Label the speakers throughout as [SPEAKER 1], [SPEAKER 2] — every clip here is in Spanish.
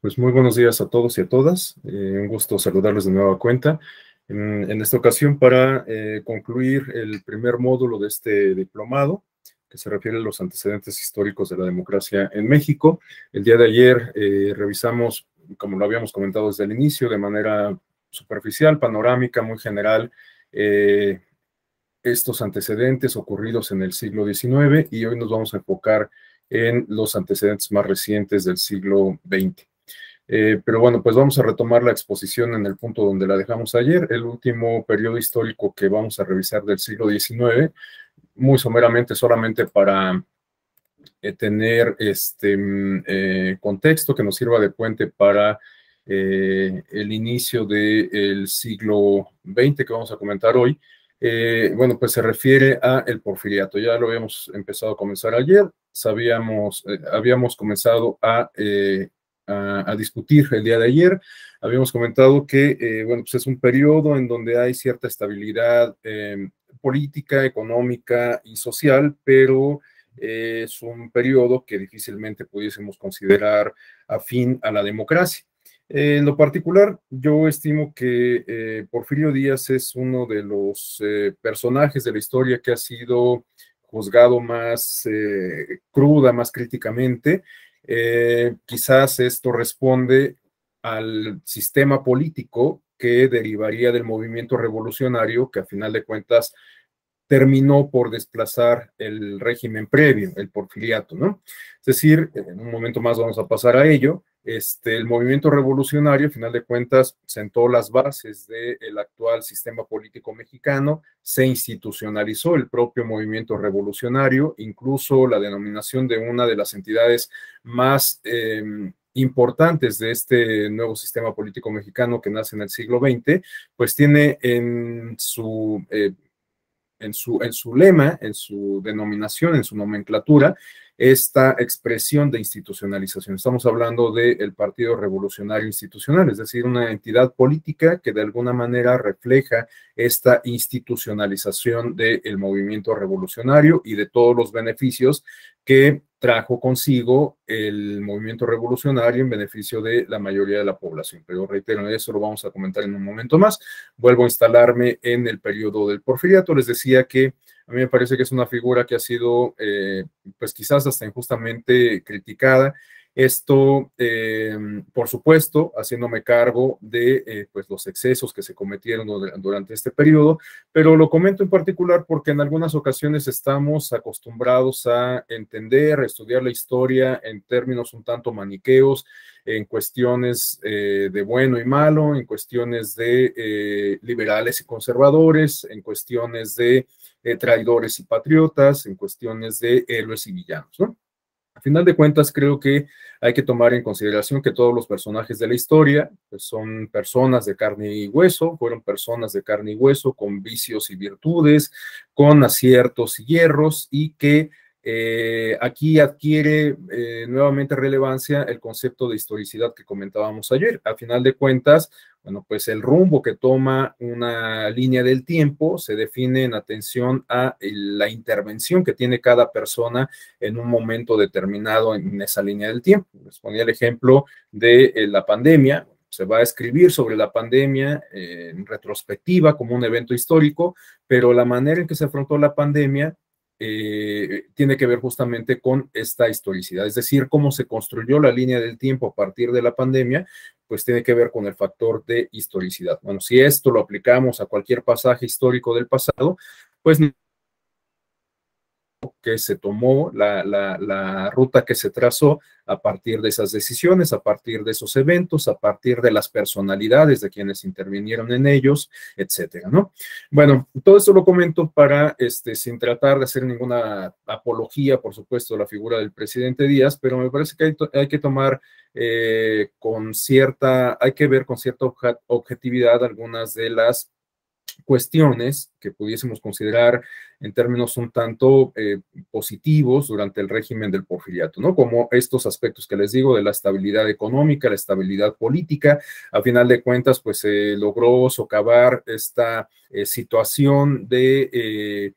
[SPEAKER 1] Pues muy buenos días a todos y a todas. Eh, un gusto saludarles de nueva cuenta. En, esta ocasión para eh, concluir el primer módulo de este diplomado que se refiere a los antecedentes históricos de la democracia en México. El día de ayer eh, revisamos, como lo habíamos comentado desde el inicio, de manera superficial, panorámica, muy general, estos antecedentes ocurridos en el siglo XIX y hoy nos vamos a enfocar en en los antecedentes más recientes del siglo XX. Eh, pero bueno, pues vamos a retomar la exposición en el punto donde la dejamos ayer, el último periodo histórico que vamos a revisar del siglo XIX, muy someramente solamente para eh, tener este mm, eh, contexto que nos sirva de puente para el inicio del siglo XX que vamos a comentar hoy eh, bueno, pues se refiere a el porfiriato. Ya lo habíamos empezado a comenzar ayer, sabíamos, eh, habíamos comenzado eh, a, a, discutir el día de ayer, habíamos comentado que, bueno, pues es un periodo en donde hay cierta estabilidad em, política, económica y social, pero es un periodo que difícilmente pudiésemos considerar afín a la democracia. Eh, en lo particular, yo estimo que eh, Porfirio Díaz es uno de los eh, personajes de la historia que ha sido juzgado más cruda, más críticamente. quizás esto responde al sistema político que derivaría del movimiento revolucionario, que a final de cuentas terminó por desplazar el régimen previo, el porfiriato, ¿no? Es decir, en un momento más vamos a pasar a ello, este, el movimiento revolucionario, al final de cuentas, sentó las bases del actual sistema político mexicano, se institucionalizó el propio movimiento revolucionario, incluso la denominación de una de las entidades más em, importantes de este nuevo sistema político mexicano que nace en el siglo XX, pues tiene en su, eh, en su, en su lema, en su denominación, en su nomenclatura, esta expresión de institucionalización. Estamos hablando del Partido Revolucionario Institucional, es decir, una entidad política que de alguna manera refleja esta institucionalización del movimiento revolucionario y de todos los beneficios que trajo consigo el movimiento revolucionario en beneficio de la mayoría de la población. Pero reitero, eso lo vamos a comentar en un momento más. Vuelvo a instalarme en el periodo del porfiriato. Les decía que a mí me parece que es una figura que ha sido, eh, pues quizás hasta injustamente criticada esto, eh, por supuesto, haciéndome cargo de eh, pues los excesos que se cometieron durante este periodo, pero lo comento en particular porque en algunas ocasiones estamos acostumbrados a entender, a estudiar la historia en términos un tanto maniqueos, en cuestiones eh, de bueno y malo, en cuestiones de liberales y conservadores, en cuestiones de traidores y patriotas, en cuestiones de héroes y villanos, ¿no? A final de cuentas, creo que hay que tomar en consideración que todos los personajes de la historia pues, son personas de carne y hueso, fueron personas de carne y hueso con vicios y virtudes, con aciertos y hierros y que eh, aquí adquiere eh, nuevamente relevancia el concepto de historicidad que comentábamos ayer. A final de cuentas, bueno, pues el rumbo que toma una línea del tiempo se define en atención a eh, la intervención que tiene cada persona en un momento determinado en esa línea del tiempo. Les ponía el ejemplo de la pandemia, se va a escribir sobre la pandemia en retrospectiva como un evento histórico, pero la manera en que se afrontó la pandemia eh, tiene que ver justamente con esta historicidad, es decir, cómo se construyó la línea del tiempo a partir de la pandemia, pues tiene que ver con el factor de historicidad. Bueno, si esto lo aplicamos a cualquier pasaje histórico del pasado, pues que se tomó, la, ruta que se trazó a partir de esas decisiones, a partir de esos eventos, a partir de las personalidades de quienes intervinieron en ellos, etcétera, ¿no? Bueno, todo esto lo comento para, este, sin tratar de hacer ninguna apología, por supuesto, la figura del presidente Díaz, pero me parece que hay, que tomar eh, con cierta, hay que ver con cierta objetividad algunas de las cuestiones que pudiésemos considerar en términos un tanto eh, positivos durante el régimen del porfiriato, ¿no? Como estos aspectos que les digo de la estabilidad económica, la estabilidad política. A final de cuentas, pues se logró socavar esta eh, situación de eh,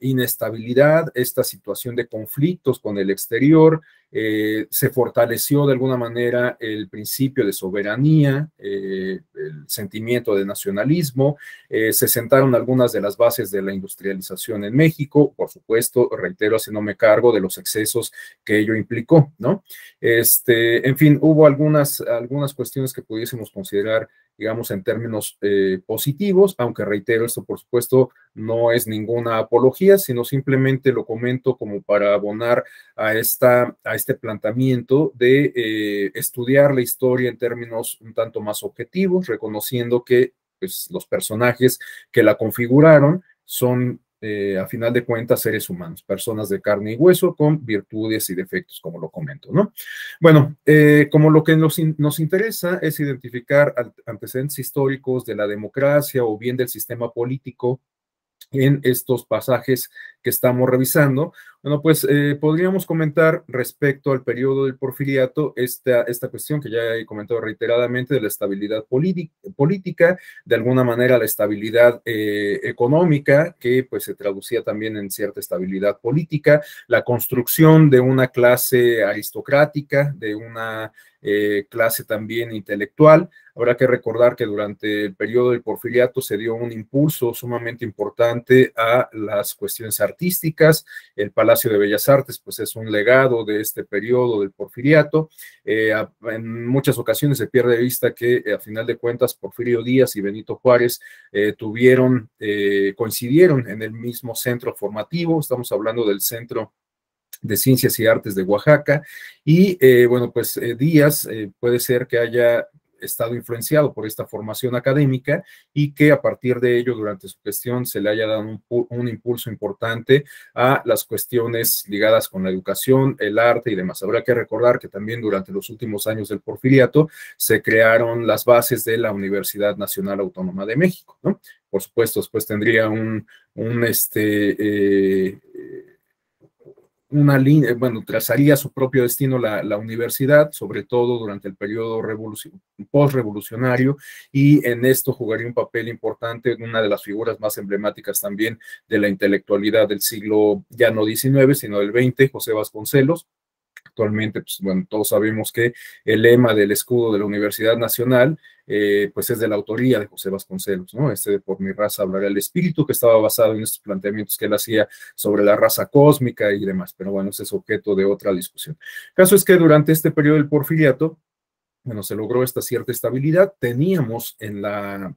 [SPEAKER 1] inestabilidad, esta situación de conflictos con el exterior, eh, se fortaleció de alguna manera el principio de soberanía, eh, el sentimiento de nacionalismo, eh, se sentaron algunas de las bases de la industrialización en México, por supuesto, reitero, no me cargo de los excesos que ello implicó, ¿no? Este, en fin, hubo algunas, algunas cuestiones que pudiésemos considerar digamos, en términos positivos, aunque reitero, esto por supuesto no es ninguna apología, sino simplemente lo comento como para abonar a esta, este planteamiento de eh, estudiar la historia en términos un tanto más objetivos, reconociendo que pues, los personajes que la configuraron son, eh, a final de cuentas, seres humanos, personas de carne y hueso con virtudes y defectos, como lo comento, ¿no? Bueno, eh, como lo que nos, nos interesa es identificar antecedentes históricos de la democracia o bien del sistema político en estos pasajes que estamos revisando. Bueno, pues eh, podríamos comentar respecto al periodo del porfiriato esta, esta cuestión que ya he comentado reiteradamente de la estabilidad política, de alguna manera la estabilidad eh, económica, que pues se traducía también en cierta estabilidad política, la construcción de una clase aristocrática, de una eh, clase también intelectual. Habrá que recordar que durante el periodo del porfiriato se dio un impulso sumamente importante a las cuestiones artísticas artísticas. El Palacio de Bellas Artes, pues es un legado de este periodo del porfiriato. Eh, en muchas ocasiones se pierde de vista que eh, a final de cuentas Porfirio Díaz y Benito Juárez eh, tuvieron, coincidieron en el mismo centro formativo. Estamos hablando del centro de Ciencias y Artes de Oaxaca. Y bueno, pues Díaz puede ser que haya estado influenciado por esta formación académica y que a partir de ello durante su gestión se le haya dado un, impulso importante a las cuestiones ligadas con la educación, el arte y demás. Habrá que recordar que también durante los últimos años del porfiriato se crearon las bases de la Universidad Nacional Autónoma de México, ¿no? Por supuesto, después tendría un, un este, eh, una línea, bueno, trazaría su propio destino la, la universidad, sobre todo durante el periodo postrevolucionario, y en esto jugaría un papel importante una de las figuras más emblemáticas también de la intelectualidad del siglo ya no XIX, sino del 20 José Vasconcelos, Actualmente, pues, bueno, todos sabemos que el lema del escudo de la Universidad Nacional, eh, pues es de la autoría de José Vasconcelos, ¿no? Este de Por mi raza hablará el espíritu, que estaba basado en estos planteamientos que él hacía sobre la raza cósmica y demás, pero bueno, ese es objeto de otra discusión. El caso es que durante este periodo del porfiriato, bueno, se logró esta cierta estabilidad. Teníamos en la,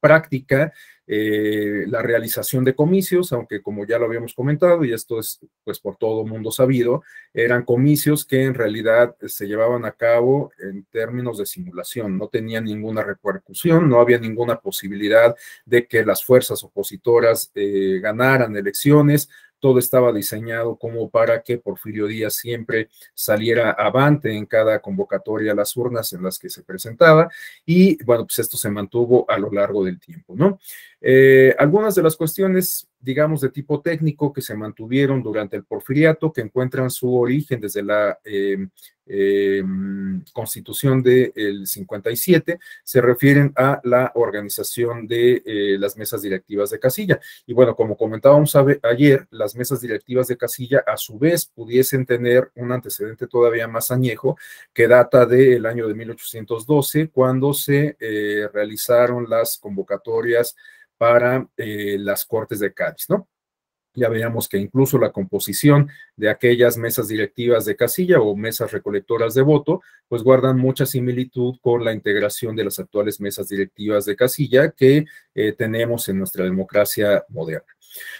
[SPEAKER 1] práctica eh, la realización de comicios, aunque como ya lo habíamos comentado, y esto es pues por todo mundo sabido, eran comicios que en realidad se llevaban a cabo en términos de simulación, no tenían ninguna repercusión, no había ninguna posibilidad de que las fuerzas opositoras eh, ganaran elecciones, todo estaba diseñado como para que Porfirio Díaz siempre saliera avante en cada convocatoria a las urnas en las que se presentaba y bueno, pues esto se mantuvo a lo largo del tiempo, ¿no? Eh, algunas de las cuestiones digamos, de tipo técnico que se mantuvieron durante el porfiriato, que encuentran su origen desde la em, em, constitución del 57, se refieren a la organización de eh, las mesas directivas de casilla. Y bueno, como comentábamos ayer, las mesas directivas de casilla a su vez pudiesen tener un antecedente todavía más añejo que data del año de 1812, cuando se eh, realizaron las convocatorias para eh, las Cortes de Cádiz, ¿no? Ya veíamos que incluso la composición de aquellas mesas directivas de casilla o mesas recolectoras de voto, pues guardan mucha similitud con la integración de las actuales mesas directivas de casilla que eh, tenemos en nuestra democracia moderna.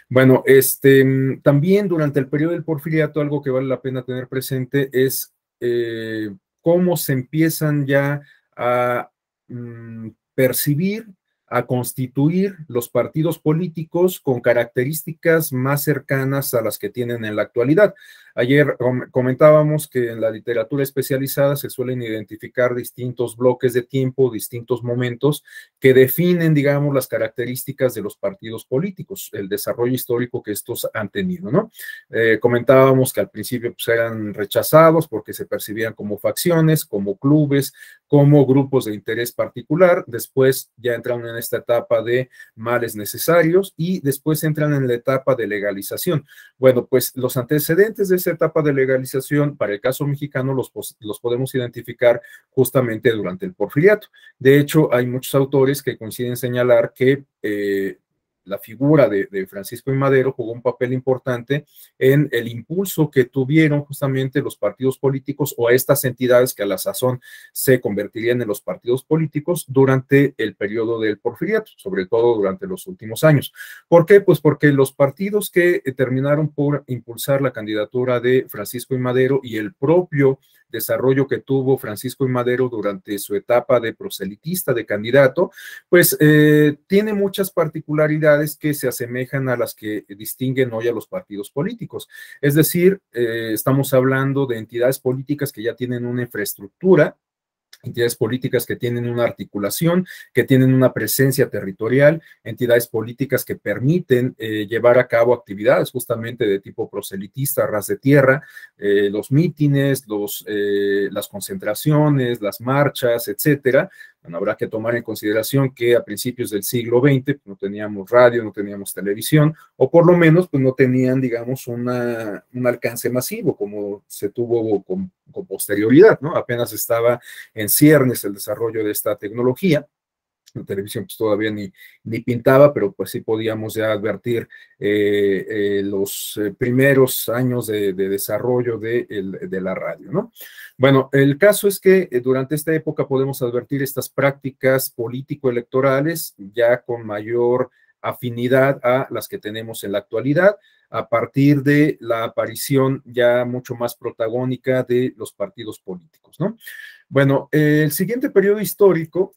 [SPEAKER 1] Bueno, este, también durante el periodo del porfiriato, algo que vale la pena tener presente es eh, cómo se empiezan ya a mm, percibir a constituir los partidos políticos con características más cercanas a las que tienen en la actualidad. Ayer comentábamos que en la literatura especializada se suelen identificar distintos bloques de tiempo, distintos momentos que definen, digamos, las características de los partidos políticos, el desarrollo histórico que estos han tenido, ¿no? Eh, comentábamos que al principio pues, eran rechazados porque se percibían como facciones, como clubes, como grupos de interés particular, después ya entran en esta etapa de males necesarios y después entran en la etapa de legalización. Bueno, pues los antecedentes de esa etapa de legalización, para el caso mexicano, los, podemos identificar justamente durante el porfiriato. De hecho, hay muchos autores que coinciden señalar que eh, la figura de, Francisco y Madero jugó un papel importante en el impulso que tuvieron justamente los partidos políticos o estas entidades que a la sazón se convertirían en los partidos políticos durante el periodo del porfiriato, sobre todo durante los últimos años. ¿Por qué? Pues porque los partidos que terminaron por impulsar la candidatura de Francisco y Madero y el propio desarrollo que tuvo Francisco y Madero durante su etapa de proselitista, de candidato, pues eh, tiene muchas particularidades que se asemejan a las que distinguen hoy a los partidos políticos. Es decir, eh, estamos hablando de entidades políticas que ya tienen una infraestructura entidades políticas que tienen una articulación, que tienen una presencia territorial, entidades políticas que permiten eh, llevar a cabo actividades justamente de tipo proselitista, ras de tierra, eh, los mítines, los, eh, las concentraciones, las marchas, etcétera, habrá que tomar en consideración que a principios del siglo XX pues, no teníamos radio, no teníamos televisión, o por lo menos pues, no tenían, digamos, un alcance masivo como se tuvo con, con posterioridad, ¿no? Apenas estaba en ciernes el desarrollo de esta tecnología la televisión pues todavía ni, ni pintaba, pero pues sí podíamos ya advertir eh, eh, los eh, primeros años de, desarrollo de, de, la radio, ¿no? Bueno, el caso es que durante esta época podemos advertir estas prácticas político-electorales ya con mayor afinidad a las que tenemos en la actualidad a partir de la aparición ya mucho más protagónica de los partidos políticos, ¿no? Bueno, el siguiente periodo histórico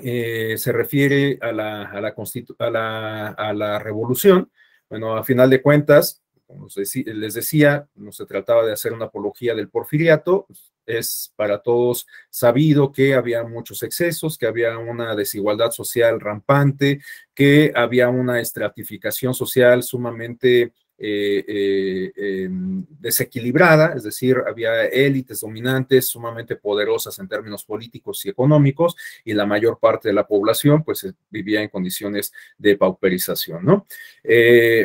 [SPEAKER 1] eh, se refiere a la, a a, la, a la revolución. Bueno, a final de cuentas, como les decía, no se trataba de hacer una apología del porfiriato, es para todos sabido que había muchos excesos, que había una desigualdad social rampante, que había una estratificación social sumamente eh, eh, em, desequilibrada, es decir, había élites dominantes sumamente poderosas en términos políticos y económicos, y la mayor parte de la población pues eh, vivía en condiciones de pauperización, ¿no?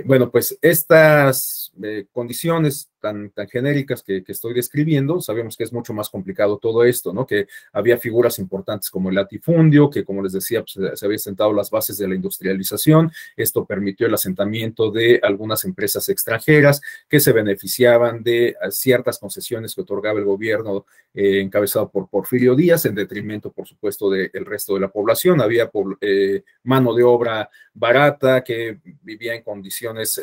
[SPEAKER 1] bueno, pues estas condiciones tan, genéricas que, estoy describiendo, sabemos que es mucho más complicado todo esto, ¿no? Que había figuras importantes como el latifundio, que como les decía, pues, se habían sentado las bases de la industrialización, esto permitió el asentamiento de algunas empresas extranjeras que se beneficiaban de eh, ciertas concesiones que otorgaba el gobierno eh, encabezado por Porfirio Díaz, en detrimento, por supuesto, del resto de la población. Había eh, mano de obra barata que vivía en condiciones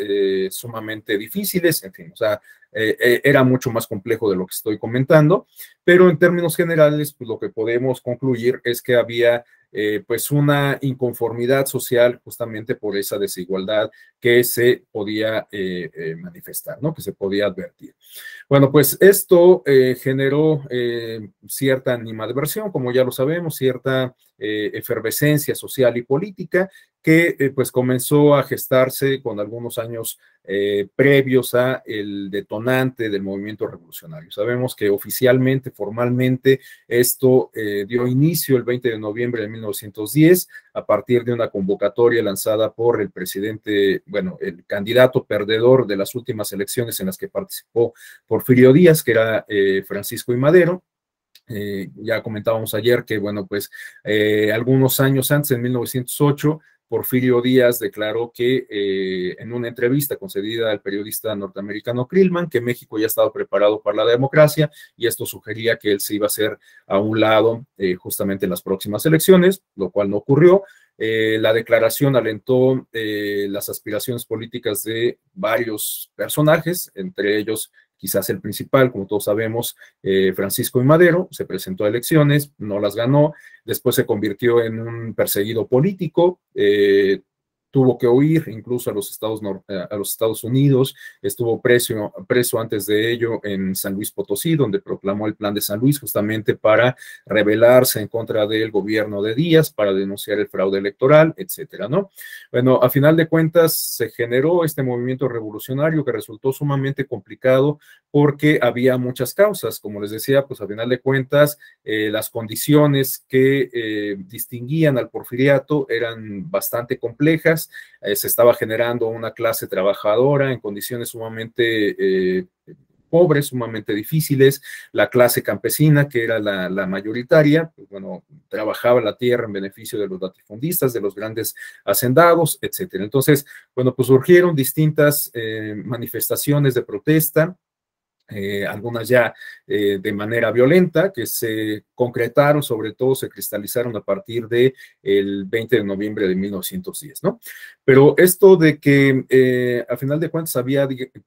[SPEAKER 1] sumamente difíciles, en fin, o sea, eh, eh, era mucho más complejo de lo que estoy comentando, pero en términos generales, pues lo que podemos concluir es que había eh, pues una inconformidad social justamente por esa desigualdad que se podía manifestar, ¿no? Que se podía advertir. Bueno, pues esto generó cierta animadversión, como ya lo sabemos, cierta eh, efervescencia social y política que eh, pues comenzó a gestarse con algunos años eh, previos a el detonante del movimiento revolucionario. Sabemos que oficialmente, formalmente, esto dio inicio el 20 de noviembre de 1910 a partir de una convocatoria lanzada por el presidente, bueno, el candidato perdedor de las últimas elecciones en las que participó Porfirio Díaz, que era Francisco y Madero, eh, ya comentábamos ayer que, bueno, pues eh, algunos años antes, en 1908, Porfirio Díaz declaró que eh, en una entrevista concedida al periodista norteamericano Krillman, que México ya estaba preparado para la democracia y esto sugería que él se iba a hacer a un lado justamente en las próximas elecciones, lo cual no ocurrió. la declaración alentó las aspiraciones políticas de varios personajes, entre ellos quizás el principal, como todos sabemos, eh, Francisco y Madero, se presentó a elecciones, no las ganó, después se convirtió en un perseguido político, eh, tuvo que huir incluso a los Estados, eh, a los Estados Unidos, estuvo preso, preso antes de ello en San Luis Potosí, donde proclamó el plan de San Luis justamente para rebelarse en contra del gobierno de Díaz, para denunciar el fraude electoral, etcétera, ¿no? Bueno, a final de cuentas se generó este movimiento revolucionario que resultó sumamente complicado porque había muchas causas, como les decía, pues a final de cuentas eh, las condiciones que eh, distinguían al porfiriato eran bastante complejas, eh, se estaba generando una clase trabajadora en condiciones sumamente... Eh, pobres, sumamente difíciles, la clase campesina, que era la, mayoritaria, pues, bueno, trabajaba la tierra en beneficio de los latifundistas, de los grandes hacendados, etcétera. Entonces, bueno, pues surgieron distintas eh, manifestaciones de protesta, eh, algunas ya eh, de manera violenta, que se concretaron, sobre todo se cristalizaron a partir del el 20 de noviembre de 1910, ¿no? Pero esto de que eh, a final de cuentas había,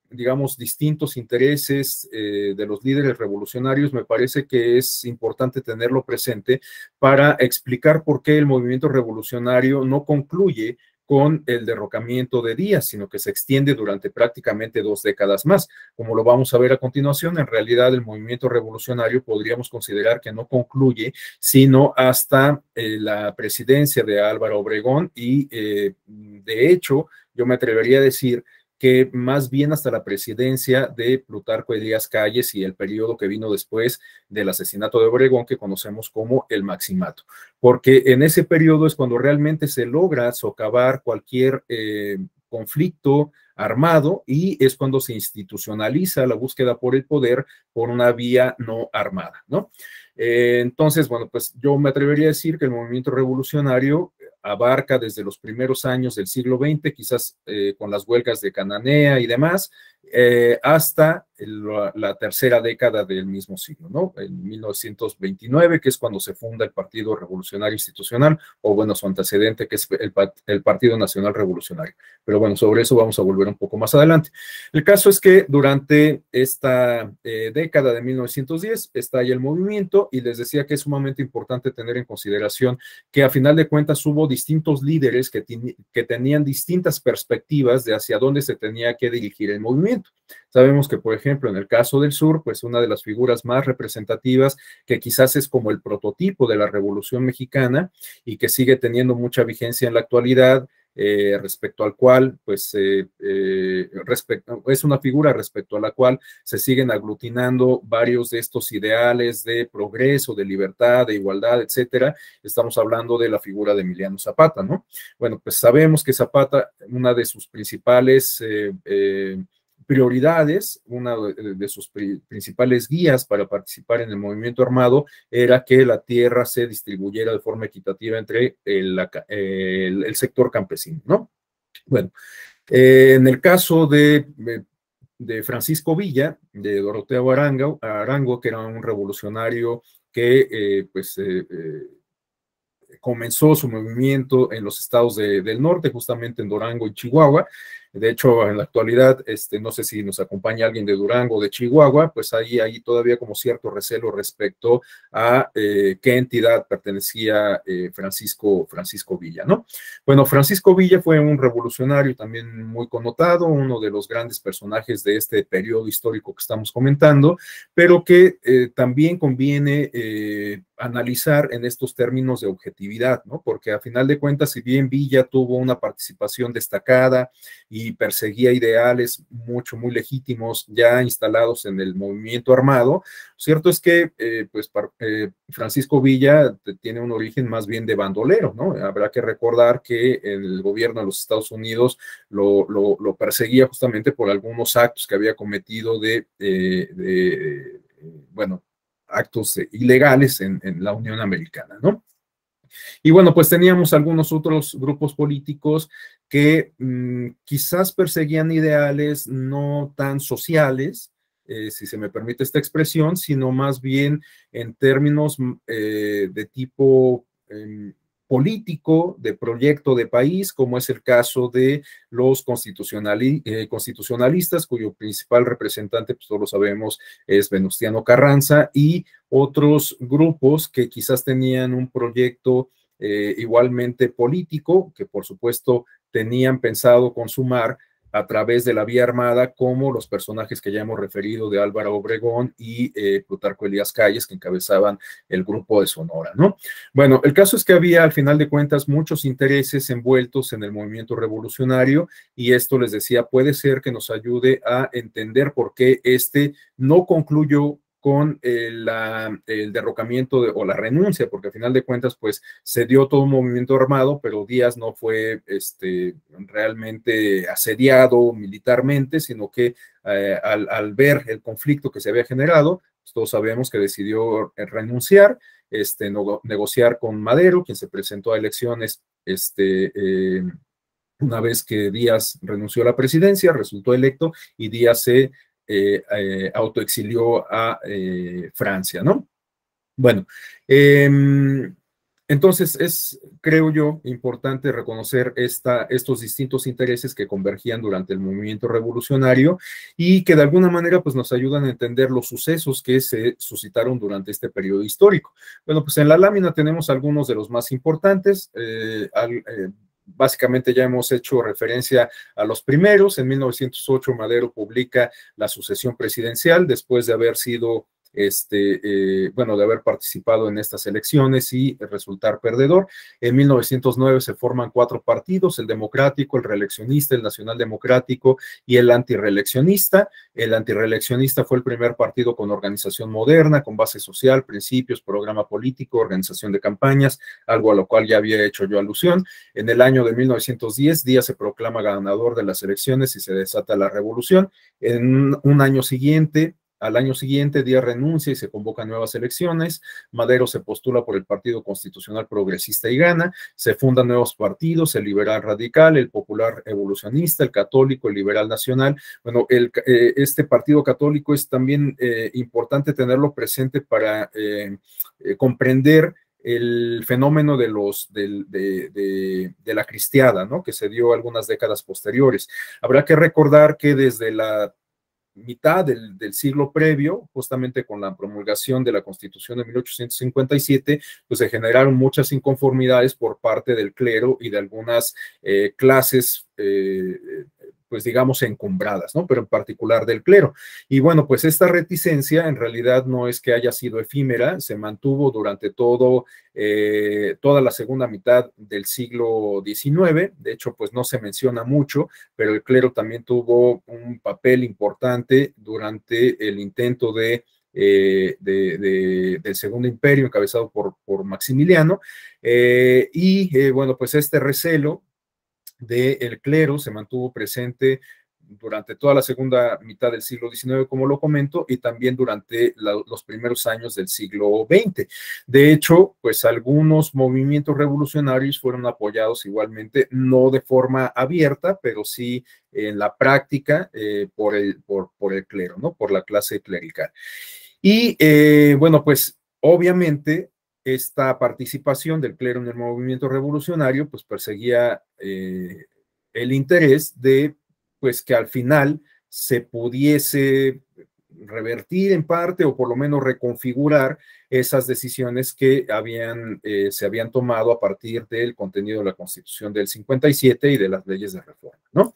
[SPEAKER 1] digamos, distintos intereses de los líderes revolucionarios, me parece que es importante tenerlo presente para explicar por qué el movimiento revolucionario no concluye con el derrocamiento de Díaz, sino que se extiende durante prácticamente dos décadas más. Como lo vamos a ver a continuación, en realidad el movimiento revolucionario podríamos considerar que no concluye sino hasta eh, la presidencia de Álvaro Obregón y eh, de hecho yo me atrevería a decir que más bien hasta la presidencia de Plutarco Elías Calles y el periodo que vino después del asesinato de Obregón, que conocemos como el Maximato, porque en ese periodo es cuando realmente se logra socavar cualquier eh, conflicto armado y es cuando se institucionaliza la búsqueda por el poder por una vía no armada, ¿no? Eh, entonces, bueno, pues yo me atrevería a decir que el movimiento revolucionario abarca desde los primeros años del siglo XX, quizás eh, con las huelgas de Cananea y demás, eh, hasta la, tercera década del mismo siglo, ¿no? En 1929, que es cuando se funda el Partido Revolucionario Institucional, o bueno, su antecedente, que es el, Partido Nacional Revolucionario. Pero bueno, sobre eso vamos a volver un poco más adelante. El caso es que durante esta eh, década de 1910 está ahí el movimiento y les decía que es sumamente importante tener en consideración que a final de cuentas hubo distintos líderes que, que tenían distintas perspectivas de hacia dónde se tenía que dirigir el movimiento. Sabemos que, por ejemplo, en el caso del sur, pues una de las figuras más representativas que quizás es como el prototipo de la Revolución Mexicana y que sigue teniendo mucha vigencia en la actualidad, eh, respecto al cual, pues, eh, eh, respecto, es una figura respecto a la cual se siguen aglutinando varios de estos ideales de progreso, de libertad, de igualdad, etcétera. Estamos hablando de la figura de Emiliano Zapata, ¿no? Bueno, pues sabemos que Zapata, una de sus principales prioridades, una de sus principales guías para participar en el movimiento armado era que la tierra se distribuyera de forma equitativa entre el, sector campesino, ¿no? Bueno, eh, en el caso de, Francisco Villa, de Doroteo Arango, que era un revolucionario que, eh, pues, eh, comenzó su movimiento en los estados del norte, justamente en Durango y Chihuahua, de hecho, en la actualidad, este, no sé si nos acompaña alguien de Durango o de Chihuahua, pues ahí hay todavía como cierto recelo respecto a eh, qué entidad pertenecía eh, Francisco, Francisco Villa, ¿no? Bueno, Francisco Villa fue un revolucionario también muy connotado, uno de los grandes personajes de este periodo histórico que estamos comentando, pero que eh, también conviene analizar en estos términos de objetividad, ¿no? Porque a final de cuentas, si bien Villa tuvo una participación destacada y y perseguía ideales mucho, muy legítimos ya instalados en el movimiento armado. Cierto es que eh, pues, eh, Francisco Villa tiene un origen más bien de bandolero, ¿no? Habrá que recordar que el gobierno de los Estados Unidos lo, lo, perseguía justamente por algunos actos que había cometido de, eh, bueno, actos ilegales en, en la Unión Americana, ¿no? Y bueno, pues teníamos algunos otros grupos políticos que mm, quizás perseguían ideales no tan sociales, eh, si se me permite esta expresión, sino más bien en términos mm, eh, de tipo em, político, de proyecto de país, como es el caso de los eh, constitucionalistas, cuyo principal representante, pues todos lo sabemos, es Venustiano Carranza, y otros grupos que quizás tenían un proyecto eh, igualmente político, que por supuesto tenían pensado consumar a través de la vía armada, como los personajes que ya hemos referido de Álvaro Obregón y eh, Plutarco Elías Calles, que encabezaban el grupo de Sonora, ¿no? Bueno, el caso es que había, al final de cuentas, muchos intereses envueltos en el movimiento revolucionario y esto, les decía, puede ser que nos ayude a entender por qué este no concluyó con eh, el derrocamiento o la renuncia, porque al final de cuentas, pues se dio todo un movimiento armado, pero Díaz no fue este, realmente asediado militarmente, sino que eh, al, ver el conflicto que se había generado, pues, todos sabemos que decidió renunciar, este, negociar con Madero, quien se presentó a elecciones este, eh, una vez que Díaz renunció a la presidencia, resultó electo y Díaz se eh, eh, autoexilió a eh, Francia, ¿no? Bueno, em, entonces es, creo yo, importante reconocer estos distintos intereses que convergían durante el movimiento revolucionario y que de alguna manera pues, nos ayudan a entender los sucesos que se suscitaron durante este periodo histórico. Bueno, pues en la lámina tenemos algunos de los más importantes. Básicamente ya hemos hecho referencia a los primeros. En 1908 Madero publica la sucesión presidencial después de haber sido este, eh, bueno, de haber participado en estas elecciones y resultar perdedor. En 1909 se forman cuatro partidos, el democrático, el reeleccionista, el nacional democrático y el antireeleccionista. El antireeleccionista fue el primer partido con organización moderna, con base social, principios, programa político, organización de campañas, algo a lo cual ya había hecho yo alusión. En el año de 1910, Díaz se proclama ganador de las elecciones y se desata la revolución. En un año siguiente, al año siguiente, Díaz renuncia y se convocan nuevas elecciones. Madero se postula por el Partido Constitucional Progresista y gana. Se fundan nuevos partidos, el Liberal Radical, el Popular Evolucionista, el Católico, el Liberal Nacional. Bueno, eh, este Partido Católico es también eh, importante tenerlo presente para eh, comprender el fenómeno de los de, la cristiada, ¿no? Que se dio algunas décadas posteriores. Habrá que recordar que desde la mitad del, siglo previo, justamente con la promulgación de la Constitución de 1857, pues se generaron muchas inconformidades por parte del clero y de algunas eh, clases eh, pues digamos, encumbradas, ¿no? Pero en particular del clero. Y bueno, pues esta reticencia en realidad no es que haya sido efímera, se mantuvo durante todo, eh, toda la segunda mitad del siglo XIX, de hecho, pues no se menciona mucho, pero el clero también tuvo un papel importante durante el intento de eh, del Segundo Imperio, encabezado por, por Maximiliano. Eh, y bueno, pues este recelo del clero, se mantuvo presente durante toda la segunda mitad del siglo XIX, como lo comento, y también durante los primeros años del siglo XX. De hecho, pues algunos movimientos revolucionarios fueron apoyados igualmente, no de forma abierta, pero sí en la práctica eh, por, el, por, el clero, ¿no? Por la clase clerical. Y eh, bueno, pues obviamente esta participación del clero en el movimiento revolucionario, pues perseguía eh, el interés de, pues que al final se pudiese revertir en parte o por lo menos reconfigurar esas decisiones que habían, eh, se habían tomado a partir del contenido de la Constitución del 57 y de las leyes de reforma, ¿no?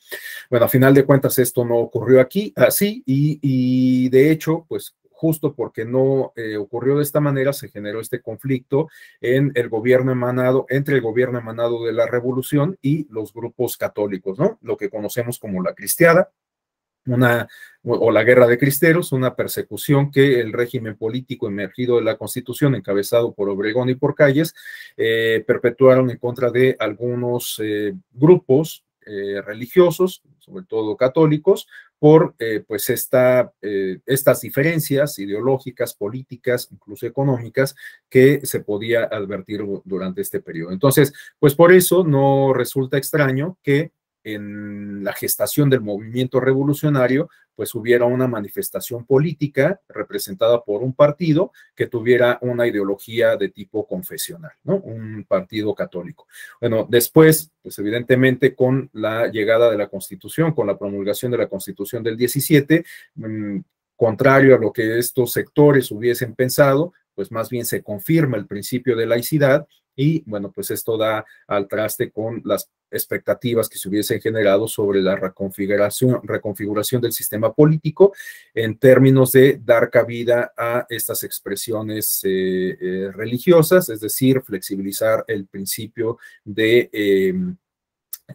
[SPEAKER 1] Bueno, a final de cuentas esto no ocurrió aquí, así, y, y de hecho, pues justo porque no eh, ocurrió de esta manera, se generó este conflicto en el gobierno emanado, entre el gobierno emanado de la revolución y los grupos católicos, ¿no? Lo que conocemos como la cristiada, una, o la guerra de cristeros, una persecución que el régimen político emergido de la Constitución, encabezado por Obregón y por Calles, eh, perpetuaron en contra de algunos eh, grupos eh, religiosos, sobre todo católicos, por eh, pues esta, eh, estas diferencias ideológicas, políticas, incluso económicas, que se podía advertir durante este periodo. Entonces, pues por eso no resulta extraño que en la gestación del movimiento revolucionario, pues hubiera una manifestación política representada por un partido que tuviera una ideología de tipo confesional, ¿no? Un partido católico. Bueno, después, pues evidentemente con la llegada de la Constitución, con la promulgación de la Constitución del 17, mm, contrario a lo que estos sectores hubiesen pensado, pues más bien se confirma el principio de laicidad y bueno, pues esto da al traste con las expectativas que se hubiesen generado sobre la reconfiguración, del sistema político en términos de dar cabida a estas expresiones eh, eh, religiosas, es decir, flexibilizar el principio de... Em,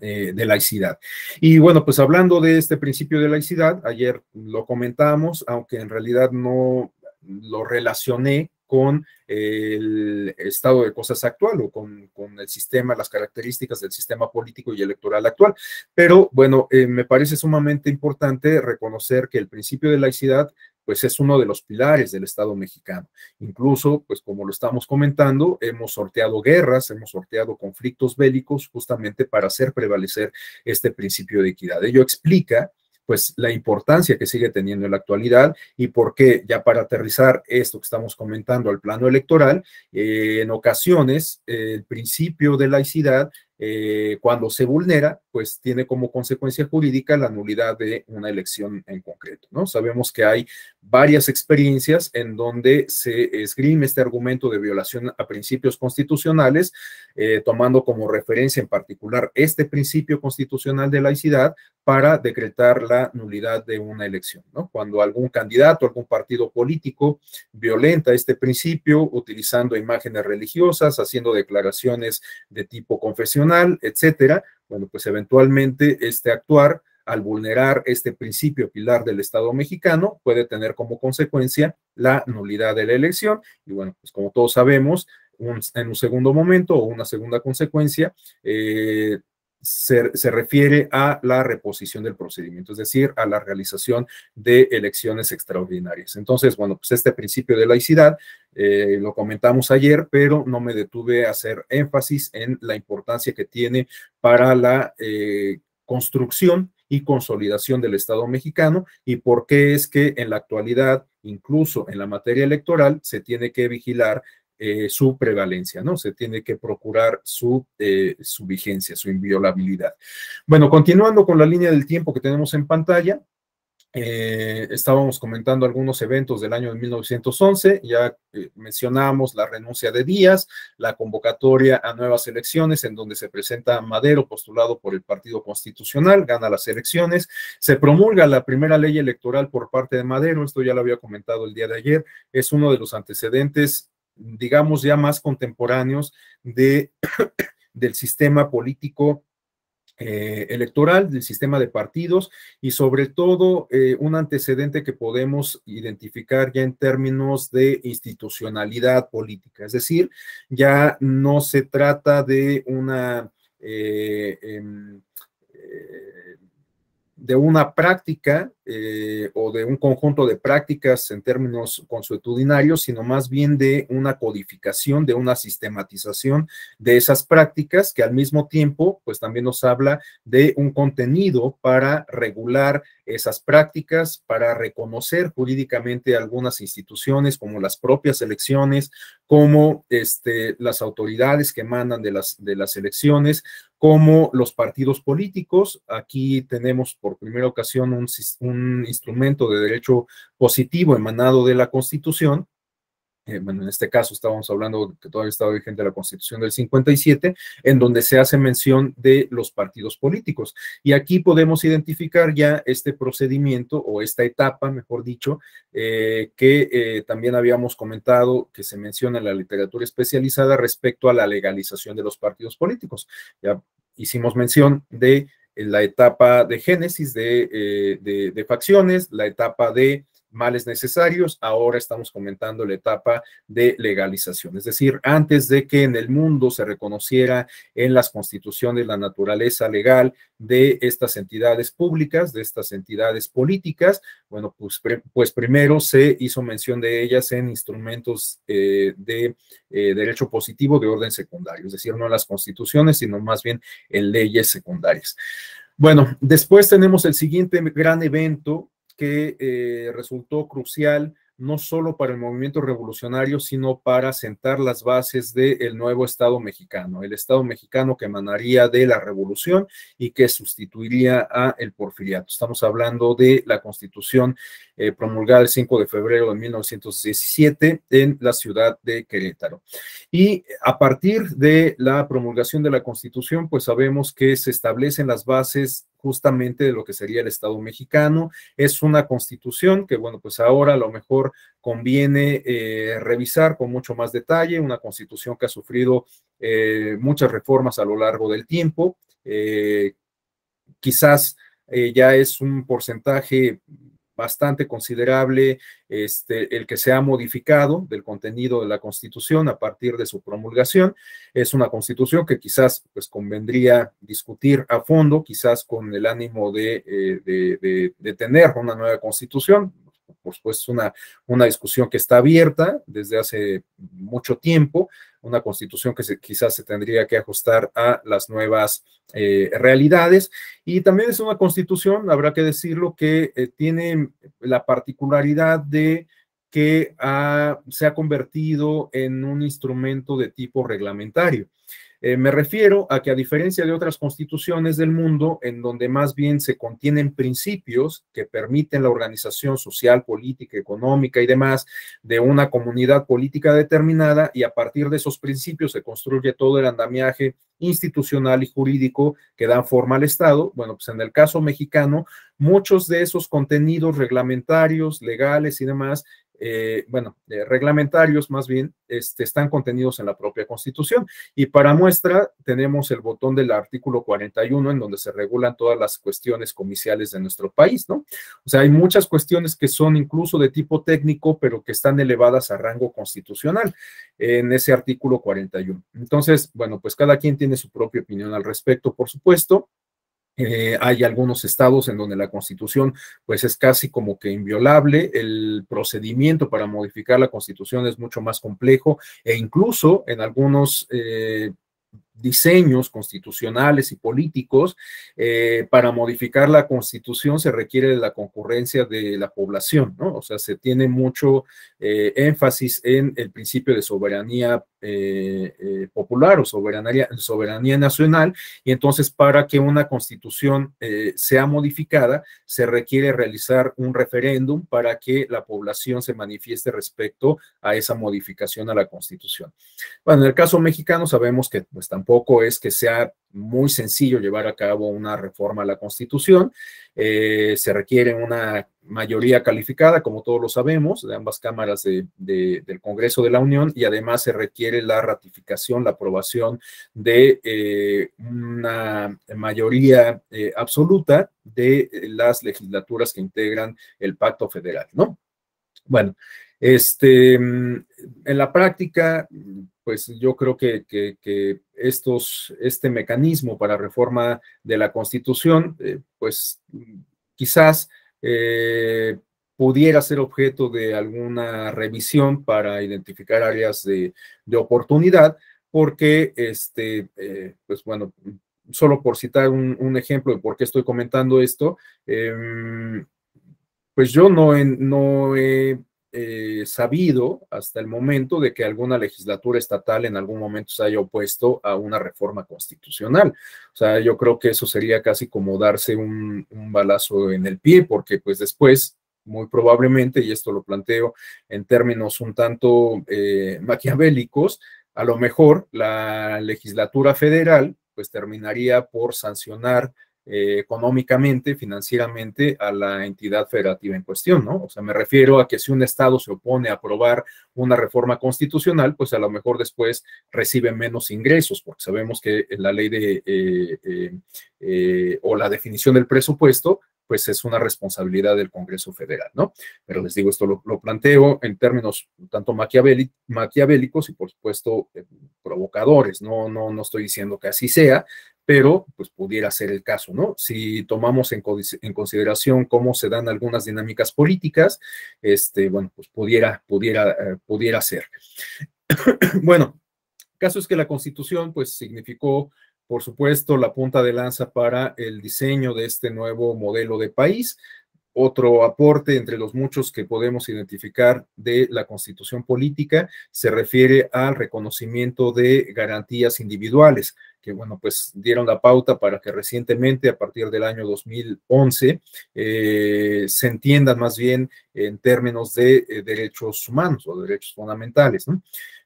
[SPEAKER 1] eh, de laicidad. Y bueno, pues hablando de este principio de laicidad, ayer lo comentamos, aunque en realidad no lo relacioné con el estado de cosas actual o con, el sistema, las características del sistema político y electoral actual. Pero bueno, eh, me parece sumamente importante reconocer que el principio de laicidad pues es uno de los pilares del Estado mexicano. Incluso, pues como lo estamos comentando, hemos sorteado guerras, hemos sorteado conflictos bélicos justamente para hacer prevalecer este principio de equidad. Ello explica pues la importancia que sigue teniendo en la actualidad y por qué ya para aterrizar esto que estamos comentando al plano electoral, eh, en ocasiones eh, el principio de laicidad eh, cuando se vulnera, pues tiene como consecuencia jurídica la nulidad de una elección en concreto, ¿no? Sabemos que hay varias experiencias en donde se esgrime este argumento de violación a principios constitucionales, eh, tomando como referencia en particular este principio constitucional de laicidad para decretar la nulidad de una elección, ¿no? Cuando algún candidato, algún partido político violenta este principio utilizando imágenes religiosas, haciendo declaraciones de tipo confesión etcétera, bueno, pues eventualmente este actuar al vulnerar este principio pilar del Estado mexicano puede tener como consecuencia la nulidad de la elección y bueno, pues como todos sabemos, en un segundo momento o una segunda consecuencia, eh, se, refiere a la reposición del procedimiento, es decir, a la realización de elecciones extraordinarias. Entonces, bueno, pues este principio de laicidad eh, lo comentamos ayer, pero no me detuve a hacer énfasis en la importancia que tiene para la eh, construcción y consolidación del Estado mexicano y por qué es que en la actualidad, incluso en la materia electoral, se tiene que vigilar eh, su prevalencia, ¿no? Se tiene que procurar eh, su, vigencia, su inviolabilidad. Bueno, continuando con la línea del tiempo que tenemos en pantalla, eh, estábamos comentando algunos eventos del año de 1911, ya mencionamos la renuncia de Díaz, la convocatoria a nuevas elecciones en donde se presenta Madero postulado por el Partido Constitucional, gana las elecciones, se promulga la primera ley electoral por parte de Madero, esto ya lo había comentado el día de ayer, es uno de los antecedentes digamos, ya más contemporáneos de, del sistema político eh, electoral, del sistema de partidos y sobre todo eh, un antecedente que podemos identificar ya en términos de institucionalidad política. Es decir, ya no se trata de una... Eh, em, de una práctica eh, o de un conjunto de prácticas en términos consuetudinarios, sino más bien de una codificación, de una sistematización de esas prácticas que al mismo tiempo, pues también nos habla de un contenido para regular esas prácticas, para reconocer jurídicamente algunas instituciones como las propias elecciones, como este, las autoridades que mandan de las, de las elecciones, como los partidos políticos. Aquí tenemos por primera ocasión un, instrumento de derecho positivo emanado de la Constitución eh, bueno, en este caso estábamos hablando que todavía estaba vigente la constitución del 57, en donde se hace mención de los partidos políticos. Y aquí podemos identificar ya este procedimiento o esta etapa, mejor dicho, eh, que eh, también habíamos comentado que se menciona en la literatura especializada respecto a la legalización de los partidos políticos. Ya hicimos mención de la etapa de génesis de facciones, la etapa de males necesarios, ahora estamos comentando la etapa de legalización. Es decir, antes de que en el mundo se reconociera en las constituciones la naturaleza legal de estas entidades públicas, de estas entidades políticas, bueno, pues, pues primero se hizo mención de ellas en instrumentos eh, de eh, derecho positivo de orden secundario, es decir, no en las constituciones, sino más bien en leyes secundarias. Bueno, después tenemos el siguiente gran evento que eh, resultó crucial no solo para el movimiento revolucionario, sino para sentar las bases del nuevo Estado mexicano, el Estado mexicano que emanaría de la revolución y que sustituiría a el porfiriato. Estamos hablando de la constitución eh, promulgada el 5 de febrero de 1917 en la ciudad de Querétaro. Y a partir de la promulgación de la constitución, pues sabemos que se establecen las bases justamente de lo que sería el Estado mexicano. Es una constitución que, bueno, pues ahora a lo mejor conviene eh, revisar con mucho más detalle, una constitución que ha sufrido eh, muchas reformas a lo largo del tiempo. Eh, quizás ya es un porcentaje bastante considerable este, el que se ha modificado del contenido de la Constitución a partir de su promulgación. Es una Constitución que quizás pues convendría discutir a fondo, quizás con el ánimo de, eh, tener una nueva Constitución, por supuesto, una, una discusión que está abierta desde hace mucho tiempo, una constitución que quizás se tendría que ajustar a las nuevas eh, realidades. Y también es una constitución, habrá que decirlo, que eh, tiene la particularidad de que ah, se ha convertido en un instrumento de tipo reglamentario. Eh, me refiero a que a diferencia de otras constituciones del mundo, en donde más bien se contienen principios que permiten la organización social, política, económica y demás de una comunidad política determinada y a partir de esos principios se construye todo el andamiaje institucional y jurídico que da forma al Estado. Bueno, pues en el caso mexicano, muchos de esos contenidos reglamentarios, legales y demás eh, bueno, eh, reglamentarios más bien, este, están contenidos en la propia Constitución. Y para muestra tenemos el botón del artículo 41 en donde se regulan todas las cuestiones comerciales de nuestro país, ¿no? O sea, hay muchas cuestiones que son incluso de tipo técnico, pero que están elevadas a rango constitucional en ese artículo 41. Entonces, bueno, pues cada quien tiene su propia opinión al respecto, por supuesto. Eh, hay algunos estados en donde la constitución pues es casi como que inviolable, el procedimiento para modificar la constitución es mucho más complejo e incluso en algunos eh, diseños constitucionales y políticos, eh, para modificar la constitución se requiere de la concurrencia de la población, ¿no? O sea, se tiene mucho eh, énfasis en el principio de soberanía eh, popular o soberanía, soberanía nacional, y entonces para que una constitución sea modificada, se requiere realizar un referéndum para que la población se manifieste respecto a esa modificación a la constitución. Bueno, en el caso mexicano sabemos que estamos pues, tampoco es que sea muy sencillo llevar a cabo una reforma a la Constitución. Eh, se requiere una mayoría calificada, como todos lo sabemos, de ambas cámaras del Congreso de la Unión y además se requiere la ratificación, la aprobación de eh, una mayoría eh, absoluta de las legislaturas que integran el Pacto Federal, ¿no? Bueno, este, mm, en la práctica, pues yo creo que, estos, este mecanismo para reforma de la Constitución, eh, pues quizás eh, pudiera ser objeto de alguna revisión para identificar áreas de, oportunidad, porque, este, eh, pues bueno, solo por citar un, ejemplo de por qué estoy comentando esto, em, pues yo no, no he eh, sabido hasta el momento de que alguna legislatura estatal en algún momento se haya opuesto a una reforma constitucional. O sea, yo creo que eso sería casi como darse un, balazo en el pie, porque pues después, muy probablemente, y esto lo planteo en términos un tanto eh, maquiavélicos, a lo mejor la legislatura federal pues terminaría por sancionar eh, económicamente, financieramente a la entidad federativa en cuestión, ¿no? O sea, me refiero a que si un Estado se opone a aprobar una reforma constitucional, pues a lo mejor después recibe menos ingresos, porque sabemos que la ley de, eh, eh, o la definición del presupuesto, pues es una responsabilidad del Congreso Federal, ¿no? Pero les digo, esto lo, planteo en términos tanto maquiavélicos y por supuesto provocadores, no, no, no estoy diciendo que así sea, pero pues pudiera ser el caso, ¿no? Si tomamos en, consideración cómo se dan algunas dinámicas políticas, este, bueno, pues pudiera, pudiera, eh, pudiera ser. bueno, el caso es que la constitución pues significó, por supuesto, la punta de lanza para el diseño de este nuevo modelo de país. Otro aporte entre los muchos que podemos identificar de la constitución política se refiere al reconocimiento de garantías individuales que bueno, pues dieron la pauta para que recientemente, a partir del año 2011, eh, se entiendan más bien en términos de eh, derechos humanos o derechos fundamentales. ¿no?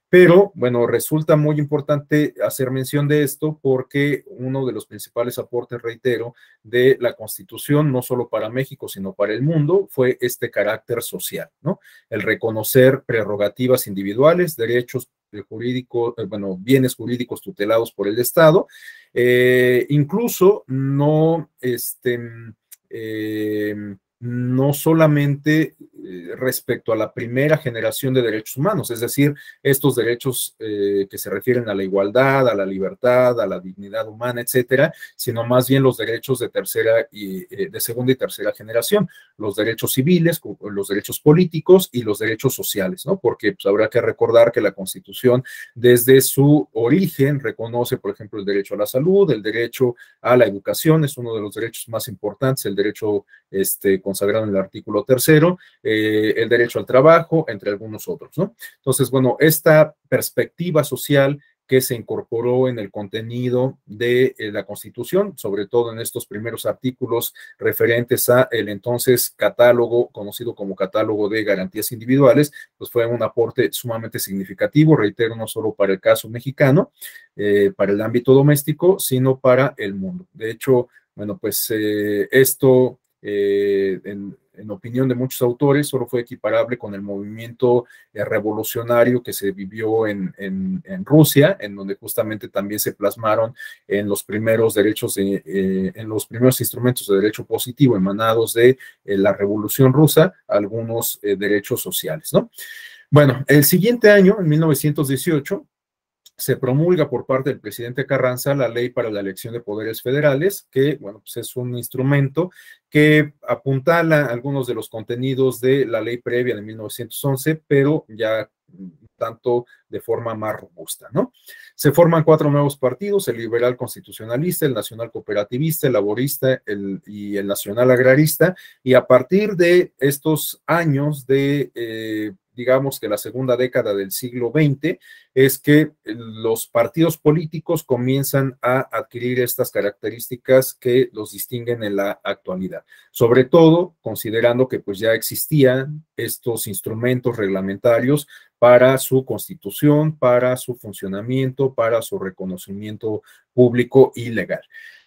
[SPEAKER 1] Pero bueno, resulta muy importante hacer mención de esto porque uno de los principales aportes, reitero, de la Constitución, no solo para México, sino para el mundo, fue este carácter social, ¿no? El reconocer prerrogativas individuales, derechos jurídico, eh, bueno, bienes jurídicos tutelados por el Estado. Eh, incluso no, este, mm, eh, no solamente eh, respecto a la primera generación de derechos humanos, es decir, estos derechos eh, que se refieren a la igualdad, a la libertad, a la dignidad humana, etcétera, sino más bien los derechos de tercera y eh, de segunda y tercera generación, los derechos civiles, los derechos políticos y los derechos sociales, ¿no? Porque pues, habrá que recordar que la Constitución desde su origen reconoce, por ejemplo, el derecho a la salud, el derecho a la educación es uno de los derechos más importantes, el derecho este, consagrado en el artículo tercero. Eh, el derecho al trabajo, entre algunos otros, ¿no? Entonces, bueno, esta perspectiva social que se incorporó en el contenido de eh, la Constitución, sobre todo en estos primeros artículos referentes a el entonces catálogo conocido como catálogo de garantías individuales, pues fue un aporte sumamente significativo, reitero, no solo para el caso mexicano, eh, para el ámbito doméstico, sino para el mundo. De hecho, bueno, pues esto en, en opinión de muchos autores, solo fue equiparable con el movimiento eh, revolucionario que se vivió en, Rusia, en donde justamente también se plasmaron en los primeros derechos, eh, en los primeros instrumentos de derecho positivo emanados de eh, la Revolución Rusa, algunos derechos sociales, ¿no? Bueno, el siguiente año, en 1918, se promulga por parte del presidente Carranza la ley para la elección de poderes federales, que bueno, pues es un instrumento que apuntala algunos de los contenidos de la ley previa de 1911, pero ya tanto de forma más robusta, ¿no? Se forman cuatro nuevos partidos, el liberal constitucionalista, el nacional cooperativista, el laborista y el nacional agrarista, y a partir de estos años de eh, digamos que la segunda década del siglo XX, es que los partidos políticos comienzan a adquirir estas características que los distinguen en la actualidad. Sobre todo considerando que pues ya existían estos instrumentos reglamentarios para su constitución, para su funcionamiento, para su reconocimiento público y legal.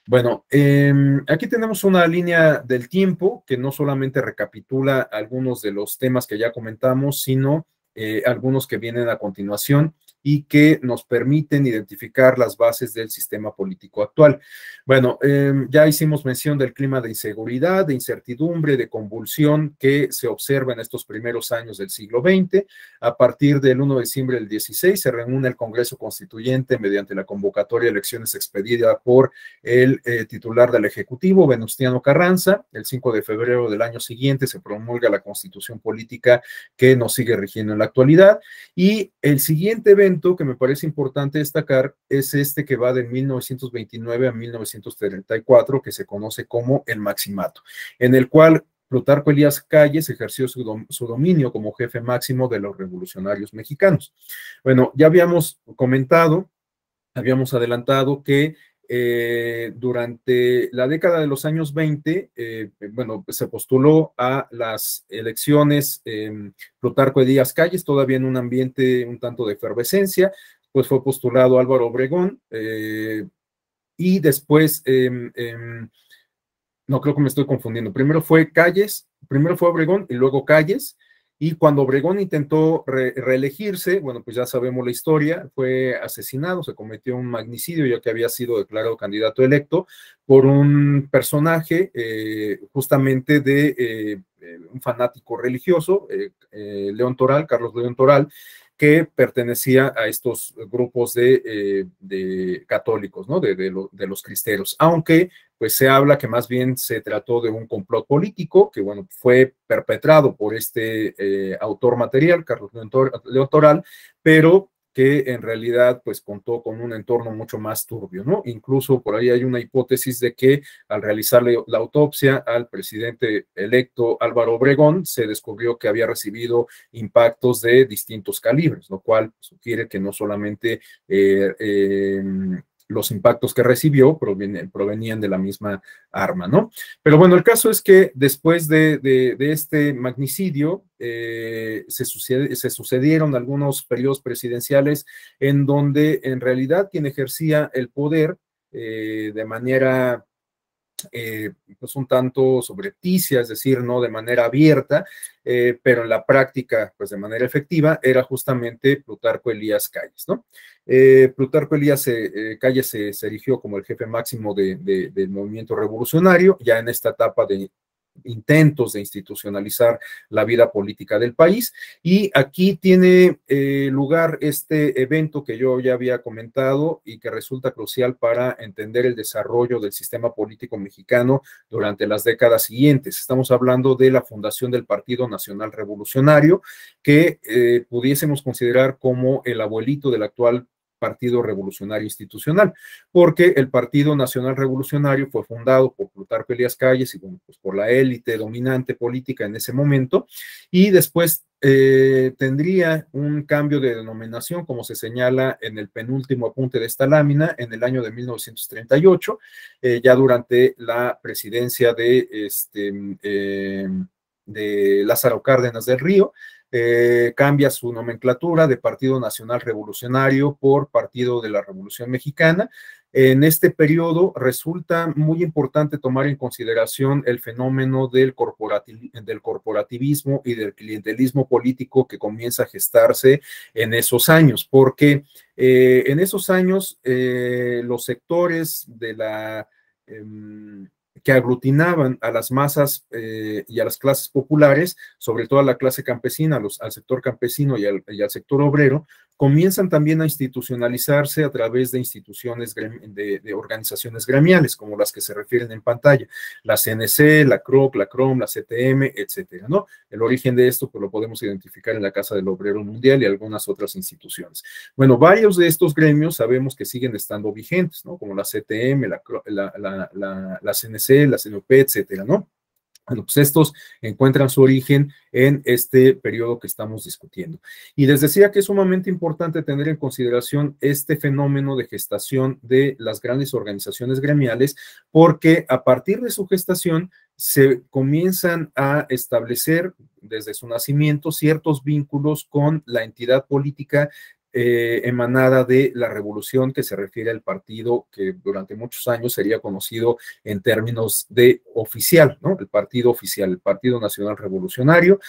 [SPEAKER 1] Bueno, em, aquí tenemos una línea del tiempo que no solamente recapitula algunos de los temas que ya comentamos, sino eh, algunos que vienen a continuación y que nos permiten identificar las bases del sistema político actual. Bueno, em, ya hicimos mención del clima de inseguridad, de incertidumbre, de convulsión que se observa en estos primeros años del siglo XX. A partir del 1 de diciembre del 16 se reúne el Congreso Constituyente mediante la convocatoria de elecciones expedida por el eh, titular del Ejecutivo, Venustiano Carranza. El 5 de febrero del año siguiente se promulga la constitución política que nos sigue rigiendo en la actualidad. Y el siguiente que me parece importante destacar es este que va de 1929 a 1934, que se conoce como el Maximato, en el cual Plutarco Elías Calles ejerció su, su, dominio como jefe máximo de los revolucionarios mexicanos. Bueno, ya habíamos comentado, habíamos adelantado que eh, durante la década de los años 20, eh, bueno, se postuló a las elecciones em, Plutarco de Díaz Calles, todavía en un ambiente un tanto de efervescencia, pues fue postulado Álvaro Obregón eh, y después, em, em, no creo que me estoy confundiendo, primero fue Calles, primero fue Obregón y luego Calles, y cuando Obregón intentó reelegirse, bueno, pues ya sabemos la historia, fue asesinado, se cometió un magnicidio ya que había sido declarado candidato electo por un personaje eh, justamente de eh, eh, un fanático religioso, León Toral, Carlos León Toral, que pertenecía a estos grupos de, eh, católicos, ¿no? De, los cristeros. Aunque, pues se habla que más bien se trató de un complot político que, bueno, fue perpetrado por este eh, autor material, Carlos Leotoral, pero que en realidad pues contó con un entorno mucho más turbio, ¿no? Incluso por ahí hay una hipótesis de que al realizarle la autopsia al presidente electo Álvaro Obregón se descubrió que había recibido impactos de distintos calibres, lo cual sugiere que no solamente eh, em, los impactos que recibió provenían, provenían de la misma arma, ¿no? Pero bueno, el caso es que después de, este magnicidio eh, se, sucedieron algunos periodos presidenciales en donde en realidad quien ejercía el poder eh, de manera eh, pues un tanto sobrepticia, es decir, no de manera abierta, eh, pero en la práctica, pues de manera efectiva, era justamente Plutarco Elías Calles, ¿no? Eh, Plutarco Elías Calles se, erigió como el jefe máximo del movimiento revolucionario, ya en esta etapa de intentos de institucionalizar la vida política del país. Y aquí tiene eh, lugar este evento que yo ya había comentado y que resulta crucial para entender el desarrollo del sistema político mexicano durante las décadas siguientes. Estamos hablando de la fundación del Partido Nacional Revolucionario, que eh, pudiésemos considerar como el abuelito del actual Partido Revolucionario Institucional, porque el Partido Nacional Revolucionario fue fundado por Plutarco Elías Calles y bueno, pues por la élite dominante política en ese momento, y después eh, tendría un cambio de denominación, como se señala en el penúltimo apunte de esta lámina, en el año de 1938, eh, ya durante la presidencia de, este, eh, de Lázaro Cárdenas del Río, eh, cambia su nomenclatura de Partido Nacional Revolucionario por Partido de la Revolución Mexicana. En este periodo resulta muy importante tomar en consideración el fenómeno del, corporativismo y del clientelismo político que comienza a gestarse en esos años, porque eh, en esos años eh, los sectores de la em, que aglutinaban a las masas eh, y a las clases populares, sobre todo a la clase campesina, los, al sector campesino y al sector obrero, comienzan también a institucionalizarse a través de instituciones de, organizaciones gremiales, como las que se refieren en pantalla, la CNC, la CROC, la CROM, la CTM, etcétera, ¿no? El origen de esto pues, lo podemos identificar en la Casa del Obrero Mundial y algunas otras instituciones. Bueno, varios de estos gremios sabemos que siguen estando vigentes, ¿no? Como la CTM, la, la CNC, la CNOP, etcétera, ¿no? Bueno, pues estos encuentran su origen en este periodo que estamos discutiendo. Y les decía que es sumamente importante tener en consideración este fenómeno de gestación de las grandes organizaciones gremiales, porque a partir de su gestación se comienzan a establecer desde su nacimiento ciertos vínculos con la entidad política eh, emanada de la revolución que se refiere al partido que durante muchos años sería conocido en términos de oficial, ¿no? El partido oficial, el Partido Nacional Revolucionario,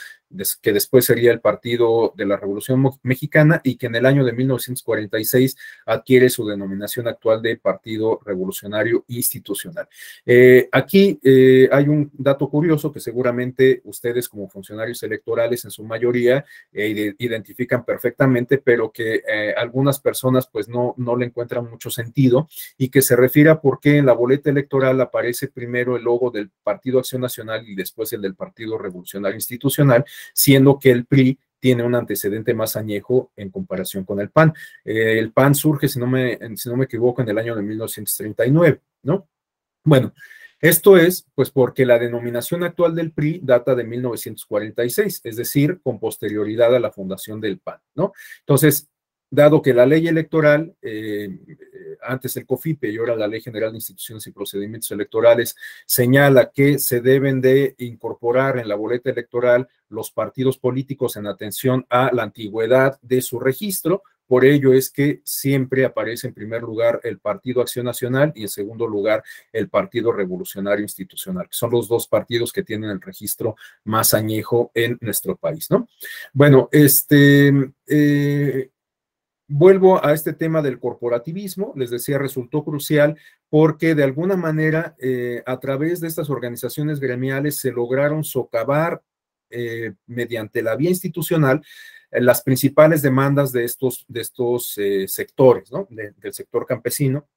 [SPEAKER 1] que después sería el Partido de la Revolución Mexicana y que en el año de 1946 adquiere su denominación actual de Partido Revolucionario Institucional. Eh, aquí eh, hay un dato curioso que seguramente ustedes como funcionarios electorales en su mayoría eh, identifican perfectamente, pero que algunas personas pues no, no le encuentran mucho sentido y que se refiere a por qué en la boleta electoral aparece primero el logo del Partido Acción Nacional y después el del Partido Revolucionario Institucional siendo que el PRI tiene un antecedente más añejo en comparación con el PAN. Eh, el PAN surge, si no, me, si no me equivoco, en el año de 1939, ¿no? Bueno, esto es, pues, porque la denominación actual del PRI data de 1946, es decir, con posterioridad a la fundación del PAN, ¿no? Entonces, dado que la ley electoral, eh, eh, antes el COFIPE y ahora la Ley General de Instituciones y Procedimientos Electorales, señala que se deben de incorporar en la boleta electoral los partidos políticos en atención a la antigüedad de su registro. Por ello es que siempre aparece en primer lugar el Partido Acción Nacional y en segundo lugar el Partido Revolucionario Institucional, que son los dos partidos que tienen el registro más añejo en nuestro país, ¿no? Bueno, este, eh, Vuelvo a este tema del corporativismo, les decía, resultó crucial porque de alguna manera eh, a través de estas organizaciones gremiales se lograron socavar eh, mediante la vía institucional eh, las principales demandas de estos, de estos sectores, ¿no? del sector campesino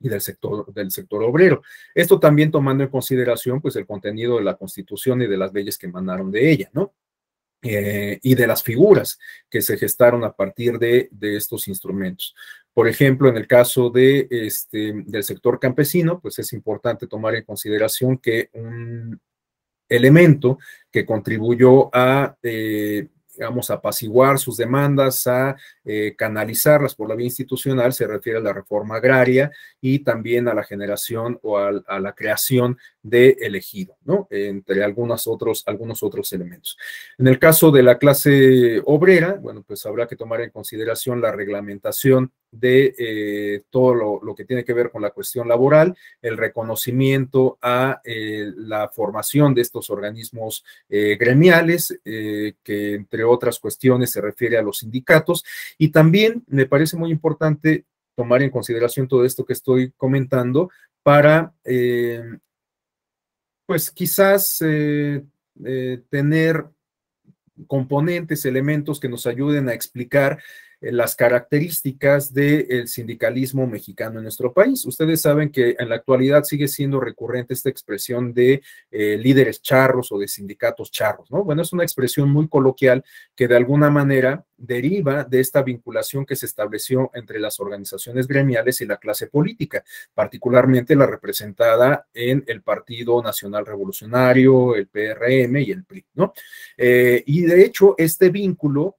[SPEAKER 1] y del sector, del sector obrero. Esto también tomando en consideración pues el contenido de la Constitución y de las leyes que emanaron de ella, ¿no? Eh, y de las figuras que se gestaron a partir de, estos instrumentos. Por ejemplo, en el caso de, este, del sector campesino, pues es importante tomar en consideración que un elemento que contribuyó a eh, a apaciguar sus demandas, a eh, canalizarlas por la vía institucional, se refiere a la reforma agraria y también a la generación o a, la creación de elegido, ¿no? Entre algunos otros, algunos otros elementos. En el caso de la clase obrera, bueno, pues habrá que tomar en consideración la reglamentación de eh, todo lo, que tiene que ver con la cuestión laboral, el reconocimiento a eh, la formación de estos organismos eh, gremiales, que entre otras cuestiones se refiere a los sindicatos. Y también me parece muy importante tomar en consideración todo esto que estoy comentando para, pues quizás tener componentes, elementos que nos ayuden a explicar eh, las características del sindicalismo mexicano en nuestro país. Ustedes saben que en la actualidad sigue siendo recurrente esta expresión de eh, líderes charros o de sindicatos charros, ¿no? Bueno, es una expresión muy coloquial que de alguna manera deriva de esta vinculación que se estableció entre las organizaciones gremiales y la clase política, particularmente la representada en el Partido Nacional Revolucionario, el PRM y el PRI, ¿no? Eh, y de hecho, este vínculo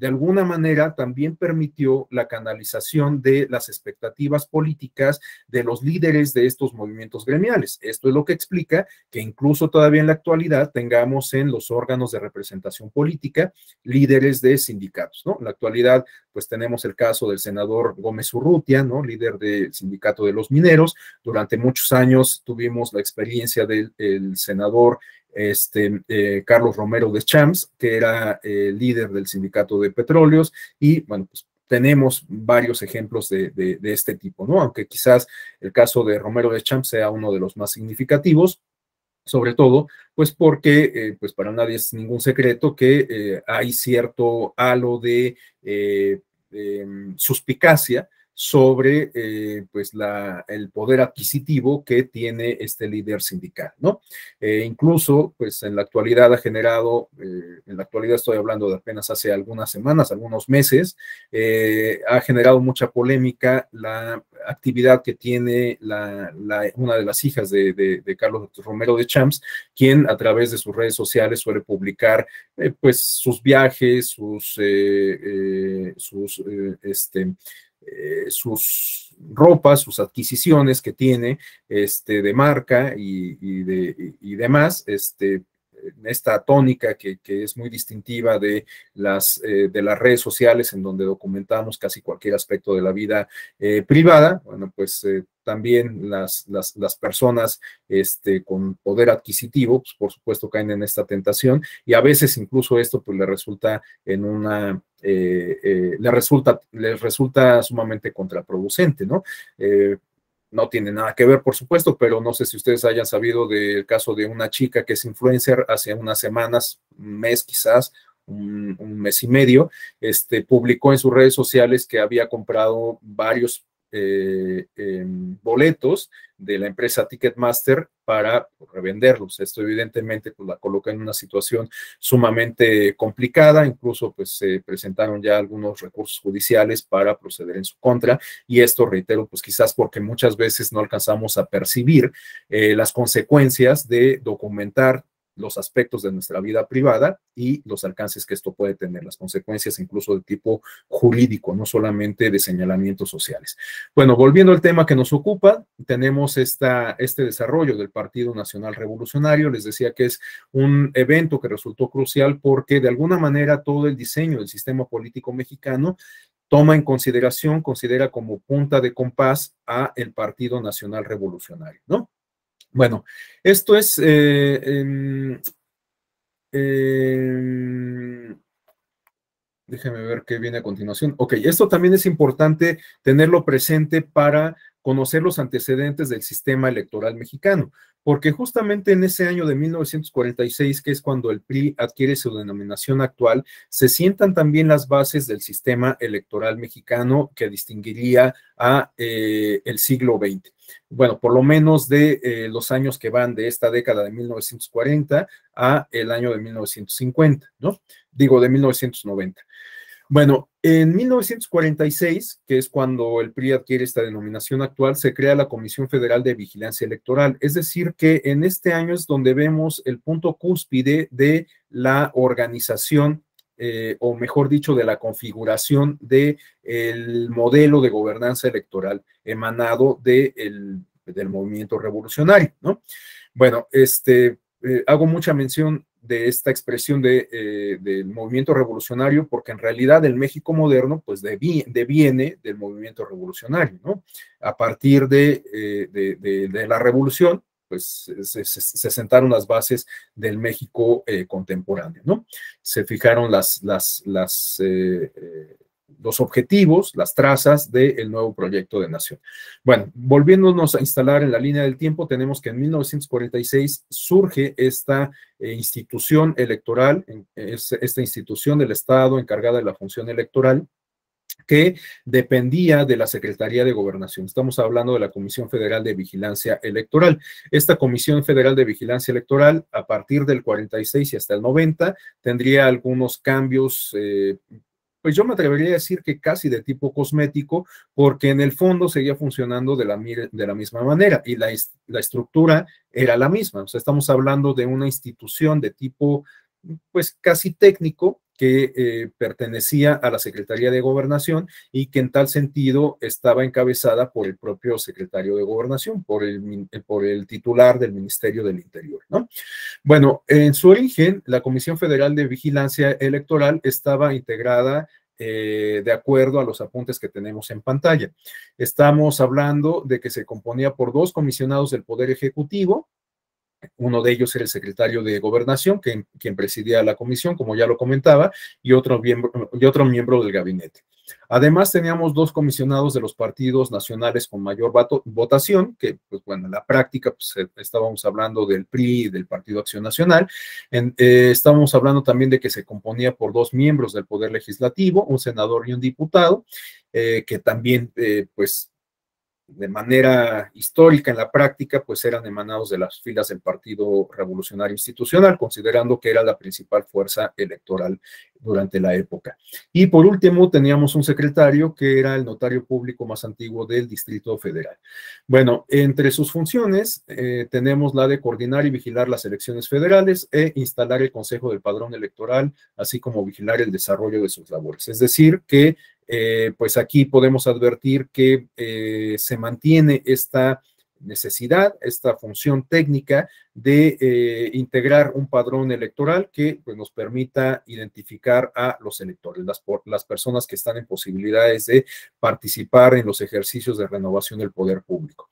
[SPEAKER 1] de alguna manera también permitió la canalización de las expectativas políticas de los líderes de estos movimientos gremiales. Esto es lo que explica que incluso todavía en la actualidad tengamos en los órganos de representación política líderes de sindicatos, ¿no? En la actualidad, pues tenemos el caso del senador Gómez Urrutia, ¿no? Líder del sindicato de los mineros. Durante muchos años tuvimos la experiencia del senador este, eh, Carlos Romero de Champs, que era eh, líder del sindicato de petróleos, y bueno, pues tenemos varios ejemplos de, este tipo, ¿no? Aunque quizás el caso de Romero de Champs sea uno de los más significativos, sobre todo, pues porque, eh, pues para nadie es ningún secreto que hay cierto halo de em, suspicacia, sobre eh, pues la, el poder adquisitivo que tiene este líder sindical, ¿no? Eh, incluso, pues en la actualidad ha generado, eh, en la actualidad estoy hablando de apenas hace algunas semanas, algunos meses, ha generado mucha polémica la actividad que tiene una de las hijas de, Carlos Romero de Champs, quien a través de sus redes sociales suele publicar pues sus viajes, sus, sus este, eh, sus ropas, sus adquisiciones que tiene este, de marca y, de, y demás, este, esta tónica que, es muy distintiva de las, eh, de las redes sociales en donde documentamos casi cualquier aspecto de la vida eh, privada, bueno, pues eh, también las, las, personas este, con poder adquisitivo, pues, por supuesto, caen en esta tentación y a veces incluso esto pues le resulta en una... le resulta, les resulta sumamente contraproducente, ¿no? No tiene nada que ver, por supuesto, pero no sé si ustedes hayan sabido del caso de una chica que es influencer hace unas semanas, un mes quizás, un, un mes y medio, este, publicó en sus redes sociales que había comprado varios eh, em, boletos de la empresa Ticketmaster para pues, revenderlos. Esto evidentemente pues, la coloca en una situación sumamente complicada, incluso pues se presentaron ya algunos recursos judiciales para proceder en su contra y esto reitero pues quizás porque muchas veces no alcanzamos a percibir eh, las consecuencias de documentar los aspectos de nuestra vida privada y los alcances que esto puede tener, las consecuencias incluso de tipo jurídico, no solamente de señalamientos sociales. Bueno, volviendo al tema que nos ocupa, tenemos esta, este desarrollo del Partido Nacional Revolucionario. Les decía que es un evento que resultó crucial porque de alguna manera todo el diseño del sistema político mexicano toma en consideración, considera como punta de compás a el Partido Nacional Revolucionario, ¿no? Bueno, esto es eh, em, em, Déjeme ver qué viene a continuación. Ok, esto también es importante tenerlo presente para conocer los antecedentes del sistema electoral mexicano, porque justamente en ese año de 1946, que es cuando el PRI adquiere su denominación actual, se sientan también las bases del sistema electoral mexicano que distinguiría a eh, el siglo XX. Bueno, por lo menos de eh, los años que van de esta década de 1940 a el año de 1950, ¿no? Digo, de 1990. Bueno, en 1946, que es cuando el PRI adquiere esta denominación actual, se crea la Comisión Federal de Vigilancia Electoral. Es decir, que en este año es donde vemos el punto cúspide de la organización, eh, o mejor dicho, de la configuración del modelo de gobernanza electoral emanado del movimiento revolucionario, ¿no? Bueno, este, eh, hago mucha mención de esta expresión de, eh, del movimiento revolucionario, porque en realidad el México moderno pues deviene, del movimiento revolucionario, ¿no? A partir de, eh, de, la revolución, pues se, sentaron las bases del México eh, contemporáneo, ¿no? Se fijaron las, las, las los objetivos, las trazas del nuevo proyecto de nación. Bueno, volviéndonos a instalar en la línea del tiempo, tenemos que en 1946 surge esta eh, institución electoral, esta institución del Estado encargada de la función electoral que dependía de la Secretaría de Gobernación. Estamos hablando de la Comisión Federal de Vigilancia Electoral. Esta Comisión Federal de Vigilancia Electoral, a partir del 46 y hasta el 90, tendría algunos cambios eh, pues yo me atrevería a decir que casi de tipo cosmético, porque en el fondo seguía funcionando de la, de la misma manera y la, la, estructura era la misma. O sea, estamos hablando de una institución de tipo, pues casi técnico, que eh, pertenecía a la Secretaría de Gobernación y que en tal sentido estaba encabezada por el propio secretario de Gobernación, por el, eh, titular del Ministerio del Interior. Bueno, en su origen, la Comisión Federal de Vigilancia Electoral estaba integrada eh, de acuerdo a los apuntes que tenemos en pantalla. Estamos hablando de que se componía por dos comisionados del Poder Ejecutivo, uno de ellos era el secretario de Gobernación, que, quien presidía la comisión, como ya lo comentaba, y otro, miembro, otro miembro del gabinete. Además, teníamos dos comisionados de los partidos nacionales con mayor votación, que, pues bueno, en la práctica pues, eh, estábamos hablando del PRI y del Partido Acción Nacional. Eh, estábamos hablando también de que se componía por dos miembros del Poder Legislativo, un senador y un diputado, eh, que también, pues, de manera histórica en la práctica, pues eran emanados de las filas del Partido Revolucionario Institucional, considerando que era la principal fuerza electoral durante la época. Y por último, teníamos un secretario que era el notario público más antiguo del Distrito Federal. Bueno, entre sus funciones eh, tenemos la de coordinar y vigilar las elecciones federales e instalar el Consejo del Padrón Electoral, así como vigilar el desarrollo de sus labores. Es decir, que eh, pues aquí podemos advertir que eh, se mantiene esta necesidad, esta función técnica de eh, integrar un padrón electoral que pues, nos permita identificar a los electores, las personas que están en posibilidades de participar en los ejercicios de renovación del poder público.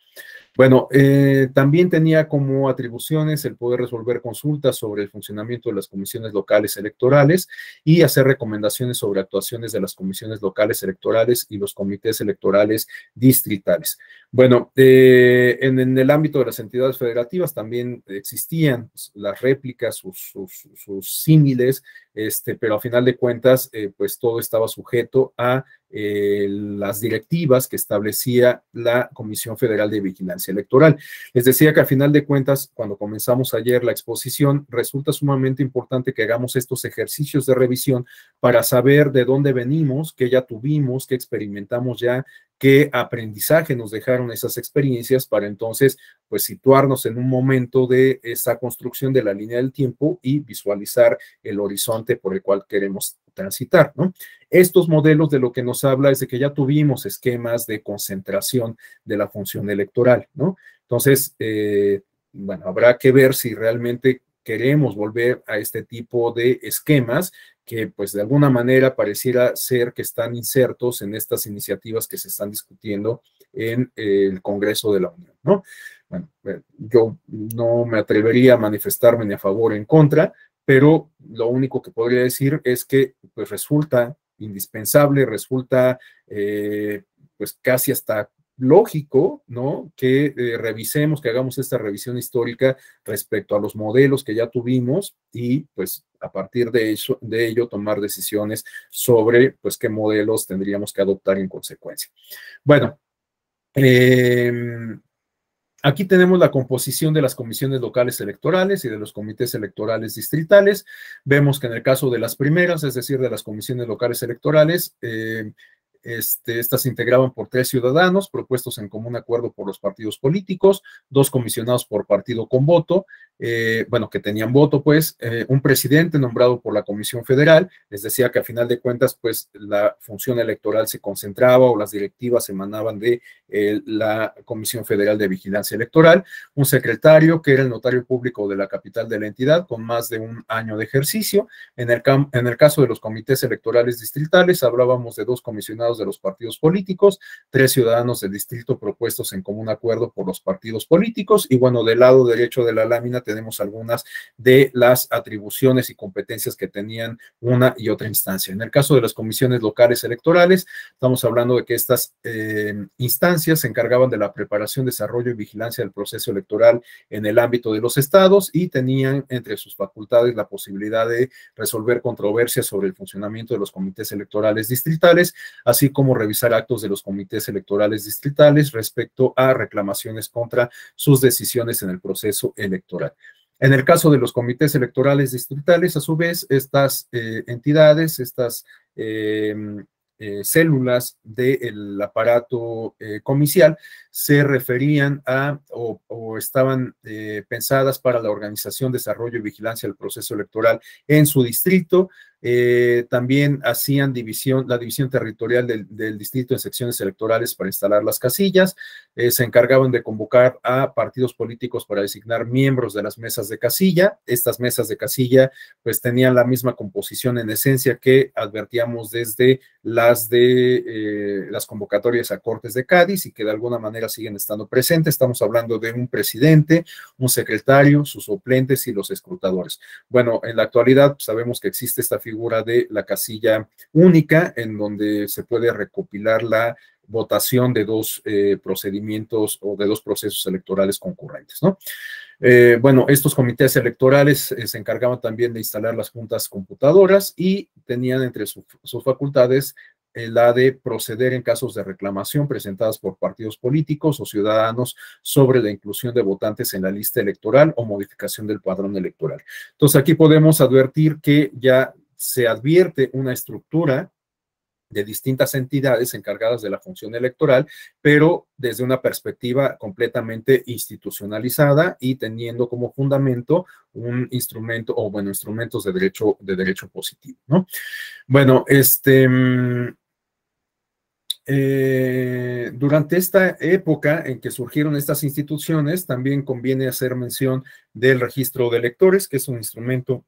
[SPEAKER 1] Bueno, eh, también tenía como atribuciones el poder resolver consultas sobre el funcionamiento de las comisiones locales electorales y hacer recomendaciones sobre actuaciones de las comisiones locales electorales y los comités electorales distritales. Bueno, eh, en, el ámbito de las entidades federativas también existían las réplicas, sus, sus, sus símiles este, pero a final de cuentas, eh, pues todo estaba sujeto a eh, las directivas que establecía la Comisión Federal de Vigilancia Electoral. Les decía que a final de cuentas, cuando comenzamos ayer la exposición, resulta sumamente importante que hagamos estos ejercicios de revisión para saber de dónde venimos, qué ya tuvimos, qué experimentamos ya, qué aprendizaje nos dejaron esas experiencias para entonces pues situarnos en un momento de esa construcción de la línea del tiempo y visualizar el horizonte por el cual queremos transitar, ¿no? Estos modelos de lo que nos habla es de que ya tuvimos esquemas de concentración de la función electoral, ¿no? Entonces, eh, bueno, habrá que ver si realmente queremos volver a este tipo de esquemas que pues de alguna manera pareciera ser que están insertos en estas iniciativas que se están discutiendo en el Congreso de la Unión, ¿no? Bueno, eh, yo no me atrevería a manifestarme ni a favor ni en contra, pero lo único que podría decir es que pues resulta indispensable, resulta eh, pues casi hasta lógico, ¿no? Que eh, revisemos, que hagamos esta revisión histórica respecto a los modelos que ya tuvimos y pues a partir de, eso, de ello tomar decisiones sobre pues qué modelos tendríamos que adoptar en consecuencia. Bueno, em, Aquí tenemos la composición de las comisiones locales electorales y de los comités electorales distritales. Vemos que en el caso de las primeras, es decir, de las comisiones locales electorales, em, este, estas se integraban por tres ciudadanos propuestos en común acuerdo por los partidos políticos, dos comisionados por partido con voto, eh, bueno, que tenían voto, pues, eh, un presidente nombrado por la Comisión Federal. Les decía que a final de cuentas, pues, la función electoral se concentraba o las directivas emanaban de eh, la Comisión Federal de Vigilancia Electoral, un secretario que era el notario público de la capital de la entidad con más de un año de ejercicio. En el, en el caso de los comités electorales distritales, hablábamos de dos comisionados de los partidos políticos, tres ciudadanos del distrito propuestos en común acuerdo por los partidos políticos y bueno, del lado derecho de la lámina tenemos algunas de las atribuciones y competencias que tenían una y otra instancia. En el caso de las comisiones locales electorales, estamos hablando de que estas eh, instancias se encargaban de la preparación, desarrollo y vigilancia del proceso electoral en el ámbito de los estados y tenían entre sus facultades la posibilidad de resolver controversias sobre el funcionamiento de los comités electorales distritales, así como revisar actos de los comités electorales distritales respecto a reclamaciones contra sus decisiones en el proceso electoral. En el caso de los comités electorales distritales, a su vez, estas eh, entidades, estas eh, eh, células del aparato comicial, se referían a o, estaban eh, pensadas para la organización, desarrollo y vigilancia del proceso electoral en su distrito. Eh, también hacían división, la división territorial del, distrito en secciones electorales para instalar las casillas. Eh, se encargaban de convocar a partidos políticos para designar miembros de las mesas de casilla. Estas mesas de casilla pues tenían la misma composición en esencia que advertíamos desde las de las convocatorias a Cortes de Cádiz y que de alguna manera siguen estando presentes. Estamos hablando de un presidente, un secretario, sus suplentes y los escrutadores. Bueno, en la actualidad sabemos que existe esta figura de la casilla única en donde se puede recopilar la votación de dos eh, procedimientos o de dos procesos electorales concurrentes, ¿no? Eh, bueno, estos comités electorales eh, se encargaban también de instalar las juntas computadoras y tenían entre sus facultades la de proceder en casos de reclamación presentadas por partidos políticos o ciudadanos sobre la inclusión de votantes en la lista electoral o modificación del padrón electoral. Entonces aquí podemos advertir que ya se advierte una estructura de distintas entidades encargadas de la función electoral, pero desde una perspectiva completamente institucionalizada y teniendo como fundamento un instrumento o bueno, instrumentos de derecho de derecho positivo, ¿no? Bueno, este mm, eh, durante esta época en que surgieron estas instituciones, también conviene hacer mención del registro de electores, que es un instrumento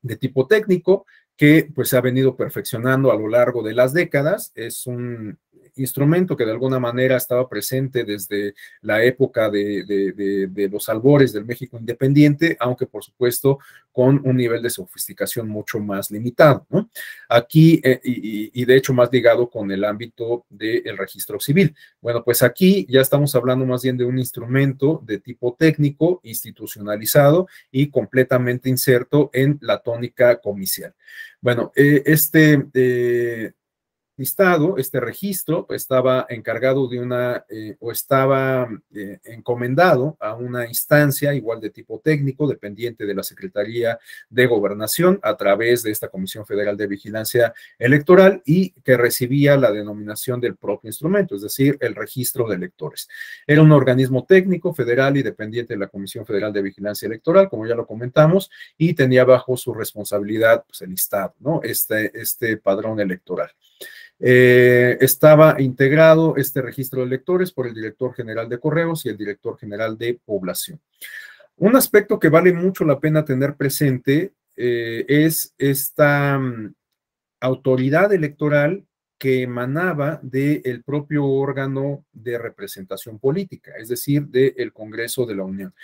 [SPEAKER 1] de tipo técnico que pues se ha venido perfeccionando a lo largo de las décadas. Es un instrumento que de alguna manera estaba presente desde la época de, los albores del México independiente, aunque por supuesto con un nivel de sofisticación mucho más limitado. ¿no? Aquí, eh, y, de hecho más ligado con el ámbito del registro civil. Bueno, pues aquí ya estamos hablando más bien de un instrumento de tipo técnico, institucionalizado y completamente inserto en la tónica comicial. Bueno, eh, este... Eh, listado, este registro, estaba encargado de una eh, o estaba eh, encomendado a una instancia igual de tipo técnico, dependiente de la Secretaría de Gobernación, a través de esta Comisión Federal de Vigilancia Electoral y que recibía la denominación del propio instrumento, es decir, el registro de electores. Era un organismo técnico federal y dependiente de la Comisión Federal de Vigilancia Electoral, como ya lo comentamos, y tenía bajo su responsabilidad pues, el listado, ¿no? Este, este padrón electoral. Eh, estaba integrado este registro de electores por el director general de correos y el director general de población. Un aspecto que vale mucho la pena tener presente eh, es esta mm, autoridad electoral que emanaba del propio órgano de representación política, es decir, del Congreso de la Unión.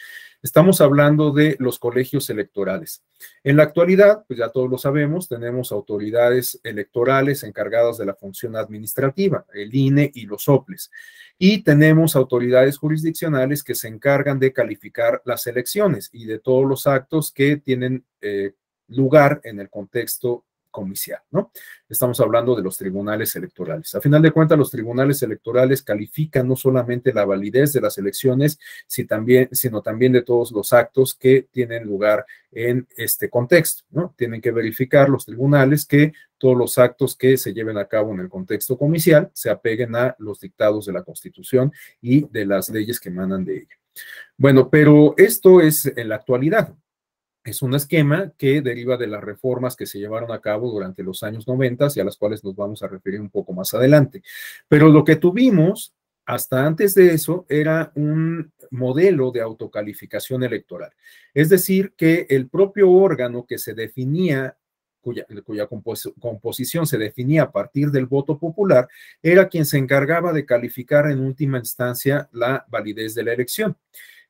[SPEAKER 1] Estamos hablando de los colegios electorales. En la actualidad, pues ya todos lo sabemos, tenemos autoridades electorales encargadas de la función administrativa, el INE y los OPLES, y tenemos autoridades jurisdiccionales que se encargan de calificar las elecciones y de todos los actos que tienen eh, lugar en el contexto comicial, ¿no? Estamos hablando de los tribunales electorales. A final de cuentas, los tribunales electorales califican no solamente la validez de las elecciones, sino también de todos los actos que tienen lugar en este contexto, ¿no? Tienen que verificar los tribunales que todos los actos que se lleven a cabo en el contexto comicial se apeguen a los dictados de la Constitución y de las leyes que emanan de ella. Bueno, pero esto es en la actualidad. Es un esquema que deriva de las reformas que se llevaron a cabo durante los años 90 y a las cuales nos vamos a referir un poco más adelante. Pero lo que tuvimos hasta antes de eso era un modelo de autocalificación electoral. Es decir, que el propio órgano que se definía cuya, composición se definía a partir del voto popular, era quien se encargaba de calificar en última instancia la validez de la elección.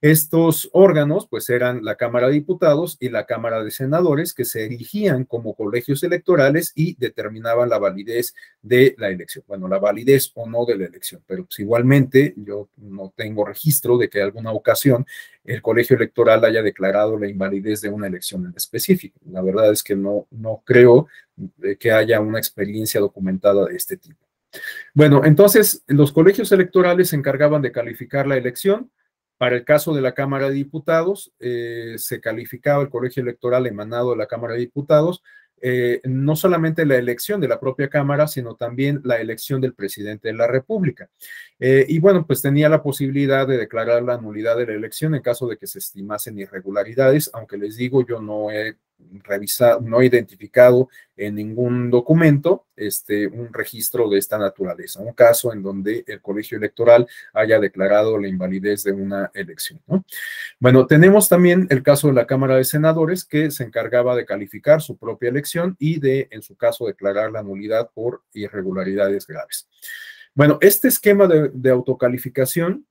[SPEAKER 1] Estos órganos, pues, eran la Cámara de Diputados y la Cámara de Senadores, que se erigían como colegios electorales y determinaban la validez de la elección. Bueno, la validez o no de la elección, pero pues, igualmente yo no tengo registro de que alguna ocasión el colegio electoral haya declarado la invalidez de una elección en específico. La verdad es que no, no creo que haya una experiencia documentada de este tipo. Bueno, entonces los colegios electorales se encargaban de calificar la elección, para el caso de la Cámara de Diputados, eh, se calificaba el colegio electoral emanado de la Cámara de Diputados, eh, no solamente la elección de la propia Cámara, sino también la elección del presidente de la República. Eh, y bueno, pues tenía la posibilidad de declarar la nulidad de la elección en caso de que se estimasen irregularidades, aunque les digo, yo no he revisado, no identificado en ningún documento este, un registro de esta naturaleza, un caso en donde el colegio electoral haya declarado la invalidez de una elección. Bueno, tenemos también el caso de la Cámara de Senadores que se encargaba de calificar su propia elección y de, en su caso, declarar la nulidad por irregularidades graves. Bueno, este esquema de, de autocalificación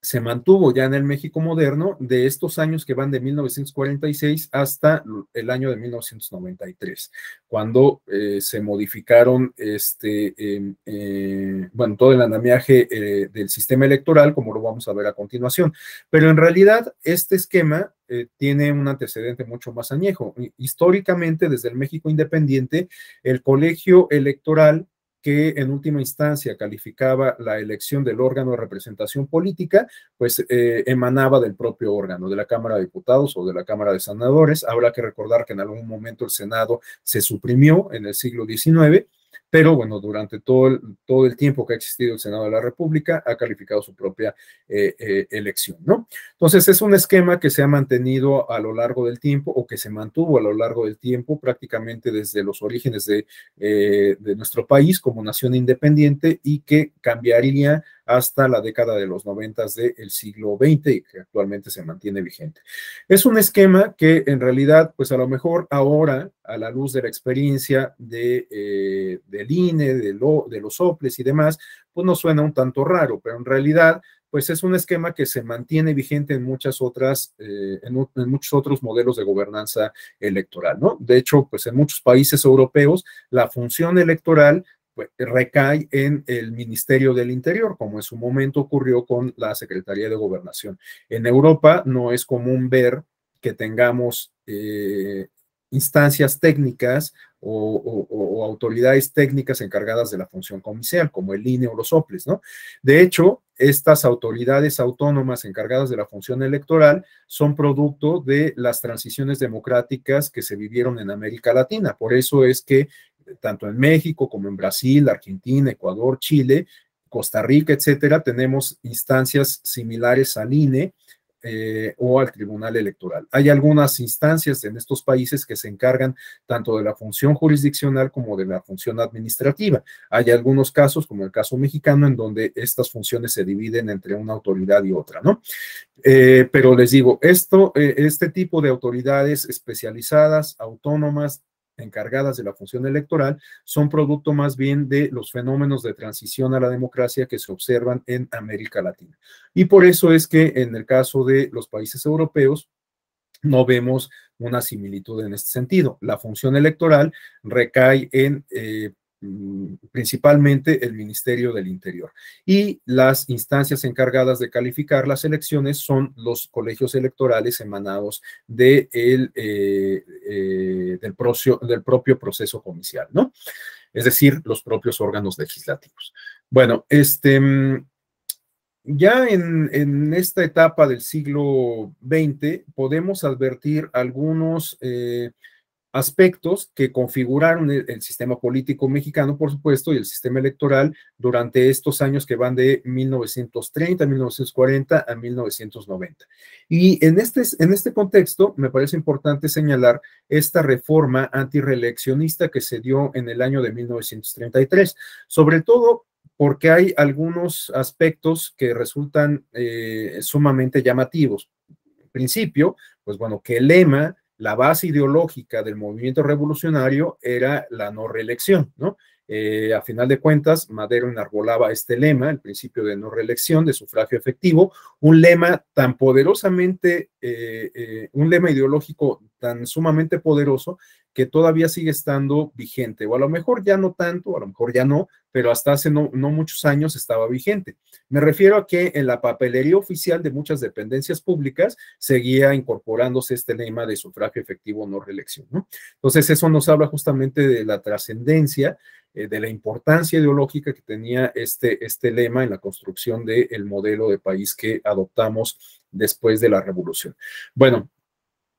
[SPEAKER 1] se mantuvo ya en el México moderno de estos años que van de 1946 hasta el año de 1993, cuando eh, se modificaron este, em, eh, bueno, todo el andamiaje eh, del sistema electoral, como lo vamos a ver a continuación. Pero en realidad este esquema tiene un antecedente mucho más añejo. Históricamente, desde el México independiente, el colegio electoral que en última instancia calificaba la elección del órgano de representación política, pues eh, emanaba del propio órgano, de la Cámara de Diputados o de la Cámara de Senadores. Habrá que recordar que en algún momento el Senado se suprimió en el siglo XIX pero bueno, durante todo el, todo el tiempo que ha existido el Senado de la República, ha calificado su propia eh, eh, elección, ¿no? Entonces, es un esquema que se ha mantenido a lo largo del tiempo o que se mantuvo a lo largo del tiempo prácticamente desde los orígenes de, eh, nuestro país como nación independiente y que cambiaría hasta la década de los noventas del siglo XX y que actualmente se mantiene vigente. Es un esquema que en realidad, pues a lo mejor ahora, a la luz de la experiencia de el INE, de, de los OPLES y demás, pues nos suena un tanto raro, pero en realidad pues es un esquema que se mantiene vigente en muchas otras, eh, en, muchos otros modelos de gobernanza electoral, ¿no? De hecho, pues en muchos países europeos la función electoral pues, recae en el Ministerio del Interior, como en su momento ocurrió con la Secretaría de Gobernación. En Europa no es común ver que tengamos eh, instancias técnicas o, autoridades técnicas encargadas de la función comercial, como el INE o los OPLES, ¿no? De hecho, estas autoridades autónomas encargadas de la función electoral son producto de las transiciones democráticas que se vivieron en América Latina. Por eso es que tanto en México como en Brasil, Argentina, Ecuador, Chile, Costa Rica, etcétera, tenemos instancias similares al INE eh, o al Tribunal Electoral. Hay algunas instancias en estos países que se encargan tanto de la función jurisdiccional como de la función administrativa. Hay algunos casos, como el caso mexicano, en donde estas funciones se dividen entre una autoridad y otra, ¿no? Eh, pero les digo, esto, eh, este tipo de autoridades especializadas, autónomas, encargadas de la función electoral son producto más bien de los fenómenos de transición a la democracia que se observan en América Latina. Y por eso es que en el caso de los países europeos, no vemos una similitud en este sentido. La función electoral recae en eh, Mm, principalmente el Ministerio del Interior. Y las instancias encargadas de calificar las elecciones son los colegios electorales emanados eh, eh, del, del, propio proceso comicial, ¿no? Es decir, los propios órganos legislativos. Bueno, este, mm, ya en, esta etapa del siglo XX podemos advertir algunos... Eh, aspectos que configuraron el, sistema político mexicano, por supuesto, y el sistema electoral durante estos años que van de 1930, 1940 a 1990. Y en este, en este contexto, me parece importante señalar esta reforma antirreeleccionista que se dio en el año de 1933, sobre todo porque hay algunos aspectos que resultan eh, sumamente llamativos. En principio, pues bueno, que el lema la base ideológica del movimiento revolucionario era la no reelección, ¿no? Eh, a final de cuentas, Madero enarbolaba este lema, el principio de no reelección, de sufragio efectivo, un lema tan poderosamente, eh, eh, un lema ideológico tan sumamente poderoso que todavía sigue estando vigente, o a lo mejor ya no tanto, a lo mejor ya no, pero hasta hace no, muchos años estaba vigente. Me refiero a que en la papelería oficial de muchas dependencias públicas seguía incorporándose este lema de sufragio efectivo no reelección. Entonces, eso nos habla justamente de la trascendencia, eh, de la importancia ideológica que tenía este, este lema en la construcción del modelo de país que adoptamos después de la revolución. Bueno,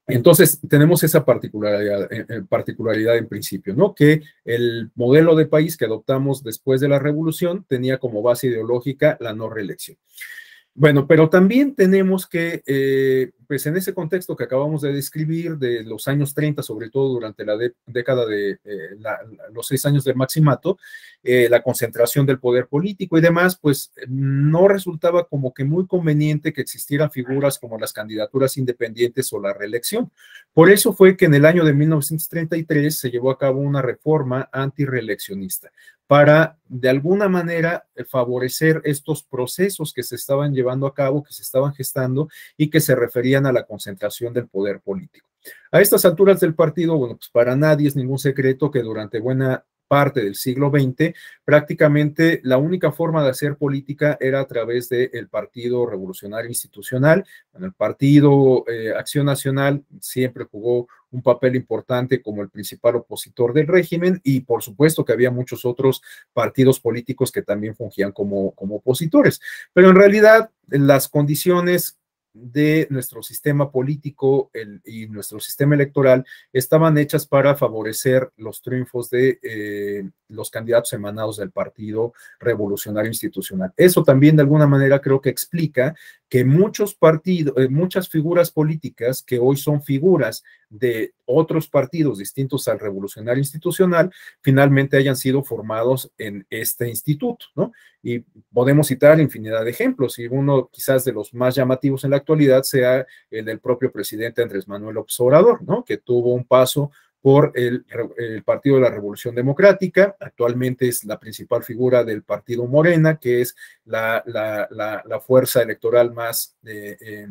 [SPEAKER 1] entonces, tenemos esa eh, eh, particularidad, en principio, ¿no? Que el modelo de país que adoptamos después de la revolución tenía como base ideológica la no reelección. Bueno, pero también tenemos que, eh, pues en ese contexto que acabamos de describir, de los años 30, sobre todo durante la década de eh, los seis años del maximato, eh, la concentración del poder político y demás, pues no resultaba como que muy conveniente que existieran figuras como las candidaturas independientes o la reelección. Por eso fue que en el año de 1933 se llevó a cabo una reforma antireeleccionista para de alguna manera eh, favorecer estos procesos que se estaban llevando a cabo, que se estaban gestando y que se referían a la concentración del poder político. A estas alturas del partido, bueno, pues para nadie es ningún secreto que durante buena parte del siglo XX, prácticamente la única forma de hacer política era a través del Partido Revolucionario Institucional. el Partido eh, Acción Nacional siempre jugó un papel importante como el principal opositor del régimen y por supuesto que había muchos otros partidos políticos que también fungían como, como opositores. Pero en realidad las condiciones de nuestro sistema político y nuestro sistema electoral estaban hechas para favorecer los triunfos de eh, los candidatos emanados del Partido Revolucionario Institucional. Eso también de alguna manera creo que explica que muchos partidos, eh, muchas figuras políticas que hoy son figuras de otros partidos distintos al Revolucionario Institucional, finalmente hayan sido formados en este instituto, ¿no? Y podemos citar infinidad de ejemplos, y uno quizás de los más llamativos en la actualidad sea el del propio presidente Andrés Manuel Obrador, ¿no? que tuvo un paso por el, Partido de la Revolución Democrática, actualmente es la principal figura del Partido Morena, que es la, fuerza electoral más... Eh,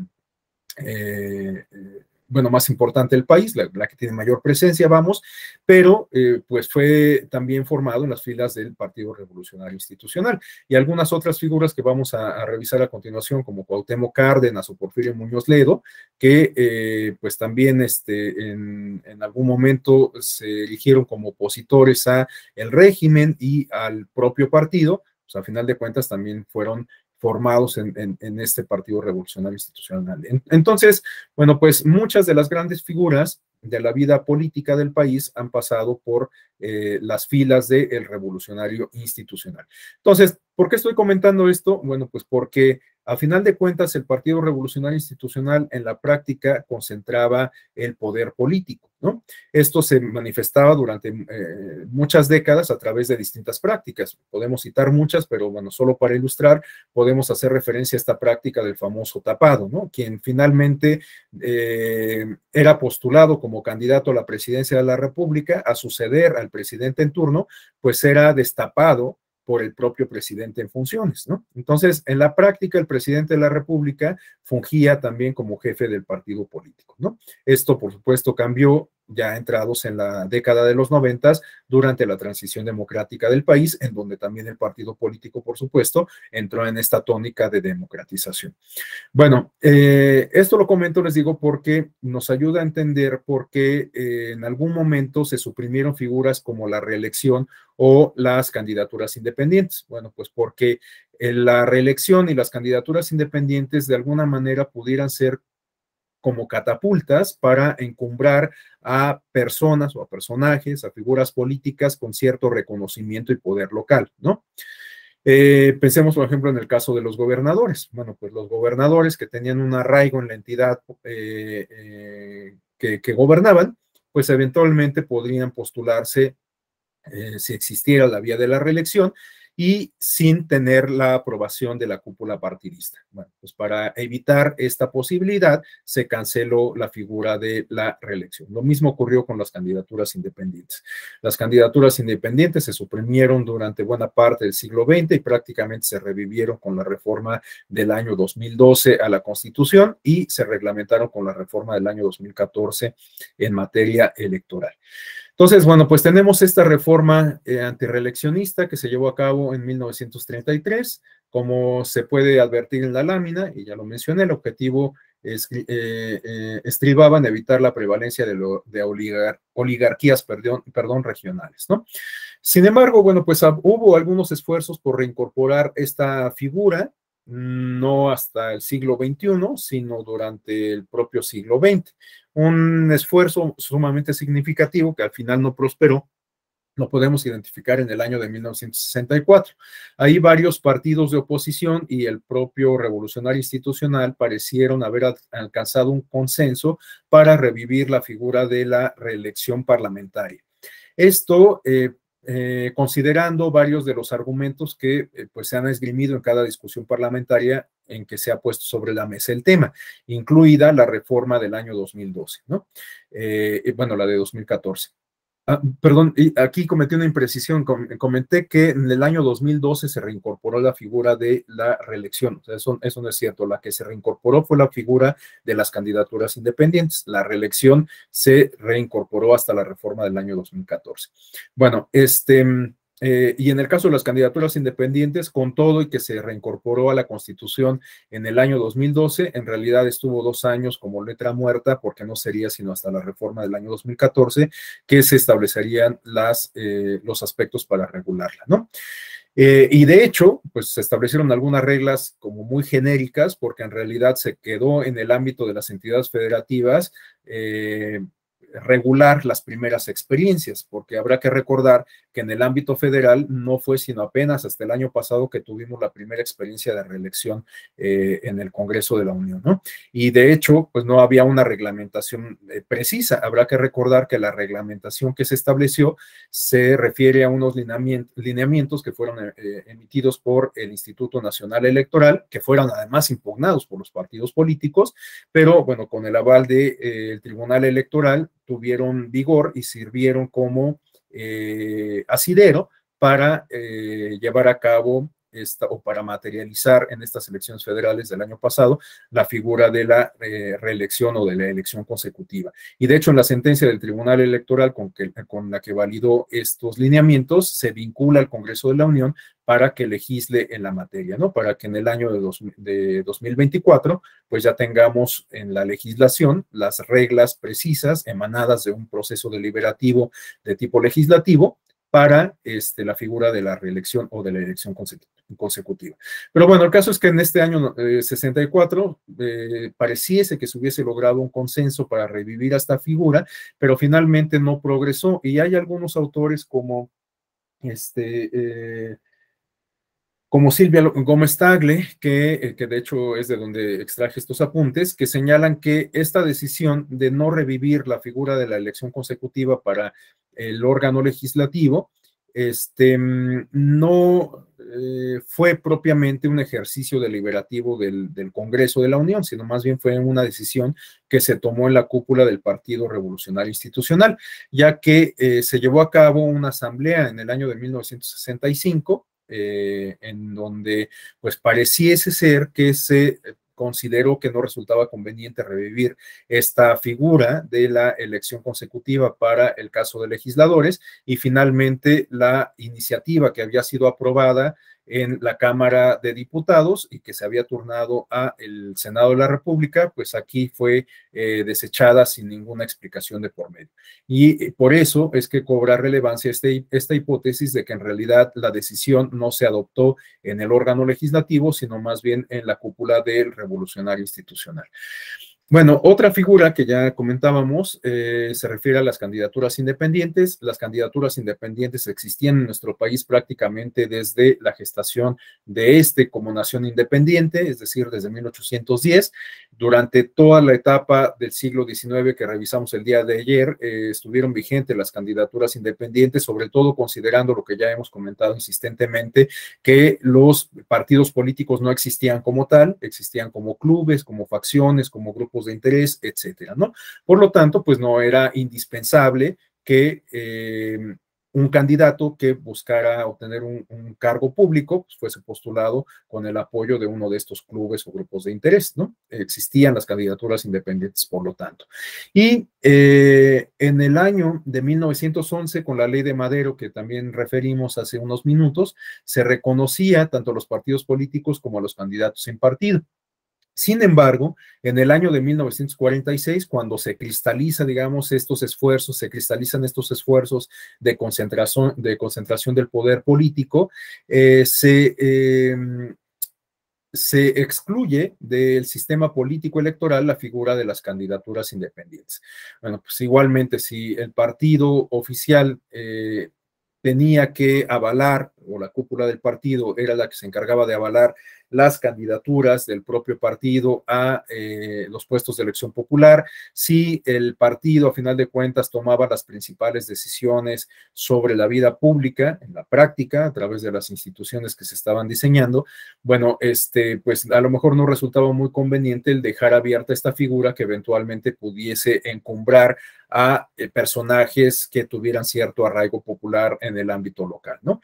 [SPEAKER 1] eh, eh, bueno, más importante del país, la, que tiene mayor presencia, vamos, pero eh, pues fue también formado en las filas del Partido Revolucionario Institucional y algunas otras figuras que vamos a, revisar a continuación, como Cuauhtémoc Cárdenas o Porfirio Muñoz Ledo, que eh, pues también este, en, algún momento se eligieron como opositores a el régimen y al propio partido, pues a final de cuentas también fueron formados en, este Partido Revolucionario Institucional. Entonces, bueno, pues muchas de las grandes figuras de la vida política del país han pasado por eh, las filas del revolucionario institucional. Entonces, ¿por qué estoy comentando esto? Bueno, pues porque a final de cuentas, el Partido Revolucionario Institucional en la práctica concentraba el poder político, ¿no? Esto se manifestaba durante eh, muchas décadas a través de distintas prácticas. Podemos citar muchas, pero bueno, solo para ilustrar, podemos hacer referencia a esta práctica del famoso tapado, ¿no? Quien finalmente eh, era postulado como candidato a la presidencia de la República a suceder al presidente en turno, pues era destapado por el propio presidente en funciones, ¿no? Entonces, en la práctica, el presidente de la República fungía también como jefe del partido político, ¿no? Esto, por supuesto, cambió ya entrados en la década de los noventas, durante la transición democrática del país, en donde también el partido político, por supuesto, entró en esta tónica de democratización. Bueno, eh, esto lo comento, les digo, porque nos ayuda a entender por qué eh, en algún momento se suprimieron figuras como la reelección o las candidaturas independientes. Bueno, pues porque eh, la reelección y las candidaturas independientes de alguna manera pudieran ser como catapultas para encumbrar a personas o a personajes, a figuras políticas con cierto reconocimiento y poder local, ¿no? Eh, pensemos, por ejemplo, en el caso de los gobernadores. Bueno, pues los gobernadores que tenían un arraigo en la entidad eh, eh, que, que, gobernaban, pues eventualmente podrían postularse, si existiera la vía de la reelección, y sin tener la aprobación de la cúpula partidista. Bueno, pues para evitar esta posibilidad se canceló la figura de la reelección. Lo mismo ocurrió con las candidaturas independientes. Las candidaturas independientes se suprimieron durante buena parte del siglo XX y prácticamente se revivieron con la reforma del año 2012 a la Constitución y se reglamentaron con la reforma del año 2014 en materia electoral. Entonces, bueno, pues tenemos esta reforma eh, antireleccionista que se llevó a cabo en 1933. Como se puede advertir en la lámina, y ya lo mencioné, el objetivo eh, eh, estribaba en evitar la prevalencia de, oligarquías regionales. ¿no? Sin embargo, bueno, pues hubo algunos esfuerzos por reincorporar esta figura, no hasta el siglo XXI, sino durante el propio siglo XX un esfuerzo sumamente significativo que al final no prosperó, lo podemos identificar en el año de 1964. Ahí varios partidos de oposición y el propio revolucionario institucional parecieron haber alcanzado un consenso para revivir la figura de la reelección parlamentaria. Esto eh, eh, considerando varios de los argumentos que eh, pues se han esgrimido en cada discusión parlamentaria en que se ha puesto sobre la mesa el tema, incluida la reforma del año 2012, ¿no? Eh, bueno, la de 2014. Ah, perdón, aquí cometí una imprecisión. Comenté que en el año 2012 se reincorporó la figura de la reelección. eso, no es cierto. La que se reincorporó fue la figura de las candidaturas independientes. La reelección se reincorporó hasta la reforma del año 2014. Bueno, este eh, y en el caso de las candidaturas independientes, con todo y que se reincorporó a la Constitución en el año 2012, en realidad estuvo dos años como letra muerta, porque no sería sino hasta la reforma del año 2014 que se establecerían las, eh, los aspectos para regularla, ¿no? Eh, y de hecho, pues se establecieron algunas reglas como muy genéricas, porque en realidad se quedó en el ámbito de las entidades federativas regular las primeras experiencias, porque habrá que recordar que en el ámbito federal no fue sino apenas hasta el año pasado que tuvimos la primera experiencia de reelección eh, en el Congreso de la Unión, ¿no? Y de hecho, pues no había una reglamentación eh, precisa. Habrá que recordar que la reglamentación que se estableció se refiere a unos lineamientos, que fueron eh, emitidos por el Instituto Nacional Electoral, que fueron además impugnados por los partidos políticos, pero bueno, con el aval del Tribunal Electoral, tuvieron vigor y sirvieron como eh, asidero para eh, llevar a cabo esta, o para materializar en estas elecciones federales del año pasado la figura de la eh, reelección o de la elección consecutiva. Y de hecho, en la sentencia del Tribunal Electoral con, que, con la que validó estos lineamientos, se vincula al Congreso de la Unión para que legisle en la materia, ¿no? Para que en el año de, dos, de 2024, pues ya tengamos en la legislación las reglas precisas emanadas de un proceso deliberativo de tipo legislativo para este, la figura de la reelección o de la elección consecutiva. Pero bueno, el caso es que en este año 64 eh, eh, pareciese que se hubiese logrado un consenso para revivir a esta figura, pero finalmente no progresó y hay algunos autores como este... Eh, como Silvia Gómez Tagle, eh, que, de hecho es de donde extraje estos apuntes, que señalan que esta decisión de no revivir la figura de la elección consecutiva para el órgano legislativo, este, no eh, fue propiamente un ejercicio deliberativo del, Congreso de la Unión, sino más bien fue una decisión que se tomó en la cúpula del Partido Revolucionario Institucional, ya que eh, se llevó a cabo una asamblea en el año de 1965 eh, en donde pues pareciese ser que se consideró que no resultaba conveniente revivir esta figura de la elección consecutiva para el caso de legisladores y finalmente la iniciativa que había sido aprobada en la Cámara de Diputados y que se había turnado a el Senado de la República, pues aquí fue eh, desechada sin ninguna explicación de por medio. Y eh, por eso es que cobra relevancia este, esta hipótesis de que en realidad la decisión no se adoptó en el órgano legislativo, sino más bien en la cúpula del revolucionario institucional. Bueno, otra figura que ya comentábamos eh, se refiere a las candidaturas independientes. Las candidaturas independientes existían en nuestro país prácticamente desde la gestación de este como nación independiente, es decir, desde 1810. Durante toda la etapa del siglo XIX que revisamos el día de ayer, eh, estuvieron vigentes las candidaturas independientes, sobre todo considerando lo que ya hemos comentado insistentemente, que los partidos políticos no existían como tal, existían como clubes, como facciones, como grupos de interés, etcétera, ¿no? Por lo tanto, pues no era indispensable que eh, un candidato que buscara obtener un, cargo público pues, fuese postulado con el apoyo de uno de estos clubes o grupos de interés, ¿no? Existían las candidaturas independientes, por lo tanto. Y eh, en el año de 1911, con la ley de Madero, que también referimos hace unos minutos, se reconocía tanto a los partidos políticos como a los candidatos en partido. Sin embargo, en el año de 1946, cuando se cristaliza, digamos, estos esfuerzos, se cristalizan estos esfuerzos de concentración, de concentración del poder político, eh, em, se, excluye del sistema político electoral la figura de las candidaturas independientes. Bueno, pues igualmente, si el partido oficial... Eh, tenía que avalar o la cúpula del partido era la que se encargaba de avalar las candidaturas del propio partido a eh, los puestos de elección popular, si el partido a final de cuentas tomaba las principales decisiones sobre la vida pública en la práctica a través de las instituciones que se estaban diseñando, bueno, este, pues a lo mejor no resultaba muy conveniente el dejar abierta esta figura que eventualmente pudiese encumbrar a eh, personajes que tuvieran cierto arraigo popular en el ámbito local, ¿no?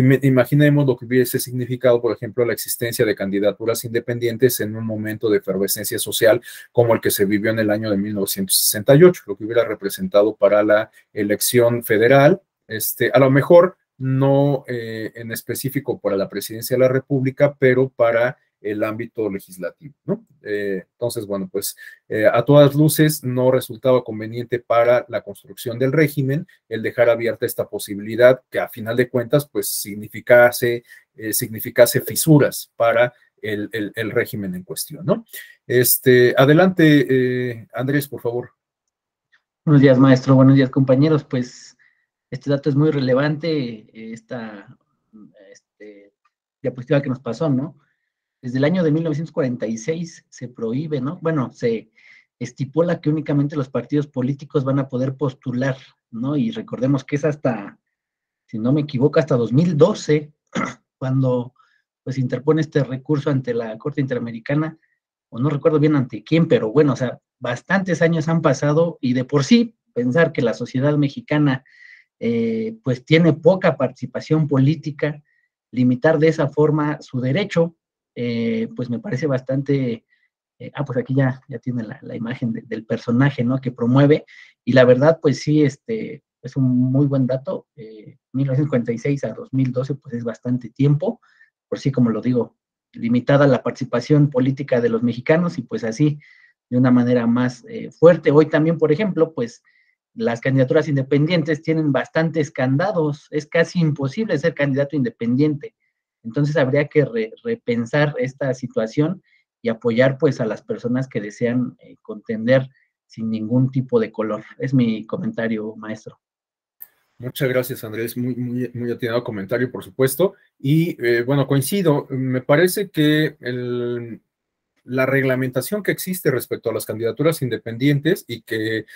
[SPEAKER 1] imaginemos lo que hubiese significado, por ejemplo, la existencia de candidaturas independientes en un momento de efervescencia social como el que se vivió en el año de 1968, lo que hubiera representado para la elección federal. Este, a lo mejor no eh, en específico para la presidencia de la República, pero para el ámbito legislativo. ¿no? Eh, entonces, bueno, pues eh, a todas luces no resultaba conveniente para la construcción del régimen el dejar abierta esta posibilidad que a final de cuentas pues significase, eh, significase fisuras para el, régimen en cuestión. ¿no? Este, adelante, Andrés, por favor.
[SPEAKER 2] Buenos días, maestro. Buenos días, compañeros. Pues este dato es muy relevante, esta este, diapositiva que nos pasó, ¿no? desde el año de 1946 se prohíbe, ¿no? Bueno, se estipula que únicamente los partidos políticos van a poder postular, ¿no? Y recordemos que es hasta, si no me equivoco, hasta 2012, cuando pues interpone este recurso ante la Corte Interamericana, o no recuerdo bien ante quién, pero bueno, o sea, bastantes años han pasado y de por sí pensar que la sociedad mexicana eh, pues tiene poca participación política, limitar de esa forma su derecho eh, pues me parece bastante... Eh, ah, pues aquí ya, ya tiene la, imagen del personaje, ¿no? Que promueve. Y la verdad, pues sí, este, es un muy buen dato. 1956 eh, a 2012, pues es bastante tiempo. Por sí, como lo digo, limitada la participación política de los mexicanos y pues así, de una manera más fuerte. Hoy también, por ejemplo, pues las candidaturas independientes tienen bastantes candados. Es casi imposible ser candidato independiente. Entonces habría que repensar esta situación y apoyar pues a las personas que desean eh, contender sin ningún tipo de color. Es mi comentario, maestro.
[SPEAKER 1] Muchas gracias, Andrés. Muy, muy, atinado comentario, por supuesto. Y eh, bueno, coincido. Me parece que la reglamentación que existe respecto a las candidaturas independientes y que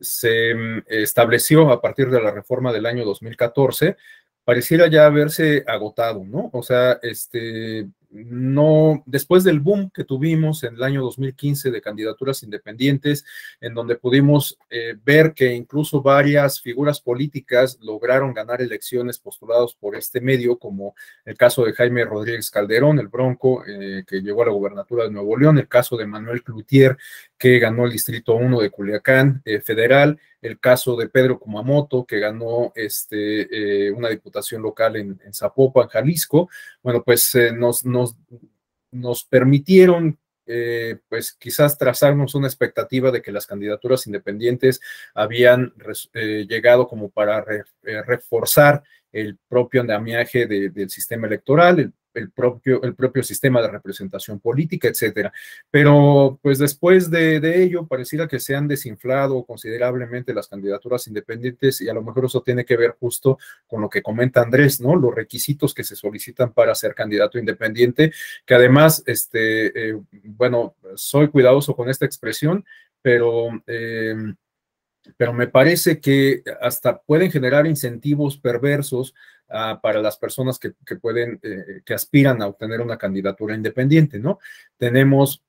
[SPEAKER 1] se mm, estableció a partir de la reforma del año 2014 pareciera ya haberse agotado, ¿no? O sea, este, no, después del boom que tuvimos en el año 2015 de candidaturas independientes, en donde pudimos eh, ver que incluso varias figuras políticas lograron ganar elecciones postulados por este medio, como el caso de Jaime Rodríguez Calderón, el Bronco, eh, que llegó a la gobernatura de Nuevo León, el caso de Manuel Cloutier, que ganó el Distrito 1 de Culiacán eh, Federal, el caso de Pedro Kumamoto, que ganó este, una diputación local en, en Zapopan, Jalisco. Bueno, pues nos nos, permitieron eh, pues quizás trazarnos una expectativa de que las candidaturas independientes habían eh, llegado como para eh, reforzar el propio andamiaje del sistema electoral, el el propio, el propio sistema de representación política, etcétera. Pero pues después de, ello, pareciera que se han desinflado considerablemente las candidaturas independientes y a lo mejor eso tiene que ver justo con lo que comenta Andrés, ¿no? Los requisitos que se solicitan para ser candidato independiente, que además, este, eh, bueno, soy cuidadoso con esta expresión, pero... Em, pero me parece que hasta pueden generar incentivos perversos para las personas que, pueden, eh, que aspiran a obtener una candidatura independiente, ¿no? Tenemos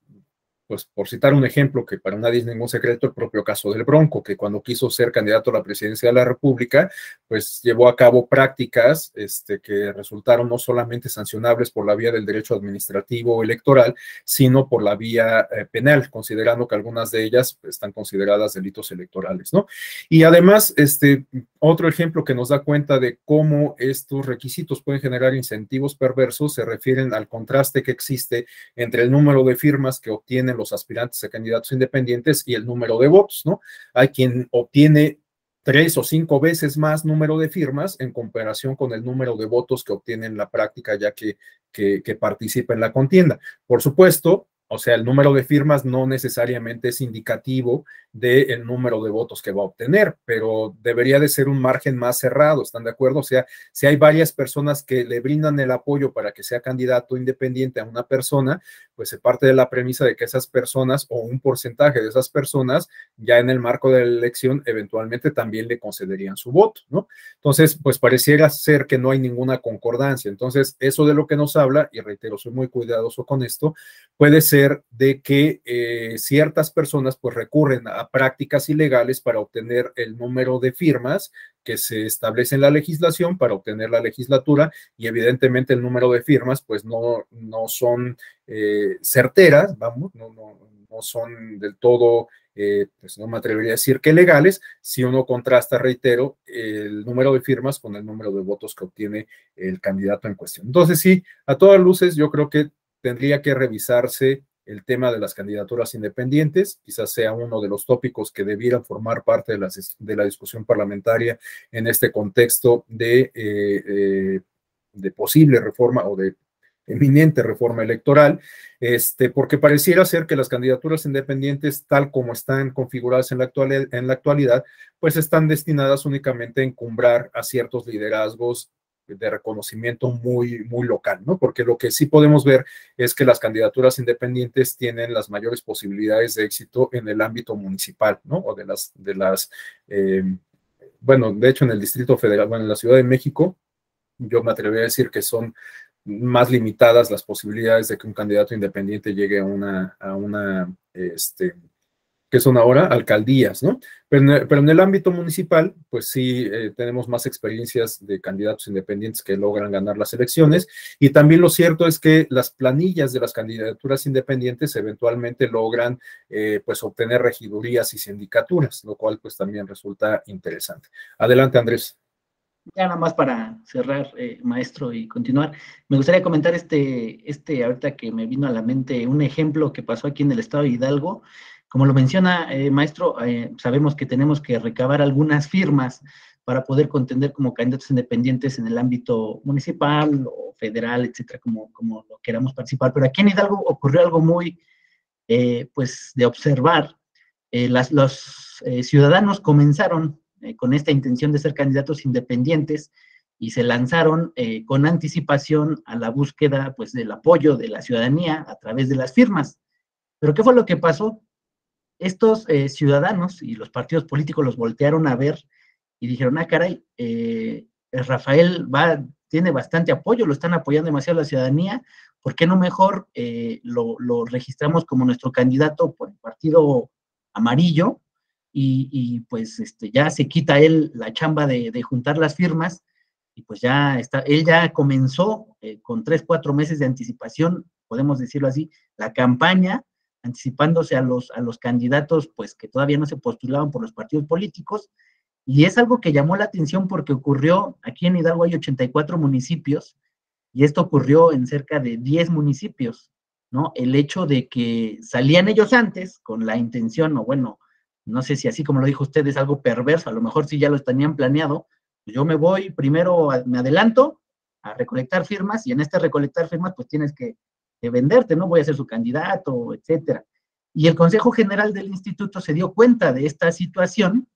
[SPEAKER 1] pues por citar un ejemplo que para nadie es ningún secreto, el propio caso del Bronco, que cuando quiso ser candidato a la presidencia de la República, pues llevó a cabo prácticas este, que resultaron no solamente sancionables por la vía del derecho administrativo electoral, sino por la vía eh, penal, considerando que algunas de ellas están consideradas delitos electorales, ¿no? Y además, este, otro ejemplo que nos da cuenta de cómo estos requisitos pueden generar incentivos perversos se refieren al contraste que existe entre el número de firmas que obtienen los los aspirantes a candidatos independientes y el número de votos, ¿no? Hay quien obtiene tres o cinco veces más número de firmas en comparación con el número de votos que obtiene en la práctica ya que, que, que participa en la contienda. Por supuesto, o sea, el número de firmas no necesariamente es indicativo del el número de votos que va a obtener, pero debería de ser un margen más cerrado, ¿están de acuerdo? O sea, si hay varias personas que le brindan el apoyo para que sea candidato independiente a una persona, pues se parte de la premisa de que esas personas o un porcentaje de esas personas ya en el marco de la elección eventualmente también le concederían su voto, ¿no? Entonces, pues pareciera ser que no hay ninguna concordancia. Entonces, eso de lo que nos habla, y reitero, soy muy cuidadoso con esto, puede ser de que eh, ciertas personas pues recurren a prácticas ilegales para obtener el número de firmas que se establece en la legislación para obtener la legislatura y evidentemente el número de firmas pues no, no son eh, certeras, vamos, no, no, no, son del todo, eh, pues no me atrevería a decir que legales, si uno contrasta, reitero, el número de firmas con el número de votos que obtiene el candidato en cuestión. Entonces sí, a todas luces yo creo que tendría que revisarse el tema de las candidaturas independientes, quizás sea uno de los tópicos que debieran formar parte de la, de la discusión parlamentaria en este contexto de, eh, eh, de posible reforma o de eminente reforma electoral, este, porque pareciera ser que las candidaturas independientes, tal como están configuradas en la, en la actualidad, pues están destinadas únicamente a encumbrar a ciertos liderazgos de reconocimiento muy, muy local, ¿no? Porque lo que sí podemos ver es que las candidaturas independientes tienen las mayores posibilidades de éxito en el ámbito municipal, ¿no? O de las, de las, em, bueno, de hecho en el Distrito Federal, bueno, en la Ciudad de México, yo me atrevería a decir que son más limitadas las posibilidades de que un candidato independiente llegue a una, a una, este, que son ahora alcaldías, ¿no? Pero en el, ámbito municipal, pues sí, eh, tenemos más experiencias de candidatos independientes que logran ganar las elecciones. Y también lo cierto es que las planillas de las candidaturas independientes eventualmente logran, eh, pues, obtener regidurías y sindicaturas, lo cual, pues, también resulta interesante. Adelante, Andrés.
[SPEAKER 2] Ya nada más para cerrar, eh, maestro, y continuar, me gustaría comentar este, este, ahorita que me vino a la mente, un ejemplo que pasó aquí en el estado de Hidalgo, como lo menciona, eh, maestro, eh, sabemos que tenemos que recabar algunas firmas para poder contender como candidatos independientes en el ámbito municipal o federal, etcétera, como, como queramos participar. Pero aquí en Hidalgo ocurrió algo muy, eh, pues, de observar. Las, los ciudadanos comenzaron con esta intención de ser candidatos independientes y se lanzaron con anticipación a la búsqueda, pues, del apoyo de la ciudadanía a través de las firmas. Pero ¿qué fue lo que pasó? estos eh, ciudadanos y los partidos políticos los voltearon a ver y dijeron, ah, caray, eh, Rafael va, tiene bastante apoyo, lo están apoyando demasiado la ciudadanía, ¿por qué no mejor eh, lo, registramos como nuestro candidato por el partido amarillo? Y, pues este, ya se quita él la chamba de, de, juntar las firmas y pues ya está, él ya comenzó con tres, cuatro meses de anticipación, podemos decirlo así, la campaña anticipándose a los, a los candidatos pues, que todavía no se postulaban por los partidos políticos. Y es algo que llamó la atención porque ocurrió, aquí en Hidalgo hay 84 municipios, y esto ocurrió en cerca de 10 municipios, ¿no? El hecho de que salían ellos antes con la intención, o bueno, no sé si así como lo dijo usted es algo perverso, a lo mejor sí ya lo tenían planeado, pues yo me voy primero, me adelanto a recolectar firmas y en este recolectar firmas pues tienes que venderte, no voy a ser su candidato, etcétera. Y el Consejo General del Instituto se dio cuenta de esta situación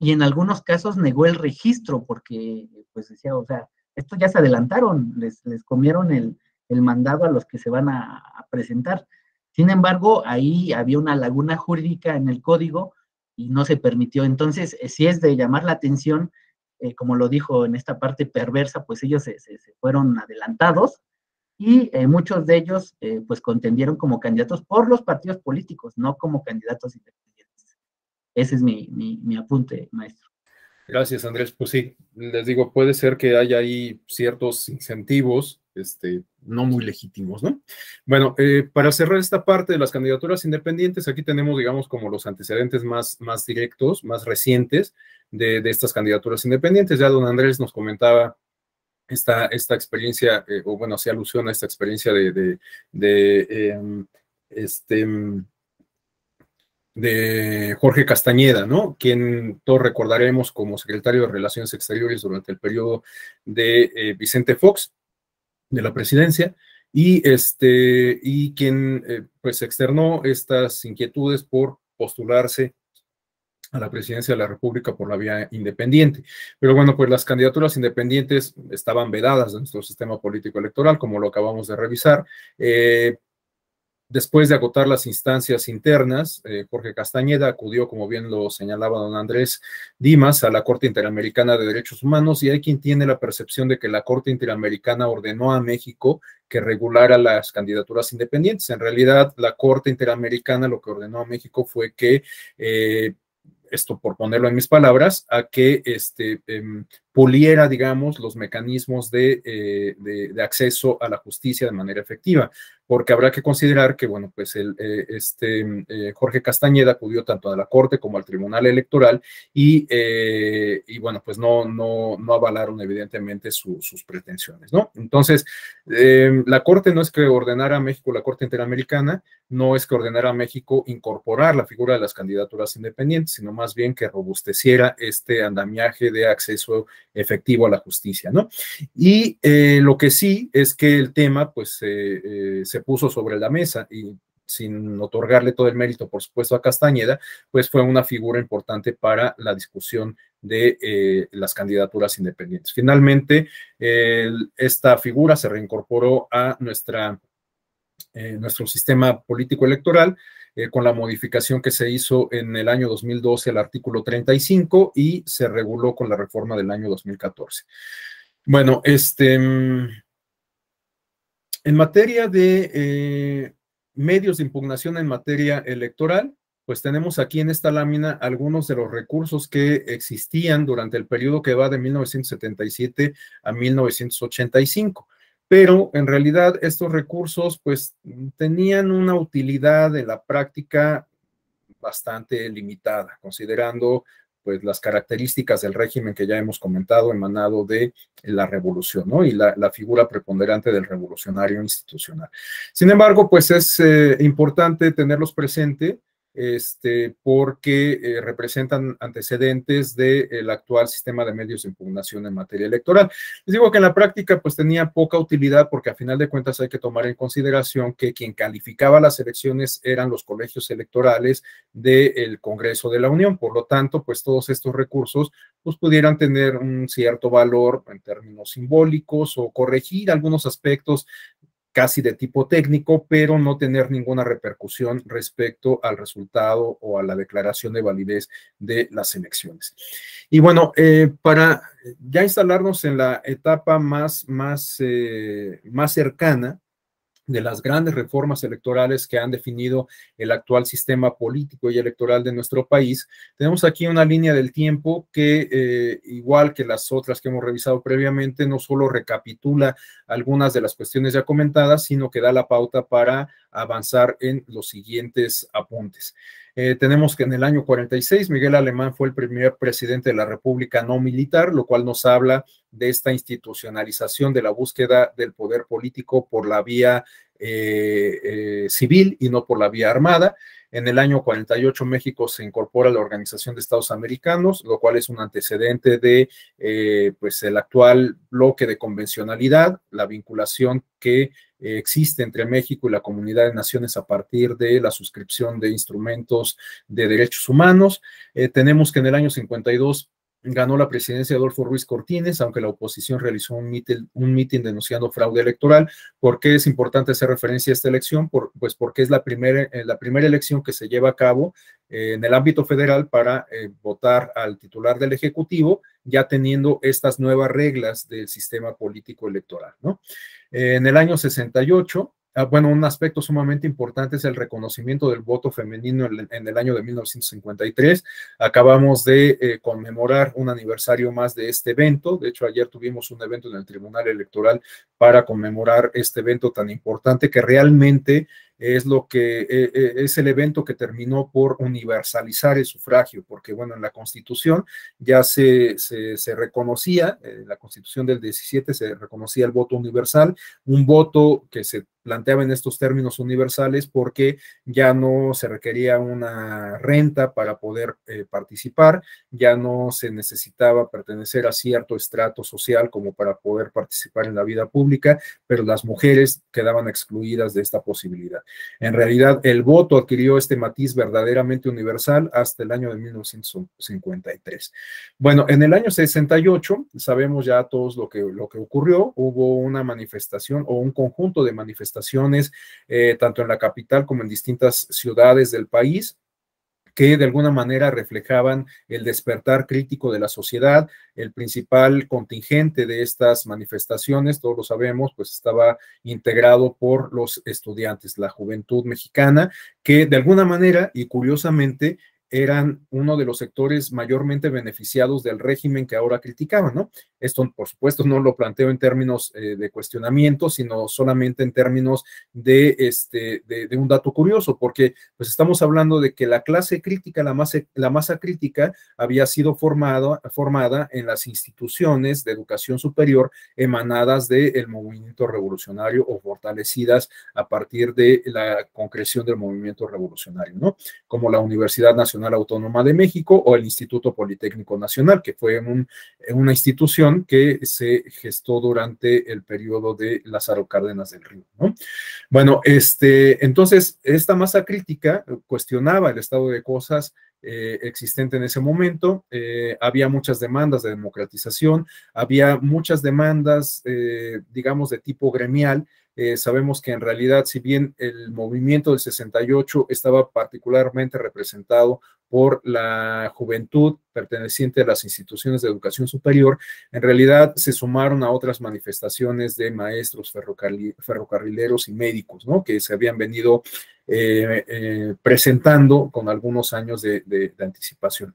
[SPEAKER 2] y en algunos casos negó el registro porque, pues decía, o sea, esto ya se adelantaron, les, comieron el, mandado a los que se van a, presentar. Sin embargo, ahí había una laguna jurídica en el código y no se permitió. Entonces, eh, si es de llamar la atención, eh, como lo dijo en esta parte perversa, pues ellos se fueron adelantados y eh, muchos de ellos eh, pues contendieron como candidatos por los partidos políticos, no como candidatos independientes. Ese es mi, apunte, maestro.
[SPEAKER 1] Gracias, Andrés. Pues sí, les digo, puede ser que haya ahí ciertos incentivos este, no muy legítimos, ¿no? Bueno, eh, para cerrar esta parte de las candidaturas independientes, aquí tenemos, digamos, como los antecedentes más, más directos, más recientes de, de estas candidaturas independientes. Ya don Andrés nos comentaba esta, experiencia, eh, o bueno, se alusión a esta experiencia de, em, este mm, de Jorge Castañeda, ¿no? Quien todos recordaremos como secretario de Relaciones Exteriores durante el periodo de eh, Vicente Fox, de la presidencia, y, este, y quien eh, pues externó estas inquietudes por postularse a la presidencia de la República por la vía independiente. Pero bueno, pues las candidaturas independientes estaban vedadas en nuestro sistema político electoral, como lo acabamos de revisar. Eh, después de agotar las instancias internas, eh, Jorge Castañeda acudió, como bien lo señalaba don Andrés Dimas, a la Corte Interamericana de Derechos Humanos y hay quien tiene la percepción de que la Corte Interamericana ordenó a México que regulara las candidaturas independientes. En realidad, la Corte Interamericana lo que ordenó a México fue que... Eh, esto por ponerlo en mis palabras, a que este, em, puliera, digamos, los mecanismos eh, de, acceso a la justicia de manera efectiva porque habrá que considerar que, bueno, pues el, eh, este, eh, Jorge Castañeda acudió tanto a la Corte como al Tribunal Electoral y, eh, bueno, pues no, no, no avalaron evidentemente sus pretensiones, ¿no? Entonces, em, la Corte no es que ordenara a México, la Corte Interamericana, no es que ordenara a México incorporar la figura de las candidaturas independientes, sino más bien que robusteciera este andamiaje de acceso efectivo a la justicia, ¿no? Y lo que sí es que el tema, pues, se puso sobre la mesa y sin otorgarle todo el mérito, por supuesto, a Castañeda, pues fue una figura importante para la discusión de eh, las candidaturas independientes. Finalmente, esta figura se reincorporó a nuestra, eh, nuestro sistema político electoral eh, con la modificación que se hizo en el año 2012 al artículo 35 y se reguló con la reforma del año 2014. Bueno, este... Mm, en materia de eh, medios de impugnación en materia electoral, pues tenemos aquí en esta lámina algunos de los recursos que existían durante el periodo que va de 1977 a 1985. Pero en realidad estos recursos pues tenían una utilidad en la práctica bastante limitada, considerando pues las características del régimen que ya hemos comentado emanado de la revolución, ¿no? Y la, figura preponderante del revolucionario institucional. Sin embargo, pues es eh, importante tenerlos presente este, porque eh, representan antecedentes del actual sistema de medios de impugnación en materia electoral. Les digo que en la práctica pues tenía poca utilidad porque a final de cuentas hay que tomar en consideración que quien calificaba las elecciones eran los colegios electorales del Congreso de la Unión, por lo tanto pues todos estos recursos pues pudieran tener un cierto valor en términos simbólicos o corregir algunos aspectos casi de tipo técnico, pero no tener ninguna repercusión respecto al resultado o a la declaración de validez de las elecciones. Y bueno, eh, para ya instalarnos en la etapa más, más, eh, más cercana, de las grandes reformas electorales que han definido el actual sistema político y electoral de nuestro país. Tenemos aquí una línea del tiempo que, eh, igual que las otras que hemos revisado previamente, no solo recapitula algunas de las cuestiones ya comentadas, sino que da la pauta para avanzar en los siguientes apuntes. Eh, tenemos que en el año 46 Miguel Alemán fue el primer presidente de la República no militar, lo cual nos habla de esta institucionalización de la búsqueda del poder político por la vía eh, eh, civil y no por la vía armada. En el año 48 México se incorpora a la Organización de Estados Americanos, lo cual es un antecedente de eh, pues el actual bloque de convencionalidad, la vinculación que existe entre México y la Comunidad de Naciones a partir de la suscripción de instrumentos de derechos humanos. tenemos que en el año 52 ganó la presidencia Adolfo Ruiz Cortines, aunque la oposición realizó un mitin, denunciando fraude electoral. ¿Por qué es importante hacer referencia a esta elección? pues porque es eh, la, primera elección que se lleva a cabo eh, en el ámbito federal para eh, votar al titular del Ejecutivo, ya teniendo estas nuevas reglas del sistema político electoral. en el año 68, Ah, bueno, un aspecto sumamente importante es el reconocimiento del voto femenino en el año de 1953. Acabamos de eh, conmemorar un aniversario más de este evento. De hecho, ayer tuvimos un evento en el Tribunal Electoral para conmemorar este evento tan importante que realmente es lo que e, e, es el evento que terminó por universalizar el sufragio, porque bueno, en la Constitución ya se, reconocía, en la Constitución del 17 se reconocía el voto universal, un voto que se planteaba en estos términos universales porque ya no se requería una renta para poder eh, participar, ya no se necesitaba pertenecer a cierto estrato social como para poder participar en la vida pública, pero las mujeres quedaban excluidas de esta posibilidad. En realidad, el voto adquirió este matiz verdaderamente universal hasta el año de 1953. Bueno, en el año 68, sabemos ya todos lo que, ocurrió, hubo una manifestación o un conjunto de manifestaciones, eh, tanto en la capital como en distintas ciudades del país, que de alguna manera reflejaban el despertar crítico de la sociedad. El principal contingente de estas manifestaciones, todos lo sabemos, pues estaba integrado por los estudiantes, la juventud mexicana, que de alguna manera y curiosamente eran uno de los sectores mayormente beneficiados del régimen que ahora criticaban, ¿no? Esto, por supuesto, no lo planteo en términos eh, de cuestionamiento, sino solamente en términos de, este, de, un dato curioso, porque pues estamos hablando de que la clase crítica, la masa, la masa crítica, había sido formada, formada en las instituciones de educación superior emanadas del movimiento revolucionario o fortalecidas a partir de la concreción del movimiento revolucionario, ¿no? Como la Universidad Nacional Autónoma de México o el Instituto Politécnico Nacional, que fue una institución que se gestó durante el periodo de Lázaro Cárdenas del Río. ¿no? Bueno, este, entonces, esta masa crítica cuestionaba el estado de cosas eh, existente en ese momento. Eh, había muchas demandas de democratización, había muchas demandas, eh, digamos, de tipo gremial eh, sabemos que en realidad, si bien el movimiento del 68 estaba particularmente representado por la juventud perteneciente a las instituciones de educación superior, en realidad se sumaron a otras manifestaciones de maestros ferrocarrileros y médicos, ¿no? Que se habían venido eh, eh, presentando con algunos años de anticipación.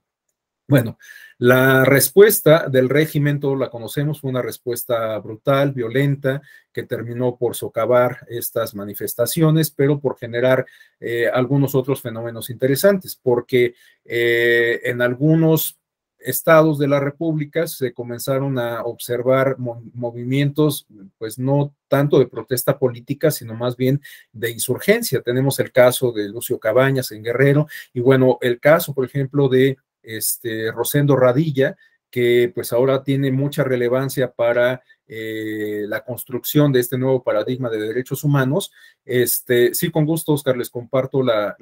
[SPEAKER 1] Bueno, la respuesta del régimen, todos la conocemos, fue una respuesta brutal, violenta, que terminó por socavar estas manifestaciones, pero por generar eh, algunos otros fenómenos interesantes, porque eh, en algunos estados de la República se comenzaron a observar movimientos, pues no tanto de protesta política, sino más bien de insurgencia. Tenemos el caso de Lucio Cabañas en Guerrero y bueno, el caso, por ejemplo, de este, Rosendo Radilla, que pues ahora tiene mucha relevancia para eh, la construcción de este nuevo paradigma de derechos humanos. Este, sí, con gusto, Oscar, les comparto la,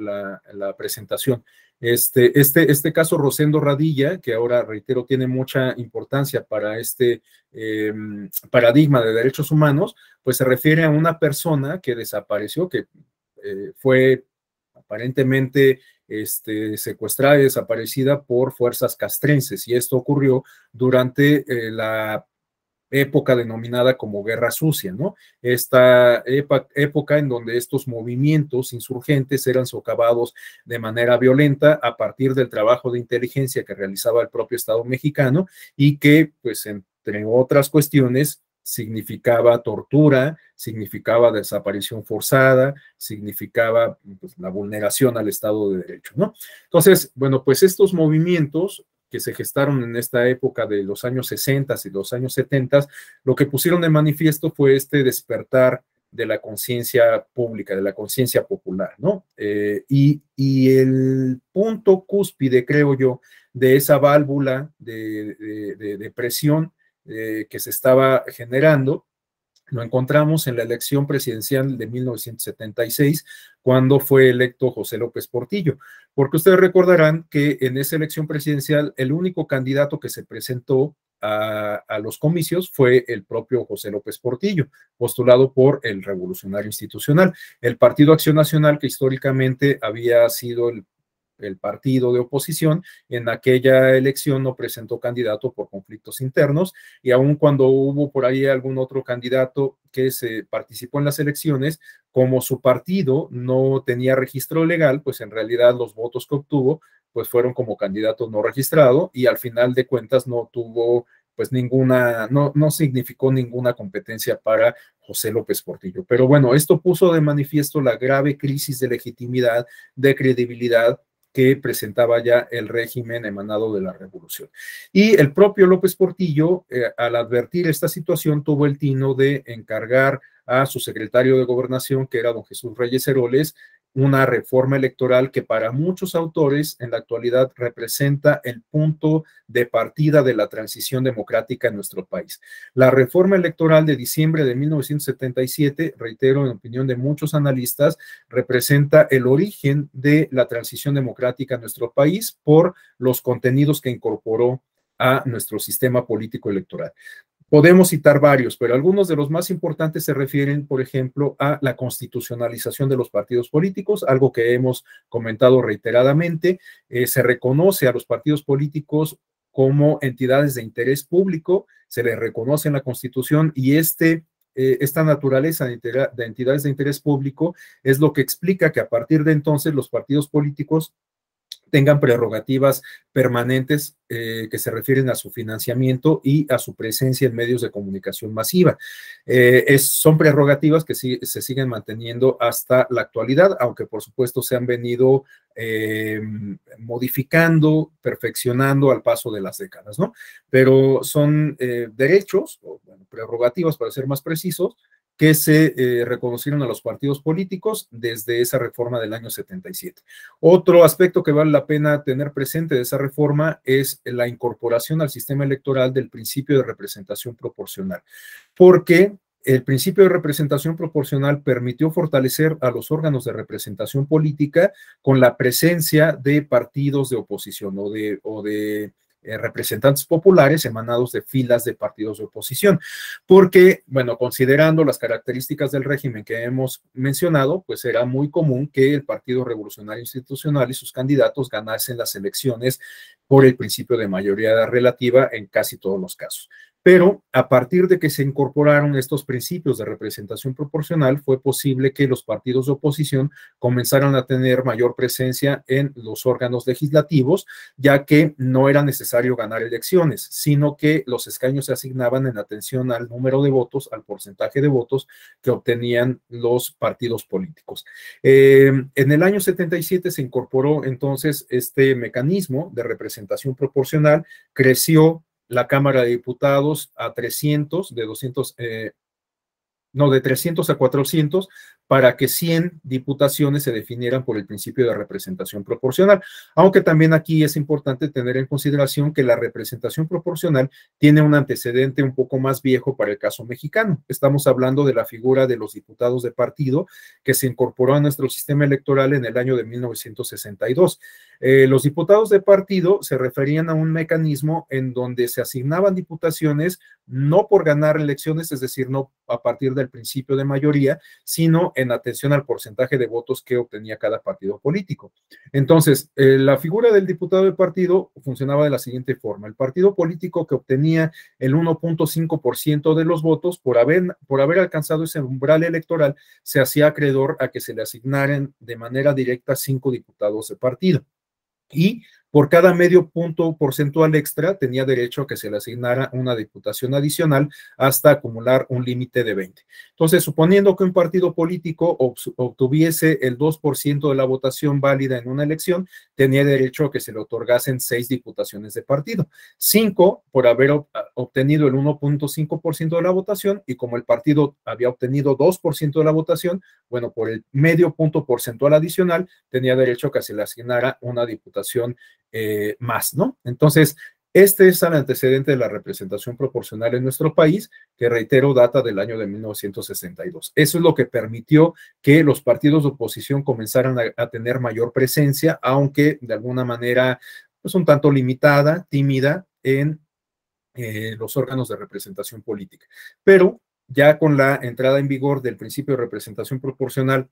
[SPEAKER 1] presentación. Este, este, este caso Rosendo Radilla, que ahora, reitero, tiene mucha importancia para este eh, paradigma de derechos humanos, pues se refiere a una persona que desapareció, que eh, fue aparentemente este, secuestrada y desaparecida por fuerzas castrenses. Y esto ocurrió durante eh, la época denominada como Guerra Sucia, ¿no? Esta época en donde estos movimientos insurgentes eran socavados de manera violenta a partir del trabajo de inteligencia que realizaba el propio Estado mexicano y que, pues, entre otras cuestiones, significaba tortura, significaba desaparición forzada, significaba pues, la vulneración al Estado de Derecho, ¿no? Entonces, bueno, pues estos movimientos que se gestaron en esta época de los años 60 y los años 70, lo que pusieron de manifiesto fue este despertar de la conciencia pública, de la conciencia popular, ¿no? Eh, y, el punto cúspide, creo yo, de esa válvula de presión eh, que se estaba generando, lo encontramos en la elección presidencial de 1976, cuando fue electo José López Portillo, porque ustedes recordarán que en esa elección presidencial el único candidato que se presentó a, a, los comicios fue el propio José López Portillo, postulado por el Revolucionario Institucional. El Partido Acción Nacional, que históricamente había sido el el partido de oposición en aquella elección no presentó candidato por conflictos internos y aun cuando hubo por ahí algún otro candidato que se participó en las elecciones, como su partido no tenía registro legal, pues en realidad los votos que obtuvo pues fueron como candidato no registrado y al final de cuentas no tuvo pues ninguna, no, no significó ninguna competencia para José López Portillo. Pero bueno, esto puso de manifiesto la grave crisis de legitimidad, de credibilidad que presentaba ya el régimen emanado de la revolución. Y el propio López Portillo, eh, al advertir esta situación, tuvo el tino de encargar a su secretario de gobernación, que era don Jesús Reyes Heroles, una reforma electoral que para muchos autores en la actualidad representa el punto de partida de la transición democrática en nuestro país. La reforma electoral de diciembre de 1977, reitero en opinión de muchos analistas, representa el origen de la transición democrática en nuestro país por los contenidos que incorporó a nuestro sistema político electoral. Podemos citar varios, pero algunos de los más importantes se refieren, por ejemplo, a la constitucionalización de los partidos políticos, algo que hemos comentado reiteradamente. Eh, se reconoce a los partidos políticos como entidades de interés público, se les reconoce en la Constitución y este, eh, esta naturaleza de entidades de interés público es lo que explica que a partir de entonces los partidos políticos tengan prerrogativas permanentes eh, que se refieren a su financiamiento y a su presencia en medios de comunicación masiva. Eh, son prerrogativas que se siguen manteniendo hasta la actualidad, aunque por supuesto se han venido eh, modificando, perfeccionando al paso de las décadas, ¿no? Pero son derechos, o prerrogativas para ser más precisos, que se eh, reconocieron a los partidos políticos desde esa reforma del año 77. Otro aspecto que vale la pena tener presente de esa reforma es la incorporación al sistema electoral del principio de representación proporcional, porque el principio de representación proporcional permitió fortalecer a los órganos de representación política con la presencia de partidos de oposición o de eh, representantes populares emanados de filas de partidos de oposición, porque, bueno, considerando las características del régimen que hemos mencionado, pues era muy común que el Partido Revolucionario Institucional y sus candidatos ganasen las elecciones por el principio de mayoría relativa en casi todos los casos. Pero a partir de que se incorporaron estos principios de representación proporcional, fue posible que los partidos de oposición comenzaran a tener mayor presencia en los órganos legislativos, ya que no era necesario ganar elecciones, sino que los escaños se asignaban en atención al número de votos, al porcentaje de votos que obtenían los partidos políticos. Eh, en el año 77 se incorporó entonces este mecanismo de representación proporcional, creció la Cámara de Diputados a 300, de 200, eh, no, de 300 a 400 para que 100 diputaciones se definieran por el principio de representación proporcional, aunque también aquí es importante tener en consideración que la representación proporcional tiene un antecedente un poco más viejo para el caso mexicano. Estamos hablando de la figura de los diputados de partido que se incorporó a nuestro sistema electoral en el año de 1962. Eh, los diputados de partido se referían a un mecanismo en donde se asignaban diputaciones no por ganar elecciones, es decir, no a partir del principio de mayoría, sino en atención al porcentaje de votos que obtenía cada partido político. Entonces, eh, la figura del diputado de partido funcionaba de la siguiente forma. El partido político que obtenía el 1.5% de los votos por haber, por haber alcanzado ese umbral electoral se hacía acreedor a que se le asignaran de manera directa cinco diputados de partido. Y por cada medio punto porcentual extra tenía derecho a que se le asignara una diputación adicional hasta acumular un límite de 20. Entonces, suponiendo que un partido político obtuviese el 2% de la votación válida en una elección, tenía derecho a que se le otorgasen seis diputaciones de partido. Cinco por haber ah, obtenido el 1.5% de la votación y como el partido había obtenido 2% de la votación, bueno, por el medio punto porcentual adicional tenía derecho a que se le asignara una diputación eh, más, ¿no? Entonces, este es el antecedente de la representación proporcional en nuestro país, que reitero, data del año de 1962. Eso es lo que permitió que los partidos de oposición comenzaran a, tener mayor presencia, aunque de alguna manera, pues un tanto limitada, tímida, en eh, los órganos de representación política. Pero ya con la entrada en vigor del principio de representación proporcional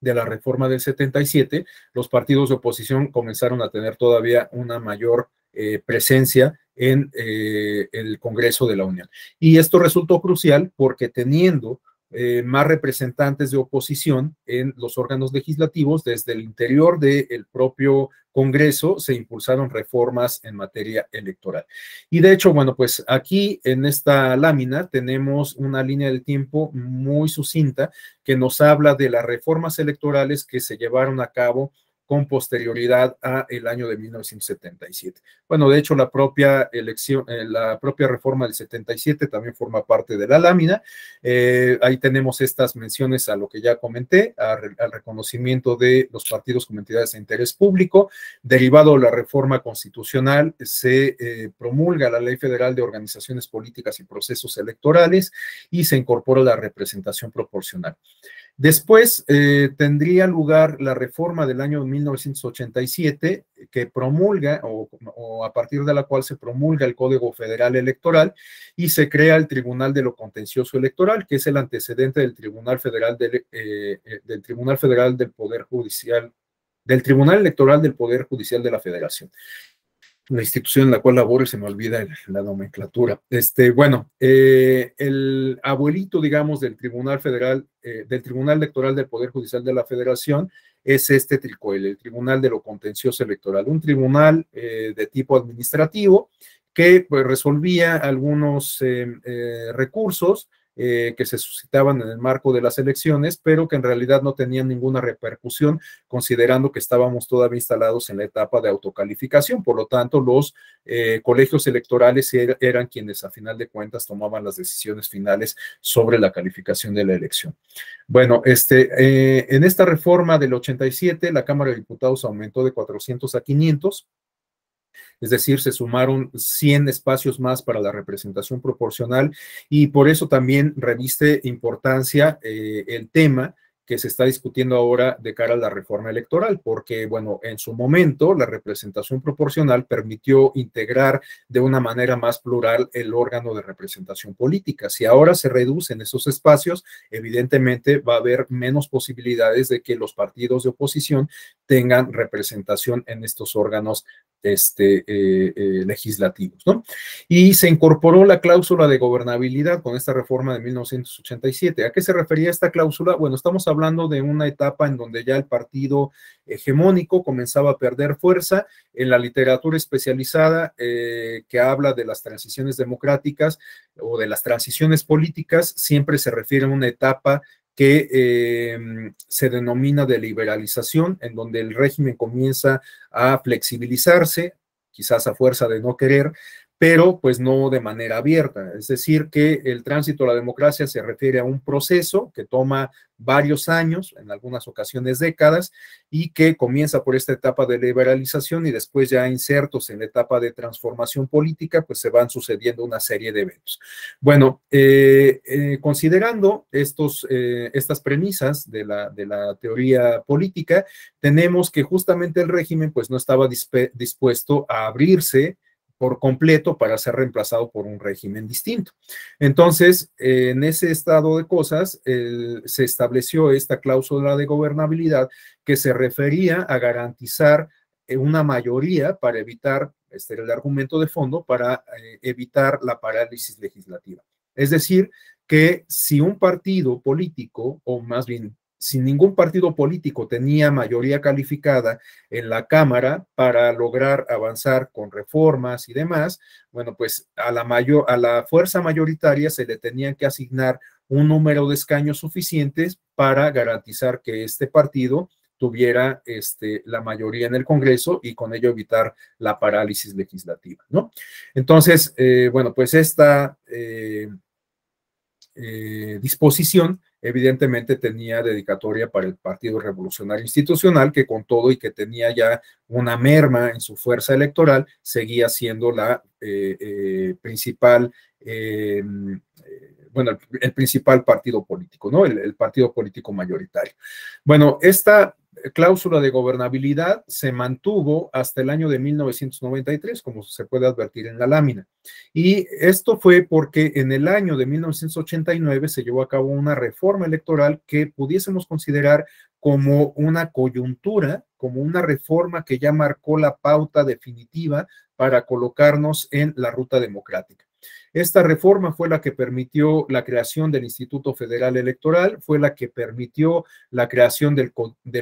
[SPEAKER 1] de la reforma del 77, los partidos de oposición comenzaron a tener todavía una mayor eh, presencia en eh, el Congreso de la Unión. Y esto resultó crucial porque teniendo eh, más representantes de oposición en los órganos legislativos. Desde el interior del propio Congreso se impulsaron reformas en materia electoral. Y de hecho, bueno, pues aquí en esta lámina tenemos una línea del tiempo muy sucinta que nos habla de las reformas electorales que se llevaron a cabo con posterioridad a el año de 1977. Bueno, de hecho la propia elección, eh, la propia reforma del 77 también forma parte de la lámina. Eh, ahí tenemos estas menciones a lo que ya comenté, al reconocimiento de los partidos como entidades de interés público. Derivado de la reforma constitucional, se eh, promulga la Ley Federal de Organizaciones Políticas y Procesos Electorales y se incorpora la representación proporcional. Después eh, tendría lugar la reforma del año 1987 que promulga o, a partir de la cual se promulga el Código Federal Electoral y se crea el Tribunal de lo Contencioso Electoral, que es el antecedente del Tribunal Federal del, eh, eh, Tribunal Federal del Poder Judicial, del Tribunal Electoral del Poder Judicial de la Federación la institución en la cual laboro, se me olvida la nomenclatura. Este, bueno, el abuelito, digamos, del Tribunal Federal eh, del Tribunal Electoral del Poder Judicial de la Federación es este TRICOEL, el Tribunal de lo Contencioso Electoral, un tribunal eh, de tipo administrativo que pues, resolvía algunos eh, recursos eh, que se suscitaban en el marco de las elecciones, pero que en realidad no tenían ninguna repercusión, considerando que estábamos todavía instalados en la etapa de autocalificación. Por lo tanto, los eh, colegios electorales er-, eran quienes a final de cuentas tomaban las decisiones finales sobre la calificación de la elección. Bueno, este, eh, en esta reforma del 87, la Cámara de Diputados aumentó de 400 a 500 es decir, se sumaron 100 espacios más para la representación proporcional y por eso también reviste importancia eh, el tema que se está discutiendo ahora de cara a la reforma electoral, porque, bueno, en su momento la representación proporcional permitió integrar de una manera más plural el órgano de representación política. Si ahora se reducen esos espacios, evidentemente va a haber menos posibilidades de que los partidos de oposición tengan representación en estos órganos este, eh, eh, legislativos. ¿no? Y se incorporó la cláusula de gobernabilidad con esta reforma de 1987. ¿A qué se refería esta cláusula? Bueno, estamos hablando hablando de una etapa en donde ya el partido hegemónico comenzaba a perder fuerza. En la literatura especializada eh, que habla de las transiciones democráticas o de las transiciones políticas, siempre se refiere a una etapa que em, se denomina de liberalización, en donde el régimen comienza a flexibilizarse, quizás a fuerza de no querer, pero pues no de manera abierta. Es decir, que el tránsito a la democracia se refiere a un proceso que toma varios años, en algunas ocasiones décadas, y que comienza por esta etapa de liberalización y después ya insertos en la etapa de transformación política, pues se van sucediendo una serie de eventos. Bueno, eh, eh, considerando estos, eh, estas premisas de la, de la, teoría política, tenemos que justamente el régimen pues no estaba dispuesto a abrirse, por completo para ser reemplazado por un régimen distinto. Entonces, eh, en ese estado de cosas, se estableció esta cláusula de gobernabilidad que se refería a garantizar eh, una mayoría para evitar, este era el argumento de fondo, para eh, evitar la parálisis legislativa. Es decir, que si un partido político, o más bien si ningún partido político tenía mayoría calificada en la Cámara para lograr avanzar con reformas y demás, bueno, pues a la, mayor, a la fuerza mayoritaria se le tenían que asignar un número de escaños suficientes para garantizar que este partido tuviera este, la mayoría en el Congreso y con ello evitar la parálisis legislativa, ¿no? Entonces, eh, bueno, pues esta eh, eh, disposición evidentemente tenía dedicatoria para el Partido Revolucionario Institucional, que con todo y que tenía ya una merma en su fuerza electoral, seguía siendo la eh, eh, principal, eh, bueno, el, principal partido político, ¿no? el partido político mayoritario. Bueno, esta cláusula de gobernabilidad se mantuvo hasta el año de 1993, como se puede advertir en la lámina. Y esto fue porque en el año de 1989 se llevó a cabo una reforma electoral que pudiésemos considerar como una coyuntura, como una reforma que ya marcó la pauta definitiva para colocarnos en la ruta democrática. Esta reforma fue la que permitió la creación del Instituto Federal Electoral, fue la que permitió la creación del,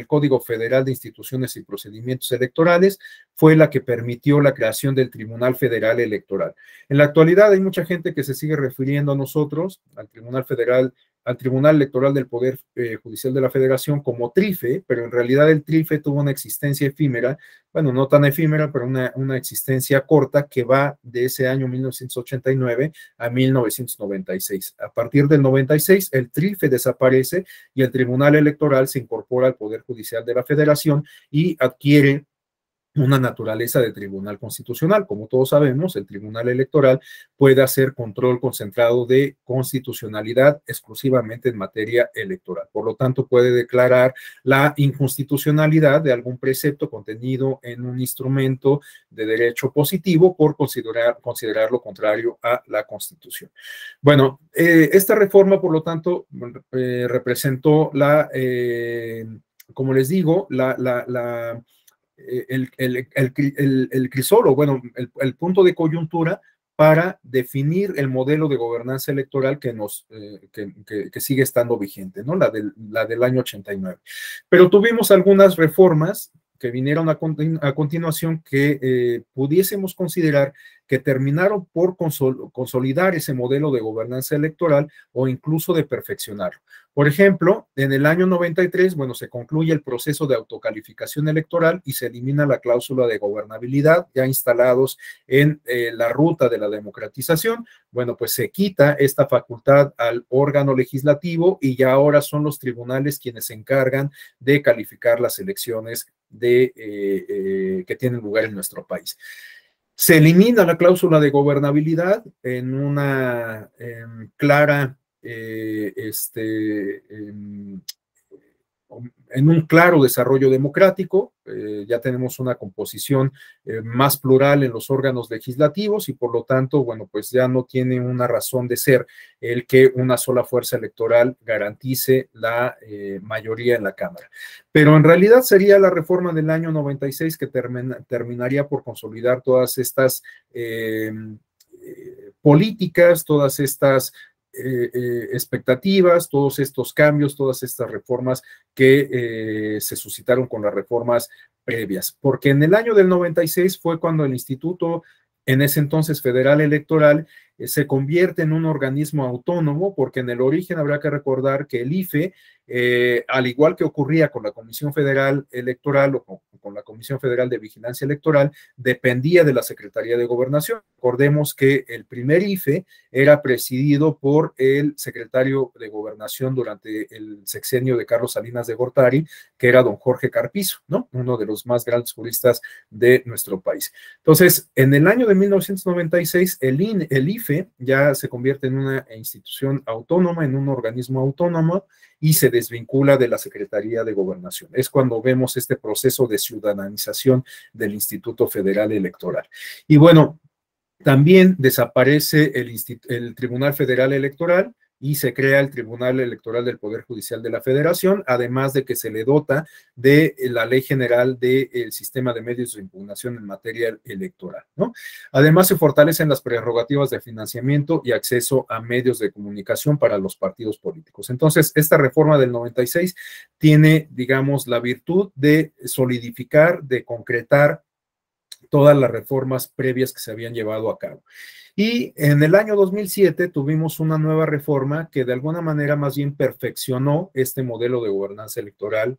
[SPEAKER 1] Código Federal de Instituciones y Procedimientos Electorales, fue la que permitió la creación del Tribunal Federal Electoral. En la actualidad hay mucha gente que se sigue refiriendo a nosotros, al Tribunal Federal al Tribunal Electoral del Poder eh, Judicial de la Federación como TRIFE, pero en realidad el TRIFE tuvo una existencia efímera, bueno, no tan efímera, pero una, una existencia corta que va de ese año 1989 a 1996. A partir del 96, el TRIFE desaparece y el Tribunal Electoral se incorpora al Poder Judicial de la Federación y adquiere una naturaleza de tribunal constitucional. Como todos sabemos, el tribunal electoral puede hacer control concentrado de constitucionalidad exclusivamente en materia electoral. Por lo tanto, puede declarar la inconstitucionalidad de algún precepto contenido en un instrumento de derecho positivo por considerar, considerarlo contrario a la constitución. Bueno, eh, esta reforma, por lo tanto, eh, representó la, eh, como les digo, la eh, el, el, el, bueno, el, punto de coyuntura para definir el modelo de gobernanza electoral que, nos, eh, que, sigue estando vigente, ¿no? La del, la del año 89. Pero tuvimos algunas reformas que vinieron a, a continuación que eh, pudiésemos considerar que terminaron por consolidar ese modelo de gobernanza electoral o incluso de perfeccionarlo. Por ejemplo, en el año 93, bueno, se concluye el proceso de autocalificación electoral y se elimina la cláusula de gobernabilidad ya instalados en eh, la ruta de la democratización. Bueno, pues se quita esta facultad al órgano legislativo y ya ahora son los tribunales quienes se encargan de calificar las elecciones de, eh, eh, que tienen lugar en nuestro país. Se elimina la cláusula de gobernabilidad en una clara eh, este, en un claro desarrollo democrático, eh, ya tenemos una composición eh, más plural en los órganos legislativos y por lo tanto, bueno, pues ya no tiene una razón de ser el que una sola fuerza electoral garantice la eh, mayoría en la Cámara. Pero en realidad sería la reforma del año 96 que terminaría por consolidar todas estas políticas, todas estas eh, eh, expectativas, todos estos cambios, todas estas reformas que eh, se suscitaron con las reformas previas. Porque en el año del 96 fue cuando el Instituto, en ese entonces Federal Electoral, eh, se convierte en un organismo autónomo, porque en el origen habrá que recordar que el IFE eh, al igual que ocurría con la Comisión Federal Electoral o con, la Comisión Federal de Vigilancia Electoral, dependía de la Secretaría de Gobernación. Recordemos que el primer IFE era presidido por el secretario de Gobernación durante el sexenio de Carlos Salinas de Gortari, que era don Jorge Carpizo, ¿no? uno de los más grandes juristas de nuestro país. Entonces, en el año de 1996, el IFE ya se convierte en una institución autónoma, en un organismo autónomo, y se desvincula de la Secretaría de Gobernación. Es cuando vemos este proceso de ciudadanización del Instituto Federal Electoral. Y bueno, también desaparece el, Tribunal Federal Electoral, y se crea el Tribunal Electoral del Poder Judicial de la Federación, además de que se le dota de eh, la Ley General del Sistema de Medios de Impugnación en materia electoral. ¿no? Además, se fortalecen las prerrogativas de financiamiento y acceso a medios de comunicación para los partidos políticos. Entonces, esta reforma del 96 tiene, digamos, la virtud de solidificar, de concretar todas las reformas previas que se habían llevado a cabo. Y en el año 2007 tuvimos una nueva reforma que de alguna manera más bien perfeccionó este modelo de gobernanza electoral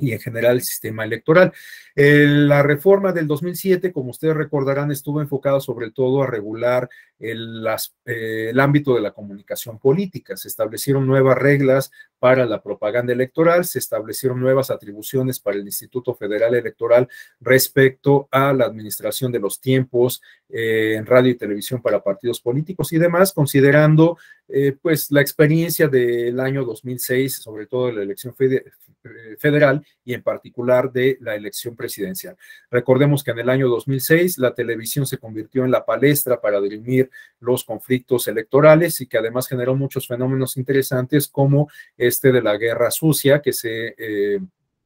[SPEAKER 1] y en general el sistema electoral. la reforma del 2007, como ustedes recordarán, estuvo enfocada sobre todo a regular el, eh, ámbito de la comunicación política. Se establecieron nuevas reglas para la propaganda electoral, se establecieron nuevas atribuciones para el Instituto Federal Electoral respecto a la administración de los tiempos eh, en radio y televisión para partidos políticos y demás, considerando eh, pues la experiencia del año 2006, sobre todo de la elección eh, federal y en particular de la elección presidencial. Recordemos que en el año 2006 la televisión se convirtió en la palestra para dirimir los conflictos electorales y que además generó muchos fenómenos interesantes como este de la guerra sucia que se eh,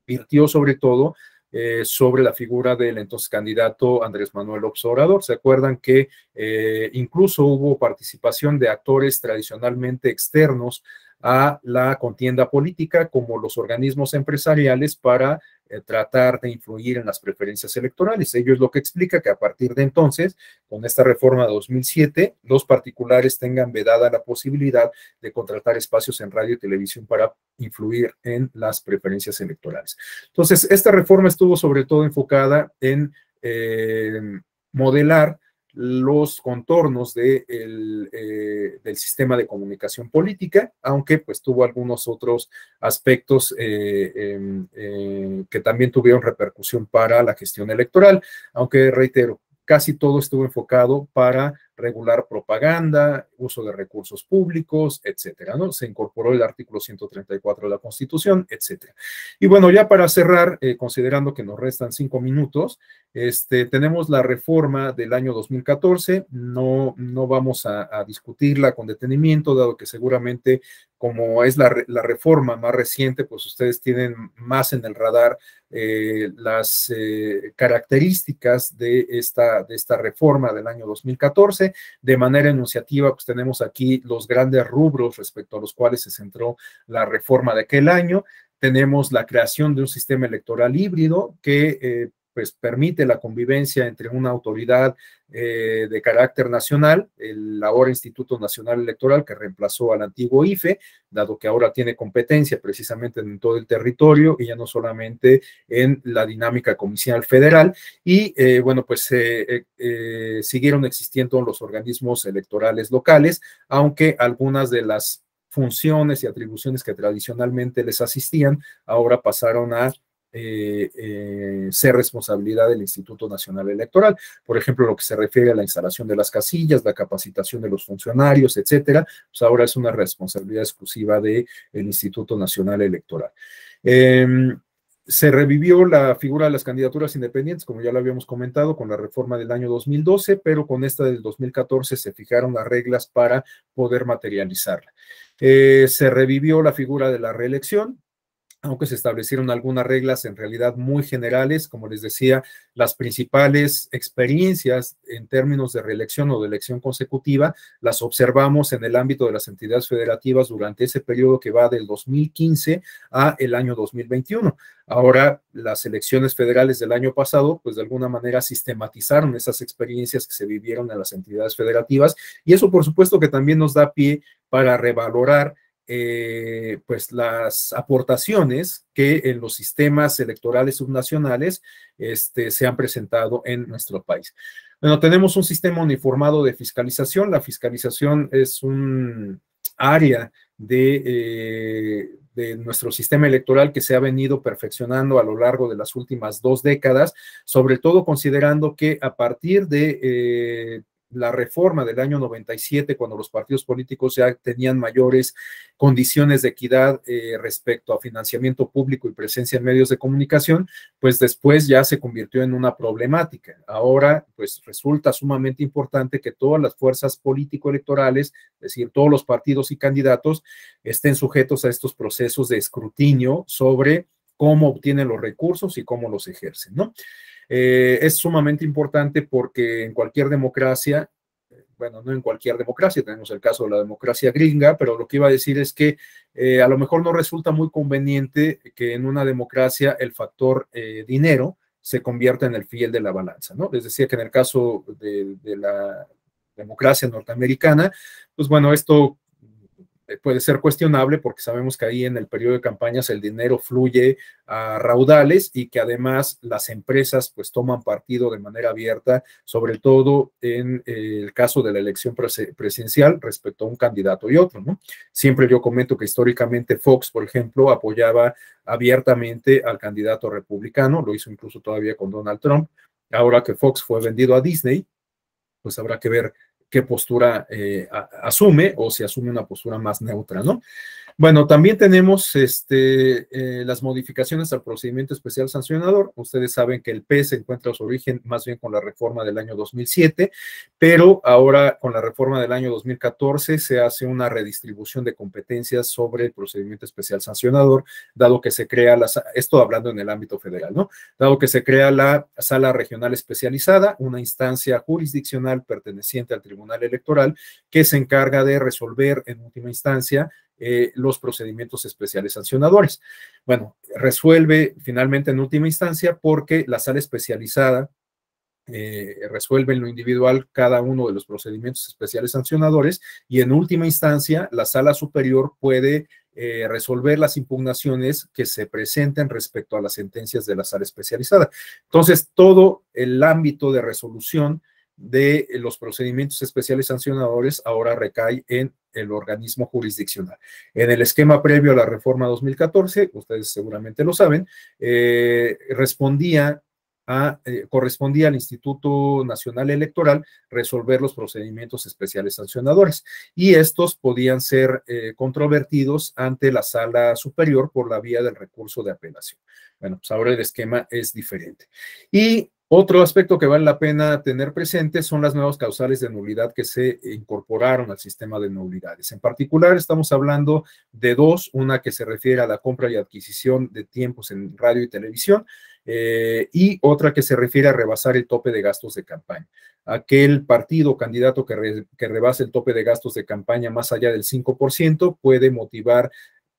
[SPEAKER 1] virtió sobre todo eh, sobre la figura del entonces candidato Andrés Manuel López ¿Se acuerdan que eh, incluso hubo participación de actores tradicionalmente externos a la contienda política como los organismos empresariales para eh, tratar de influir en las preferencias electorales. Ello es lo que explica que a partir de entonces, con esta reforma de 2007, los particulares tengan vedada la posibilidad de contratar espacios en radio y televisión para influir en las preferencias electorales. Entonces, esta reforma estuvo sobre todo enfocada en eh, modelar los contornos eh, del sistema de comunicación política, aunque pues tuvo algunos otros aspectos eh, em, eh, que también tuvieron repercusión para la gestión electoral, aunque reitero, casi todo estuvo enfocado para regular propaganda, uso de recursos públicos, etcétera, ¿no? Se incorporó el artículo 134 de la Constitución, etcétera. Y bueno, ya para cerrar, eh, considerando que nos restan cinco minutos, este, tenemos la reforma del año 2014, no, no vamos a, discutirla con detenimiento, dado que seguramente como es la, reforma más reciente, pues ustedes tienen más en el radar eh, las eh, características de esta, de esta reforma del año 2014. De manera enunciativa, pues tenemos aquí los grandes rubros respecto a los cuales se centró la reforma de aquel año. Tenemos la creación de un sistema electoral híbrido que eh, pues permite la convivencia entre una autoridad eh, de carácter nacional, el ahora Instituto Nacional Electoral que reemplazó al antiguo IFE, dado que ahora tiene competencia precisamente en todo el territorio y ya no solamente en la dinámica comicial federal. Y eh, bueno, pues eh, siguieron existiendo los organismos electorales locales, aunque algunas de las funciones y atribuciones que tradicionalmente les asistían ahora pasaron a eh, eh, ser responsabilidad del Instituto Nacional Electoral. Por ejemplo, lo que se refiere a la instalación de las casillas, la capacitación de los funcionarios, etcétera, pues ahora es una responsabilidad exclusiva del Instituto Nacional Electoral. Em, se revivió la figura de las candidaturas independientes, como ya lo habíamos comentado, con la reforma del año 2012, pero con esta del 2014 se fijaron las reglas para poder materializarla. Eh, se revivió la figura de la reelección, aunque se establecieron algunas reglas en realidad muy generales, como les decía, las principales experiencias en términos de reelección o de elección consecutiva las observamos en el ámbito de las entidades federativas durante ese periodo que va del 2015 a el año 2021. Ahora, las elecciones federales del año pasado, pues de alguna manera sistematizaron esas experiencias que se vivieron en las entidades federativas y eso, por supuesto, que también nos da pie para revalorar eh, pues las aportaciones que en los sistemas electorales subnacionales este, se han presentado en nuestro país. Bueno, tenemos un sistema uniformado de fiscalización. La fiscalización es un área de, eh, de nuestro sistema electoral que se ha venido perfeccionando a lo largo de las últimas dos décadas, sobre todo considerando que a partir de... Eh, la reforma del año 97, cuando los partidos políticos ya tenían mayores condiciones de equidad eh, respecto a financiamiento público y presencia en medios de comunicación, pues después ya se convirtió en una problemática. Ahora, pues resulta sumamente importante que todas las fuerzas político-electorales, es decir, todos los partidos y candidatos, estén sujetos a estos procesos de escrutinio sobre cómo obtienen los recursos y cómo los ejercen, ¿no? Eh, es sumamente importante porque en cualquier democracia, eh, bueno, no en cualquier democracia, tenemos el caso de la democracia gringa, pero lo que iba a decir es que eh, a lo mejor no resulta muy conveniente que en una democracia el factor dinero se convierta en el fiel de la balanza, ¿no? Les decía que en el caso de la democracia norteamericana, pues bueno, esto eh, puede ser cuestionable porque sabemos que ahí en el periodo de campañas el dinero fluye a raudales y que además las empresas pues toman partido de manera abierta, sobre todo en eh, el caso de la elección presidencial respecto a un candidato y otro, ¿no? Siempre yo comento que históricamente Fox, por ejemplo, apoyaba abiertamente al candidato republicano, lo hizo incluso todavía con Donald Trump. Ahora que Fox fue vendido a Disney, pues habrá que ver qué postura eh, asume o si asume una postura más neutra, ¿no? Bueno, también tenemos este, eh, las modificaciones al procedimiento especial sancionador. Ustedes saben que el PES encuentra su origen más bien con la reforma del año 2007, pero ahora con la reforma del año 2014 se hace una redistribución de competencias sobre el procedimiento especial sancionador, dado que se crea, la, esto hablando en el ámbito federal, ¿no? Dado que se crea la sala regional especializada, una instancia jurisdiccional perteneciente al Tribunal Electoral que se encarga de resolver en última instancia eh, los procedimientos especiales sancionadores. Bueno, resuelve finalmente en última instancia porque la sala especializada eh, resuelve en lo individual cada uno de los procedimientos especiales sancionadores y en última instancia la sala superior puede eh, resolver las impugnaciones que se presenten respecto a las sentencias de la sala especializada. Entonces, todo el ámbito de resolución de los procedimientos especiales sancionadores ahora recae en el organismo jurisdiccional. En el esquema previo a la reforma 2014, ustedes seguramente lo saben, eh, respondía a, eh, correspondía al Instituto Nacional Electoral resolver los procedimientos especiales sancionadores y estos podían ser eh, controvertidos ante la sala superior por la vía del recurso de apelación. Bueno, pues ahora el esquema es diferente. Y otro aspecto que vale la pena tener presente son las nuevas causales de nulidad que se incorporaron al sistema de nulidades. En particular, estamos hablando de dos, una que se refiere a la compra y adquisición de tiempos en radio y televisión eh, y otra que se refiere a rebasar el tope de gastos de campaña. Aquel partido o candidato que, que rebase el tope de gastos de campaña más allá del 5% puede motivar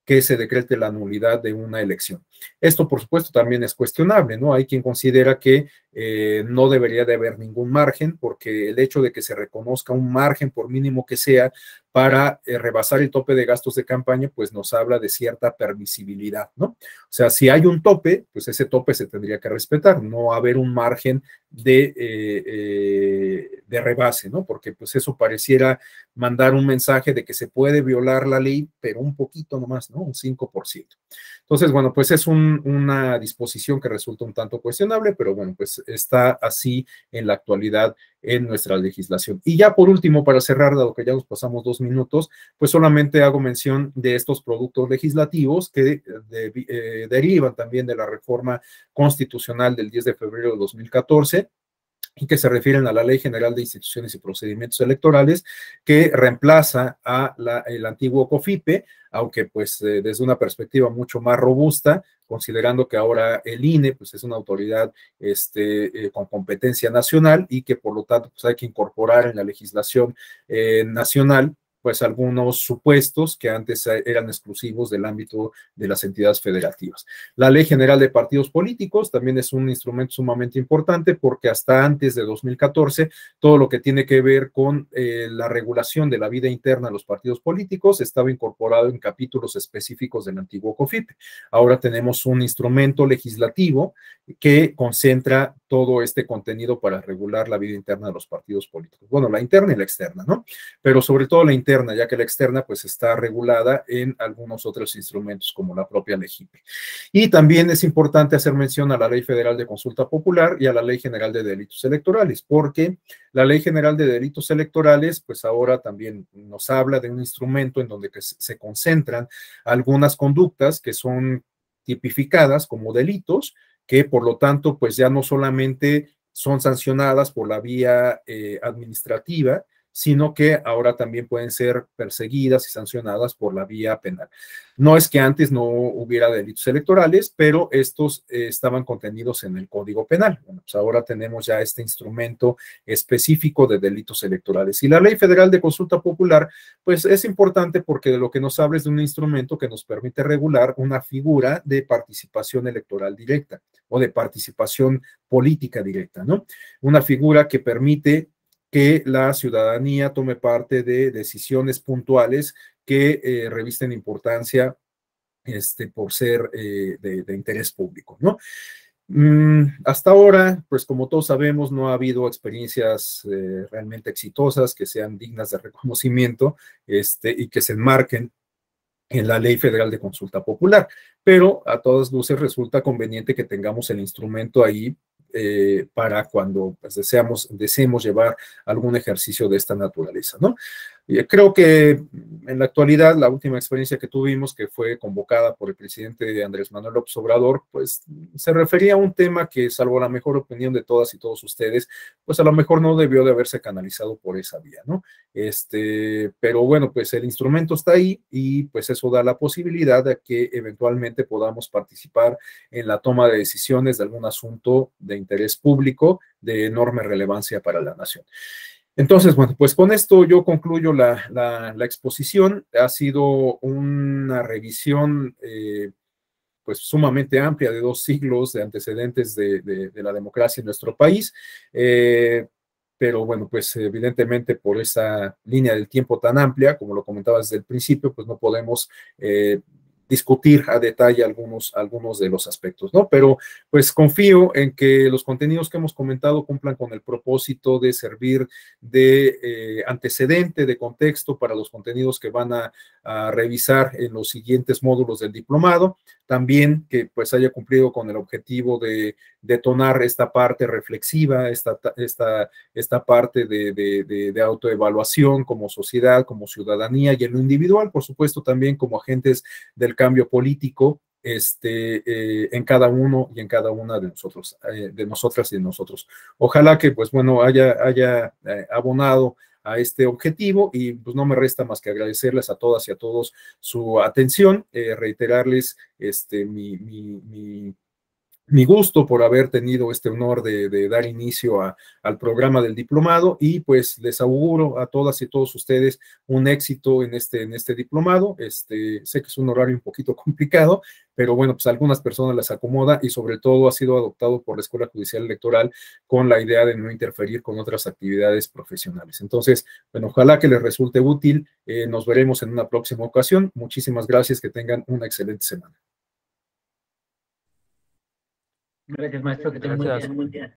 [SPEAKER 1] que se decrete la nulidad de una elección. Esto, por supuesto, también es cuestionable, ¿no? Hay quien considera que eh, no debería de haber ningún margen, porque el hecho de que se reconozca un margen, por mínimo que sea, para eh, rebasar el tope de gastos de campaña, pues nos habla de cierta permisibilidad, ¿no? O sea, si hay un tope, pues ese tope se tendría que respetar, no haber un margen de, eh, de rebase, ¿no? Porque pues eso pareciera mandar un mensaje de que se puede violar la ley, pero un poquito nomás, ¿no? Un 5%. Entonces, bueno, pues es una disposición que resulta un tanto cuestionable, pero bueno, pues está así en la actualidad en nuestra legislación. Y ya por último, para cerrar, dado que ya nos pasamos dos minutos, pues solamente hago mención de estos productos legislativos que eh, eh, derivan también de la reforma constitucional del 10 de febrero de 2014 y que se refieren a la Ley General de Instituciones y Procedimientos Electorales, que reemplaza a el antiguo COFIPE, aunque pues eh, desde una perspectiva mucho más robusta, considerando que ahora el INE pues es una autoridad este, eh, con competencia nacional y que por lo tanto pues hay que incorporar en la legislación eh, nacional pues algunos supuestos que antes e, eran exclusivos del ámbito de las entidades federativas. La Ley General de Partidos Políticos también es un instrumento sumamente importante porque hasta antes de 2014 todo lo que tiene que ver con eh, la regulación de la vida interna de los partidos políticos estaba incorporado en capítulos específicos del antiguo COFIP. Ahora tenemos un instrumento legislativo que concentra todo este contenido para regular la vida interna de los partidos políticos. Bueno, la interna y la externa, ¿no? Pero sobre todo la interna, ya que la externa pues está regulada en algunos otros instrumentos como la propia ley Y también es importante hacer mención a la Ley Federal de Consulta Popular y a la Ley General de Delitos Electorales, porque la Ley General de Delitos Electorales pues ahora también nos habla de un instrumento en donde pues, se concentran algunas conductas que son tipificadas como delitos que por lo tanto pues ya no solamente son sancionadas por la vía eh, administrativa, sino que ahora también pueden ser perseguidas y sancionadas por la vía penal. No es que antes no hubiera delitos electorales, pero estos eh, estaban contenidos en el Código Penal. Bueno, pues ahora tenemos ya este instrumento específico de delitos electorales. Y la Ley Federal de Consulta Popular, pues es importante porque de lo que nos habla es de un instrumento que nos permite regular una figura de participación electoral directa o de participación política directa, ¿no? Una figura que permite que la ciudadanía tome parte de decisiones puntuales que eh, revisten importancia este, por ser eh, de, interés público, ¿no? Mm, hasta ahora, pues como todos sabemos, no ha habido experiencias eh, realmente exitosas que sean dignas de reconocimiento este, y que se enmarquen en la Ley Federal de Consulta Popular. Pero a todas luces resulta conveniente que tengamos el instrumento ahí eh, para cuando pues, deseamos, deseemos llevar algún ejercicio de esta naturaleza, ¿no? Creo que en la actualidad la última experiencia que tuvimos, que fue convocada por el presidente Andrés Manuel López Obrador, pues se refería a un tema que, salvo la mejor opinión de todas y todos ustedes, pues a lo mejor no debió de haberse canalizado por esa vía, ¿no? Este, pero bueno, pues el instrumento está ahí y pues eso da la posibilidad de que eventualmente podamos participar en la toma de decisiones de algún asunto de interés público de enorme relevancia para la nación. Entonces, bueno, pues con esto yo concluyo la, exposición. Ha sido una revisión eh, pues sumamente amplia de dos siglos de antecedentes de, la democracia en nuestro país. Eh, pero bueno, pues evidentemente por esa línea del tiempo tan amplia, como lo comentaba desde el principio, pues no podemos eh, discutir a detalle algunos, algunos de los aspectos, ¿no? Pero pues confío en que los contenidos que hemos comentado cumplan con el propósito de servir de eh, antecedente, de contexto para los contenidos que van a a revisar en los siguientes módulos del diplomado. También que pues haya cumplido con el objetivo de detonar esta parte reflexiva, esta, esta parte de, autoevaluación como sociedad, como ciudadanía y en lo individual, por supuesto, también como agentes del cambio político este, eh, en cada uno y en cada una de nosotros, eh, de nosotras y de nosotros. Ojalá que, pues bueno, haya, haya eh, abonado a este objetivo y pues no me resta más que agradecerles a todas y a todos su atención, eh, reiterarles este, mi mi gusto por haber tenido este honor de, dar inicio al programa del diplomado y pues les auguro a todas y todos ustedes un éxito en este, en este diplomado. Este, sé que es un horario un poquito complicado, pero bueno, pues algunas personas las acomoda y sobre todo ha sido adoptado por la Escuela Judicial Electoral con la idea de no interferir con otras actividades profesionales. Entonces, bueno, ojalá que les resulte útil. Eh, nos veremos en una próxima ocasión. Muchísimas gracias, que tengan una excelente
[SPEAKER 2] semana. Gracias, maestro. Que tenga un buen día.